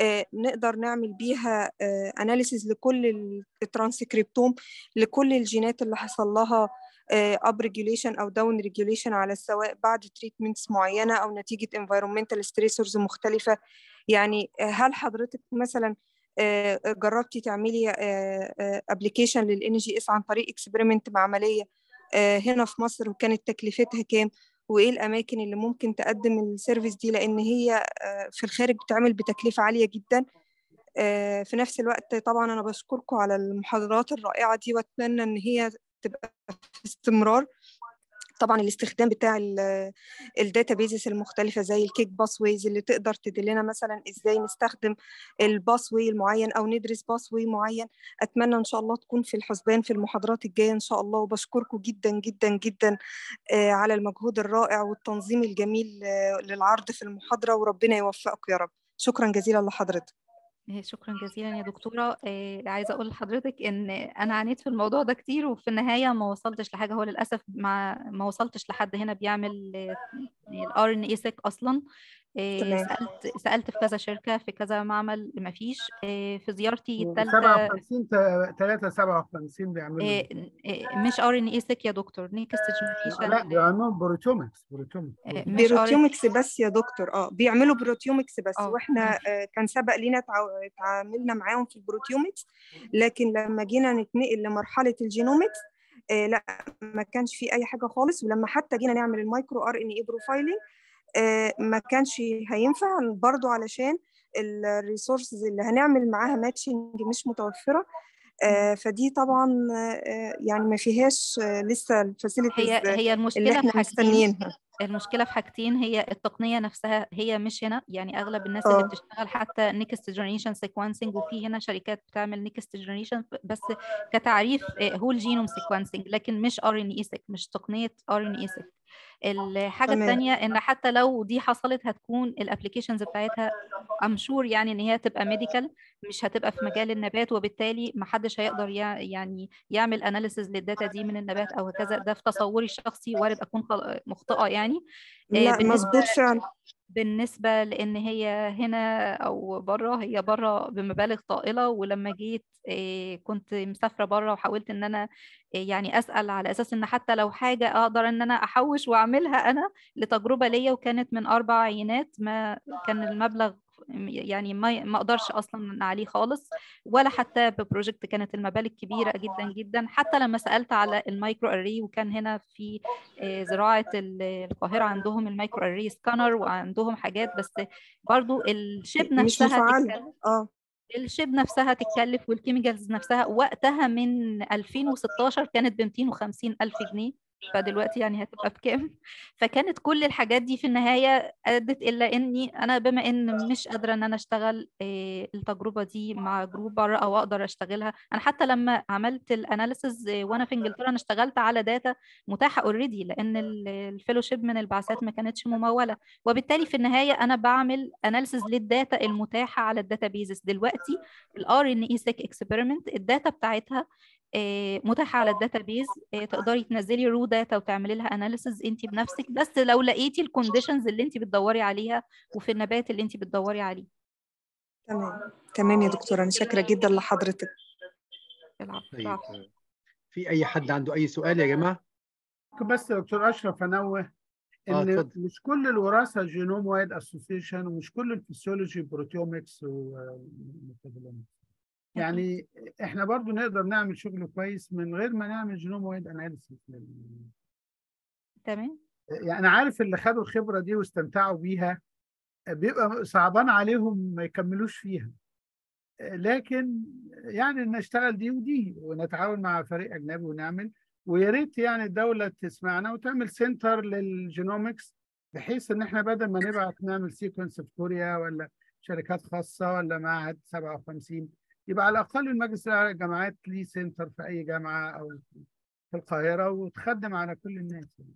آه، نقدر نعمل بيها اناليسيز آه، لكل الترانسكريبتوم لكل الجينات اللي حصل لها اب آه، ريجوليشن او داون ريجوليشن على السواء بعد تريتمنتس معينه او نتيجه انفايرمنتال ستريسورز مختلفه يعني هل حضرتك مثلا جربتي تعملي ابلكيشن للان جي اس عن طريق اكسبيرمنت معمليه هنا في مصر وكانت تكلفتها كام وايه الاماكن اللي ممكن تقدم السيرفيس دي لان هي آه، في الخارج بتعمل بتكلفه عاليه جدا آه، في نفس الوقت طبعا انا بشكركم على المحاضرات الرائعه دي واتمنى ان هي تبقى في استمرار طبعا الاستخدام بتاع الداتا بيزس المختلفه زي الكيك باسويز اللي تقدر تدلنا مثلا ازاي نستخدم الباسوي المعين او ندرس باسوي معين اتمنى ان شاء الله تكون في الحسبان في المحاضرات الجايه ان شاء الله وبشكركم جدا جدا جدا آه، على المجهود الرائع والتنظيم الجميل آه، للعرض في المحاضره وربنا يوفقك يا رب شكرا جزيلا لحضرتك آه، شكرا جزيلا يا دكتورة آه، عايزة أقول لحضرتك إن أنا عانيت في الموضوع ده كتير وفي النهاية ما وصلتش لحاجة هو للأسف ما, ما وصلتش لحد هنا بيعمل الـ RNA سيك أصلا إيه، سالت سالت في كذا شركه في كذا معمل ما فيش إيه، في زيارتي الثالثه 57 57 بيعملوا إيه، مش ار ان اي سيك يا دكتور نيكستج ما فيش لا بيعملوا بروتيومكس بروتيومكس بروتيومكس بس يا دكتور اه بيعملوا بروتيومكس بس أوه. واحنا آه، كان سبق لينا تعاملنا معاهم في البروتيومكس لكن لما جينا نتنقل لمرحله الجينومكس لا ما كانش في اي حاجه خالص ولما حتى جينا نعمل المايكرو ار ان اي بروفايلنج آه، ما كانش هينفع برضو علشان الريسورسز اللي هنعمل معاها ماتشنج مش متوفره آه، فدي طبعا آه، يعني ما فيهاش لسه الفاسيلتيز هي هي المشكله اللي احنا مستنيينها المشكله في حاجتين هي التقنيه نفسها هي مش هنا يعني اغلب الناس أوه. اللي بتشتغل حتى نيكست جينيشن سيكونسنج وفي هنا شركات بتعمل نيكست جينيشن بس كتعريف هو جينوم سيكونسنج لكن مش ار ان اي مش تقنيه ار ان اي آه، الحاجه الثانيه ان حتى لو دي حصلت هتكون الابلكيشنز بتاعتها ام شور يعني ان هي تبقى ميديكال مش هتبقى في مجال النبات وبالتالي ما حدش هيقدر يعني يعمل اناليسز للداتا دي من النبات او هكذا ده في تصوري الشخصي وارد اكون مخطئه يعني آه، لا مظبوط فعلا بالنسبة لأن هي هنا أو بره هي بره بمبالغ طائلة ولما جيت كنت مسافرة بره وحاولت إن أنا يعني أسأل على أساس إن حتى لو حاجة أقدر إن أنا أحوش وأعملها أنا لتجربة ليا وكانت من أربع عينات ما كان آه. المبلغ يعني ما ما اقدرش آه. اصلا عليه خالص ولا أيوة. حتى ببروجكت كانت المبالغ كبيره آه، جدا آه. جدا حتى لما سالت على المايكرو اري وكان هنا في زراعه القاهره عندهم المايكرو اري سكانر وعندهم حاجات بس برضو الشيب نفسها اه الشيب نفسها تتكلف والكيميكالز نفسها وقتها من 2016 كانت ب 250 الف جنيه فدلوقتي يعني هتبقى بكام فكانت كل الحاجات دي في النهايه ادت الا اني انا بما ان مش قادره ان انا اشتغل آه، التجربه دي مع جروب بره او اقدر اشتغلها انا حتى لما عملت الاناليسز آه، وانا في انجلترا انا اشتغلت على داتا متاحه اوريدي لان الفيلوشيب من البعثات ما كانتش مموله وبالتالي في النهايه انا بعمل اناليسز للداتا المتاحه على الداتا بيزس دلوقتي الار ان اي سيك الداتا بتاعتها آه، متاحه على الداتابيز آه، تقدري تنزلي رو داتا وتعملي لها اناليسز انت بنفسك بس لو لقيتي الكونديشنز اللي انت بتدوري عليها وفي النبات اللي انت بتدوري عليه تمام تمام يا دكتوره انا شاكره جدا لحضرتك طيب، في اي حد عنده اي سؤال يا جماعه بس يا دكتور اشرف انوه آه، ان آه مش كل الوراثه جينوم وايد اسوسيشن ومش كل الفسيولوجي بروتيومكس وميتابولومكس يعني احنا برضو نقدر نعمل شغل كويس من غير ما نعمل جينوم وايد اناليسيس تمام يعني انا عارف اللي خدوا الخبره دي واستمتعوا بيها بيبقى صعبان عليهم ما يكملوش فيها لكن يعني نشتغل دي ودي ونتعاون مع فريق اجنبي ونعمل ويا ريت يعني الدوله تسمعنا وتعمل سنتر للجينومكس بحيث ان احنا بدل ما نبعت نعمل سيكونس في كوريا ولا شركات خاصه ولا معهد 57 يبقى على الاقل المجلس الاعلى للجامعات ليه سنتر في اي جامعه او في القاهره وتخدم على كل الناس يعني.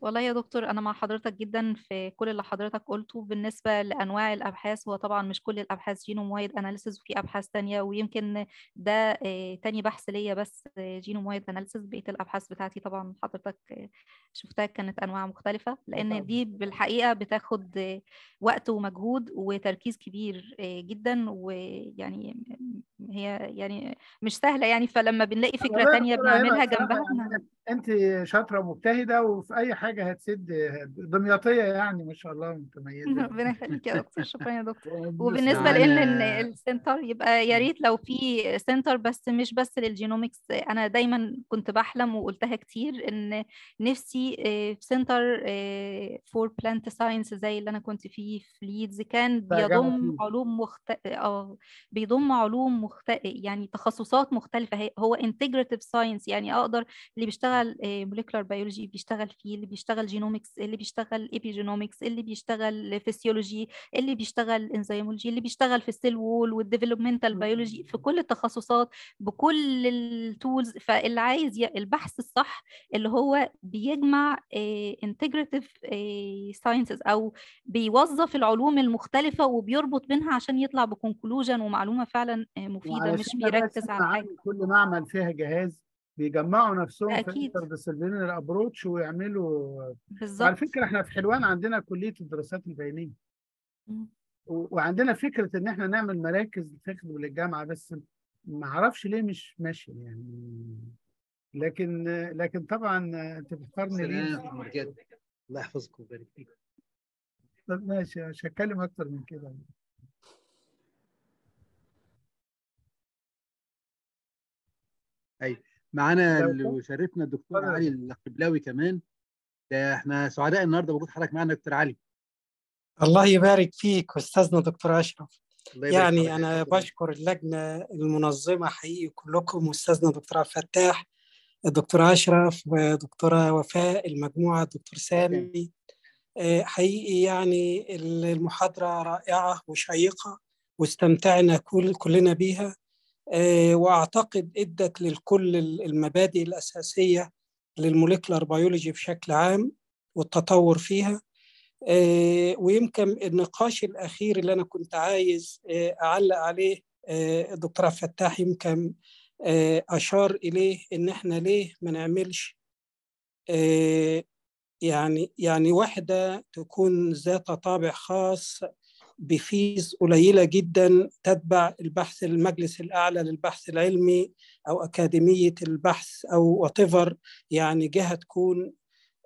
والله يا دكتور أنا مع حضرتك جدا في كل اللي حضرتك قلته بالنسبة لأنواع الأبحاث هو طبعا مش كل الأبحاث جينوم وايد أناليسز وفي أبحاث تانية ويمكن ده آه، تاني بحث ليا بس جينوم وايد أناليسز بقية الأبحاث بتاعتي طبعا حضرتك آه، شفتها كانت أنواع مختلفة لأن دي بالحقيقة بتاخد آه، وقت ومجهود وتركيز كبير جدا ويعني هي يعني مش سهلة يعني فلما بنلاقي فكرة تانية بنعملها جنبها أنت شاطرة مجتهدة وفي أي حاجة حاجه هتسد دمياطيه يعني ما شاء الله متميزه ربنا يخليك يا دكتور شكرا يا دكتور وبالنسبه لان السنتر يبقى يا ريت لو في سنتر بس مش بس للجينومكس انا دايما كنت بحلم وقلتها كتير ان نفسي آه، في سنتر فور بلانت ساينس زي اللي انا كنت فيه في ليدز كان بيضم علوم مخت... اه بيضم علوم مخت... يعني تخصصات مختلفه هو انتجريتيف ساينس يعني اقدر اللي بيشتغل موليكولار آه، بيولوجي بيشتغل فيه اللي بيشتغل جينومكس اللي بيشتغل ايبيجينومكس اللي بيشتغل فسيولوجي اللي بيشتغل انزيمولوجي اللي بيشتغل في السيل وول والديفلوبمنتال بيولوجي في كل التخصصات بكل التولز فاللي عايز البحث الصح اللي هو بيجمع انتجريتيف آه، ساينسز آه، او بيوظف العلوم المختلفه وبيربط بينها عشان يطلع بكونكلوجن ومعلومه فعلا آه، مفيده مش بيركز على حاجه كل معمل فيها جهاز بيجمعوا نفسهم أكيد. في الانترديسيبلينري ابروتش ويعملوا بالظبط على فكره احنا في حلوان عندنا كليه الدراسات البيانيه وعندنا فكره ان احنا نعمل مراكز تخدم للجامعه بس ما اعرفش ليه مش ماشيه يعني لكن لكن طبعا انت بتفكرني ليه الله يحفظكم ويبارك فيكم ماشي مش هتكلم اكتر من كده معانا اللي شرفنا الدكتور علي القبلاوي كمان ده احنا سعداء النهارده بوجود حضرتك معانا دكتور علي الله يبارك فيك استاذنا دكتور اشرف يعني انا بشكر اللجنه المنظمه حقيقي كلكم واستاذنا دكتور عبد الفتاح الدكتور اشرف ودكتوره وفاء المجموعه الدكتور سامي آه، حقيقي يعني المحاضره رائعه وشيقه واستمتعنا كل كلنا بيها آه، واعتقد ادت للكل المبادئ الاساسيه للموليكولار بيولوجي بشكل عام والتطور فيها آه، ويمكن النقاش الاخير اللي انا كنت عايز آه، اعلق عليه الدكتور عبد الفتاح يمكن اشار اليه ان احنا ليه ما نعملش يعني يعني وحده تكون ذات طابع خاص بفيز قليله جدا تتبع البحث المجلس الاعلى للبحث العلمي او اكاديميه البحث او واتيفر يعني جهه تكون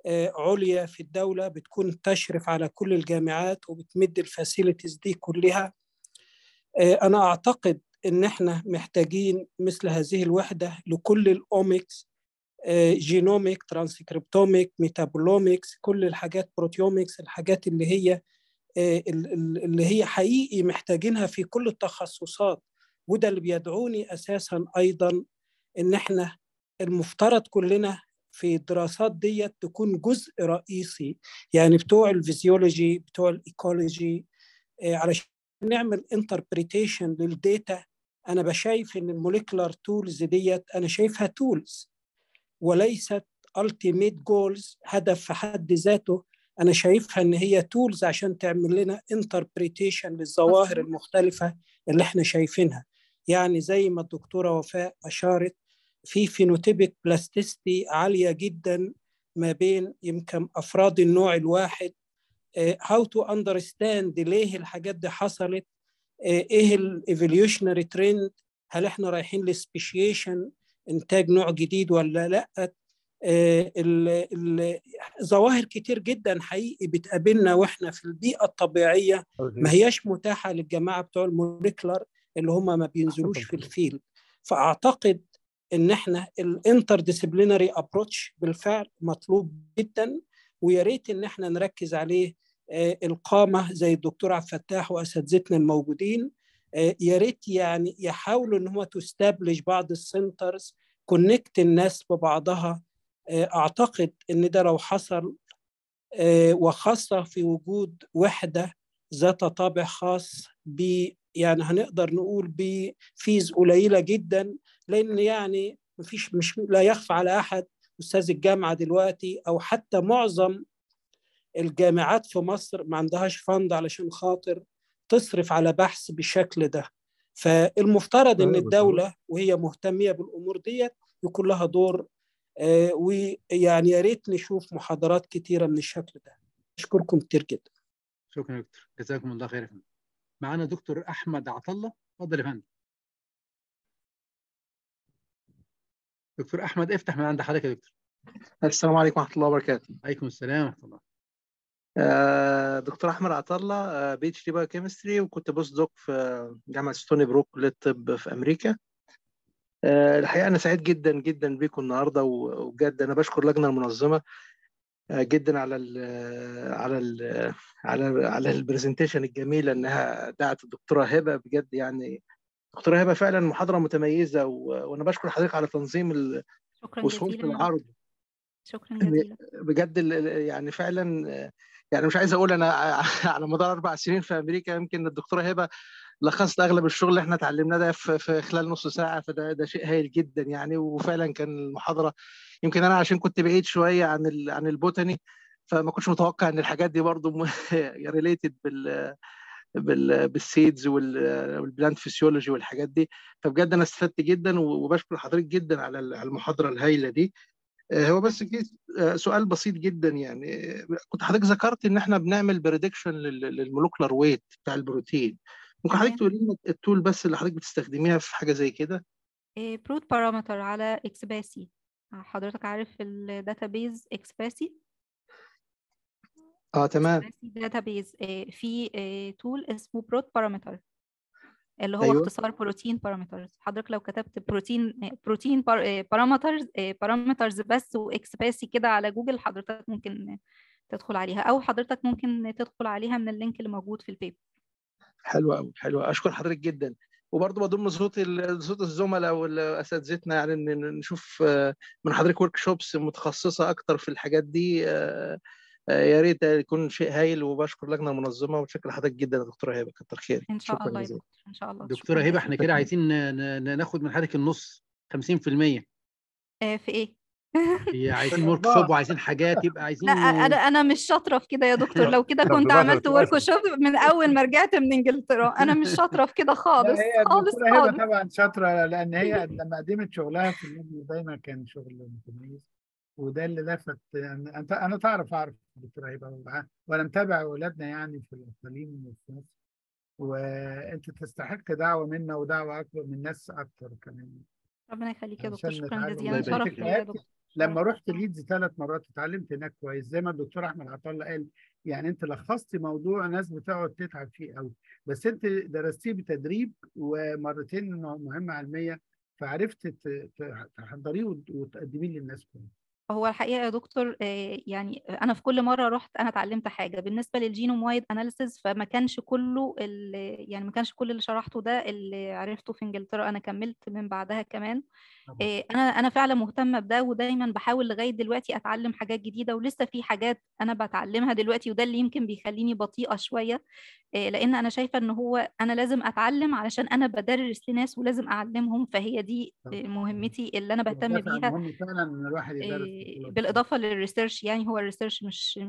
آه، عليا في الدوله بتكون تشرف على كل الجامعات وبتمد الفاسيلتيز دي كلها آه، انا اعتقد ان احنا محتاجين مثل هذه الوحده لكل الاومكس جينوميك ترانسكريبتوميك ميتابولوميكس كل الحاجات بروتيوميكس الحاجات اللي هي آه، اللي هي حقيقي محتاجينها في كل التخصصات وده اللي بيدعوني اساسا ايضا ان احنا المفترض كلنا في الدراسات دي تكون جزء رئيسي يعني بتوع الفيزيولوجي بتوع الايكولوجي آه، علشان نعمل انتربريتيشن للديتا انا بشايف ان الموليكولار تولز ديت انا شايفها تولز وليست التيميت جولز هدف في حد ذاته انا شايفها ان هي تولز عشان تعمل لنا انتربريتيشن للظواهر المختلفه اللي احنا شايفينها يعني زي ما الدكتوره وفاء اشارت في فينوتيبك بلاستيستي عاليه جدا ما بين يمكن افراد النوع الواحد هاو تو اندرستاند ليه الحاجات دي حصلت آه، ايه الايفوليوشنري ترند هل احنا رايحين لسبيشيشن انتاج نوع جديد ولا لا آه، ظواهر كتير جدا حقيقي بتقابلنا واحنا في البيئه الطبيعيه ما هياش متاحه للجماعه بتوع الموليكولر اللي هم ما بينزلوش في الفيلد فاعتقد ان احنا الانتر ديسيبلينري ابروتش بالفعل مطلوب جدا ويا ريت ان احنا نركز عليه آه، القامه زي الدكتور عبد الفتاح واساتذتنا الموجودين آه، يا ريت يعني يحاولوا ان هو تستبلش بعض السنترز كونكت الناس ببعضها اعتقد ان ده لو حصل آه، وخاصه في وجود وحده ذات طابع خاص ب يعني هنقدر نقول بفيز قليله جدا لان يعني مفيش مش لا يخفى على احد استاذ الجامعه دلوقتي او حتى معظم الجامعات في مصر ما عندهاش فند علشان خاطر تصرف على بحث بالشكل ده فالمفترض أيوة ان الدوله وهي مهتميه بالامور ديت يكون لها دور آه، ويعني يا ريت نشوف محاضرات كثيره من الشكل ده اشكركم كتير جدا شكرا دكتور جزاكم الله خير معانا دكتور احمد عطله اتفضل يا فندم دكتور احمد افتح من عند حضرتك يا دكتور السلام عليكم ورحمه الله وبركاته وعليكم السلام ورحمه الله آه، دكتور احمد عطله بي اتش دي بايو كيمستري وكنت بوست دوك في جامعه ستوني بروك كليه الطب في امريكا آه، الحقيقه انا سعيد جدا جدا بيكم النهارده وبجد انا بشكر اللجنه المنظمه آه، جدا على الـ على الـ على الـ على البرزنتيشن الجميله انها دعت الدكتوره هبه بجد يعني الدكتوره هبه فعلا محاضره متميزه وانا بشكر حضرتك على تنظيم وسهوله العرض شكرا جزيلا بجد يعني فعلا يعني مش عايز اقول انا على مدار اربع سنين في امريكا يمكن الدكتوره هبه لخصت اغلب الشغل اللي احنا اتعلمناه ده في خلال نص ساعه فده ده شيء هايل جدا يعني وفعلا كان المحاضره يمكن انا عشان كنت بعيد شويه عن عن البوتاني فما كنتش متوقع ان الحاجات دي برضو ريليتد يعني بال بال... بالسيدز والبلانت فيسيولوجي والحاجات دي فبجد انا استفدت جدا وبشكر حضرتك جدا على المحاضره الهايله دي آه، هو بس آه، سؤال بسيط جدا يعني كنت حضرتك ذكرت ان احنا بنعمل بريدكشن للمولوكلر ويت بتاع البروتين ممكن حضرتك تقولي لنا التول بس اللي حضرتك بتستخدميها في حاجة زي كده بروت آه، بارامتر على اكسباسي آه، حضرتك عارف الداتابيز اكسباسي اه تمام داتابيز آه، في تول اسمه بروت بارامتر اللي هو ايوه اختصار بروتين بارامترز حضرتك لو كتبت بروتين بروتين بارامترز بارامترز بس واكسباسي كده على جوجل حضرتك ممكن تدخل عليها او حضرتك ممكن تدخل عليها من اللينك اللي موجود في البيبر حلوه قوي حلوه اشكر حضرتك جدا وبرضه بضم صوت صوت الزملاء والاساتذتنا يعني ان نشوف آه، من حضرتك ورك شوبس متخصصه اكتر في الحاجات دي آه، آه، يا ريت يكون شيء هايل وبشكر لجنه المنظمه وبشكر حضرتك جدا يا دكتوره هبه كتر خيرك ان شاء الله ان شاء الله دكتوره هبه احنا كده عايزين ناخد من حضرتك النص 50% في ايه؟ هي عايزين ورك شوب وعايزين حاجات يبقى عايزين لا انا انا مش شاطره في كده يا دكتور لو كده كنت عملت ورك شوب من اول ما رجعت من انجلترا انا مش شاطره في كده خالص خالص خالص طبعا شاطره لان هي لما قدمت شغلها في النادي دايما كان شغل متميز وده اللي لفت انت انا تعرف اعرف دكتور هبه وانا متابع اولادنا يعني في الاقاليم وفي مصر وانت تستحق دعوه منا ودعوه اكبر من ناس اكتر كمان ربنا يخليك يا دكتور شكرا جزيلا شرف لي يا دكتور لما رحت ليدز ثلاث مرات اتعلمت هناك كويس زي ما الدكتور احمد عطا الله قال يعني انت لخصت موضوع ناس بتقعد تتعب فيه قوي بس انت درستيه بتدريب ومرتين مهمه علميه فعرفت تحضريه وتقدميه للناس كلها هو الحقيقه يا دكتور آه، يعني انا في كل مره رحت انا اتعلمت حاجه بالنسبه للجينوم وايد اناليسيز فما كانش كله يعني ما كانش كل اللي شرحته ده اللي عرفته في انجلترا انا كملت من بعدها كمان آه، انا انا فعلا مهتمه بده ودايما بحاول لغايه دلوقتي اتعلم حاجات جديده ولسه في حاجات انا بتعلمها دلوقتي وده اللي يمكن بيخليني بطيئه شويه آه، لان انا شايفه ان هو انا لازم اتعلم علشان انا بدرس لناس ولازم اعلمهم فهي دي مهمتي اللي انا بهتم بيها مهم فعلا ان الواحد يدرس بالاضافه للريسيرش يعني هو الريسيرش مش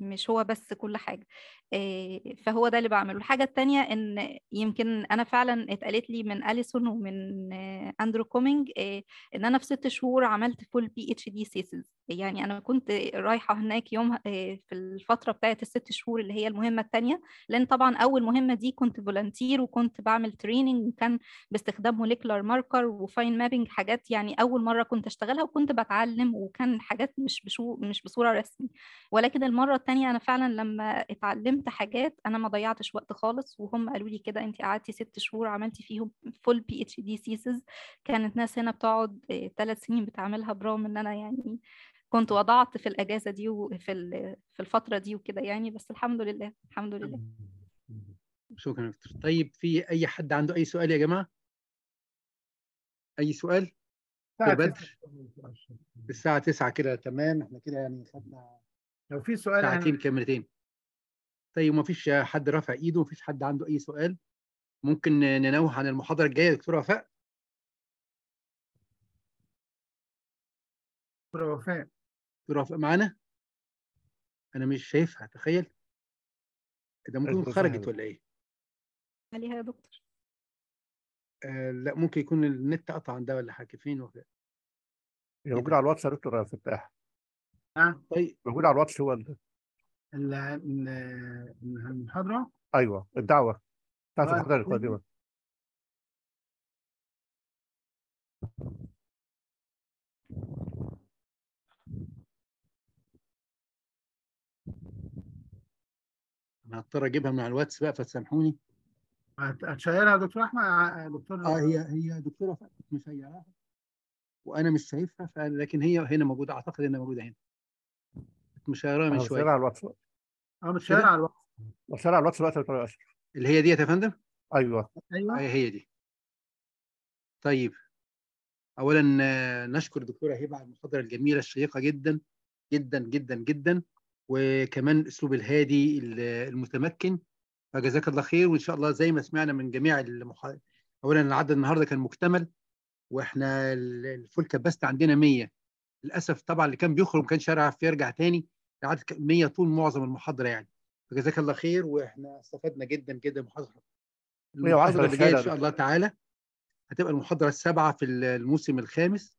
مش هو بس كل حاجه آه، فهو ده اللي بعمله الحاجه الثانيه ان يمكن انا فعلا اتقالت لي من اليسون ومن آه، اندرو كومينج آه، ان انا في ست شهور عملت فول بي اتش دي سيسز يعني أنا كنت رايحة هناك يوم آه، في الفترة بتاعت الست شهور اللي هي المهمة الثانية لأن طبعا أول مهمة دي كنت فولنتير وكنت بعمل تريننج وكان باستخدام موليكولار ماركر وفاين مابنج حاجات يعني أول مرة كنت أشتغلها وكنت بتعلم وكان حاجات مش بشو مش بصورة رسمي ولكن المرة الثانية أنا فعلا لما اتعلمت حاجات أنا ما ضيعتش وقت خالص وهم قالوا لي كده أنت قعدتي ست شهور عملتي فيهم فول بي اتش دي سيسز كانت ناس هنا بتقعد ثلاث آه، سنين بتعملها برغم ان انا يعني كنت وضعت في الاجازه دي وفي في الفتره دي وكده يعني بس الحمد لله الحمد لله شكرا يا دكتور طيب في اي حد عنده اي سؤال يا جماعه اي سؤال يا بدر الساعه 9 كده تمام احنا كده يعني خدنا لو في سؤال ساعتين كاملتين طيب ما فيش حد رافع ايده ما فيش حد عنده اي سؤال ممكن ننوه عن المحاضره الجايه يا دكتور وفاء دكتور وفاء يرافق معانا انا مش شايفها تخيل ده ممكن خرجت ولا ايه عليها يا دكتور آه لا ممكن يكون النت قطع عندها ولا حاجه فين ولا موجود على الواتس يا دكتور يا فتاح اه طيب موجود على الواتس هو المحاضره ايوه الدعوه بتاعت آه، المحاضره القادمه انا هضطر اجيبها من على الواتس بقى فتسامحوني هتشيرها يا دكتور احمد آه، آه، دكتور اه هي هي دكتوره مشيراها وانا مش شايفها لكن هي هنا موجوده اعتقد انها موجوده هنا مشيراها من شويه على الواتس اه مشيرها على الواتس مشيرها على الواتس دلوقتي يا دكتور اشرف اللي هي دي يا فندم ايوه ايوه آه، هي دي طيب اولا نشكر دكتوره هبه على المحاضره الجميله الشيقه جدا جدا جدا جدا وكمان الاسلوب الهادي المتمكن فجزاك الله خير وان شاء الله زي ما سمعنا من جميع المح... اولا العدد النهارده كان مكتمل واحنا الفول كباست عندنا 100 للاسف طبعا اللي كان بيخرج ما كانش يعرف يرجع تاني العدد 100 طول معظم المحاضره يعني فجزاك الله خير واحنا استفدنا جدا جدا محاضره المحاضره اللي جايه ان شاء الله تعالى هتبقى المحاضره السابعه في الموسم الخامس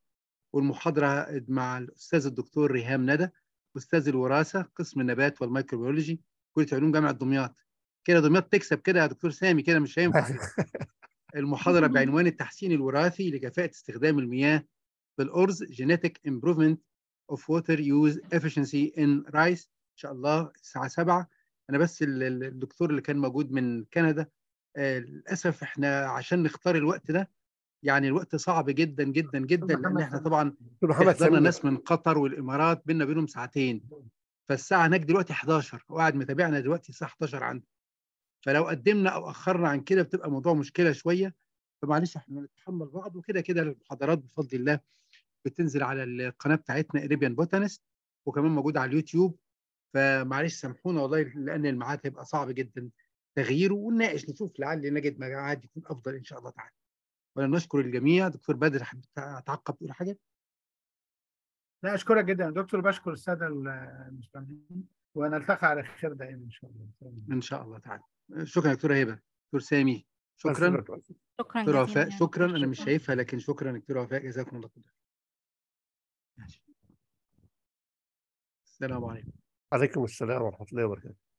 والمحاضره مع الاستاذ الدكتور ريهام ندى أستاذ الوراثة قسم النبات والميكروبيولوجي كلية علوم جامعة دمياط كده دمياط تكسب كده يا دكتور سامي كده مش هينفع أيوه. المحاضرة بعنوان التحسين الوراثي لكفاءة استخدام المياه بالأرز Genetic امبروفمنت اوف ووتر يوز افشنسي ان رايس إن شاء الله الساعة 7 أنا بس الدكتور اللي كان موجود من كندا آه، للأسف إحنا عشان نختار الوقت ده يعني الوقت صعب جدا جدا جدا لان احنا طبعا احضرنا ناس من قطر والامارات بينا بينهم ساعتين فالساعه هناك دلوقتي 11 وقاعد متابعنا دلوقتي الساعه 11 عندي فلو قدمنا او اخرنا عن كده بتبقى موضوع مشكله شويه فمعلش احنا نتحمل بعض وكده كده المحاضرات بفضل الله بتنزل على القناه بتاعتنا اريبيان بوتانست وكمان موجوده على اليوتيوب فمعلش سامحونا والله لان الميعاد هيبقى صعب جدا تغييره ونناقش نشوف لعل نجد ميعاد يكون افضل ان شاء الله تعالى نشكر الجميع دكتور بدر حابب تعقب تقول حاجه لا اشكرك جدا دكتور بشكر الساده المستمعين ونلتقي على خير دائما ان شاء الله ان شاء الله تعالى شكرا دكتور هبه دكتور سامي شكرا شكرا دكتوره وفاء يعني. شكرا انا مش شايفها لكن شكرا دكتور وفاء جزاكم الله خير السلام عليكم عليكم السلام ورحمه الله وبركاته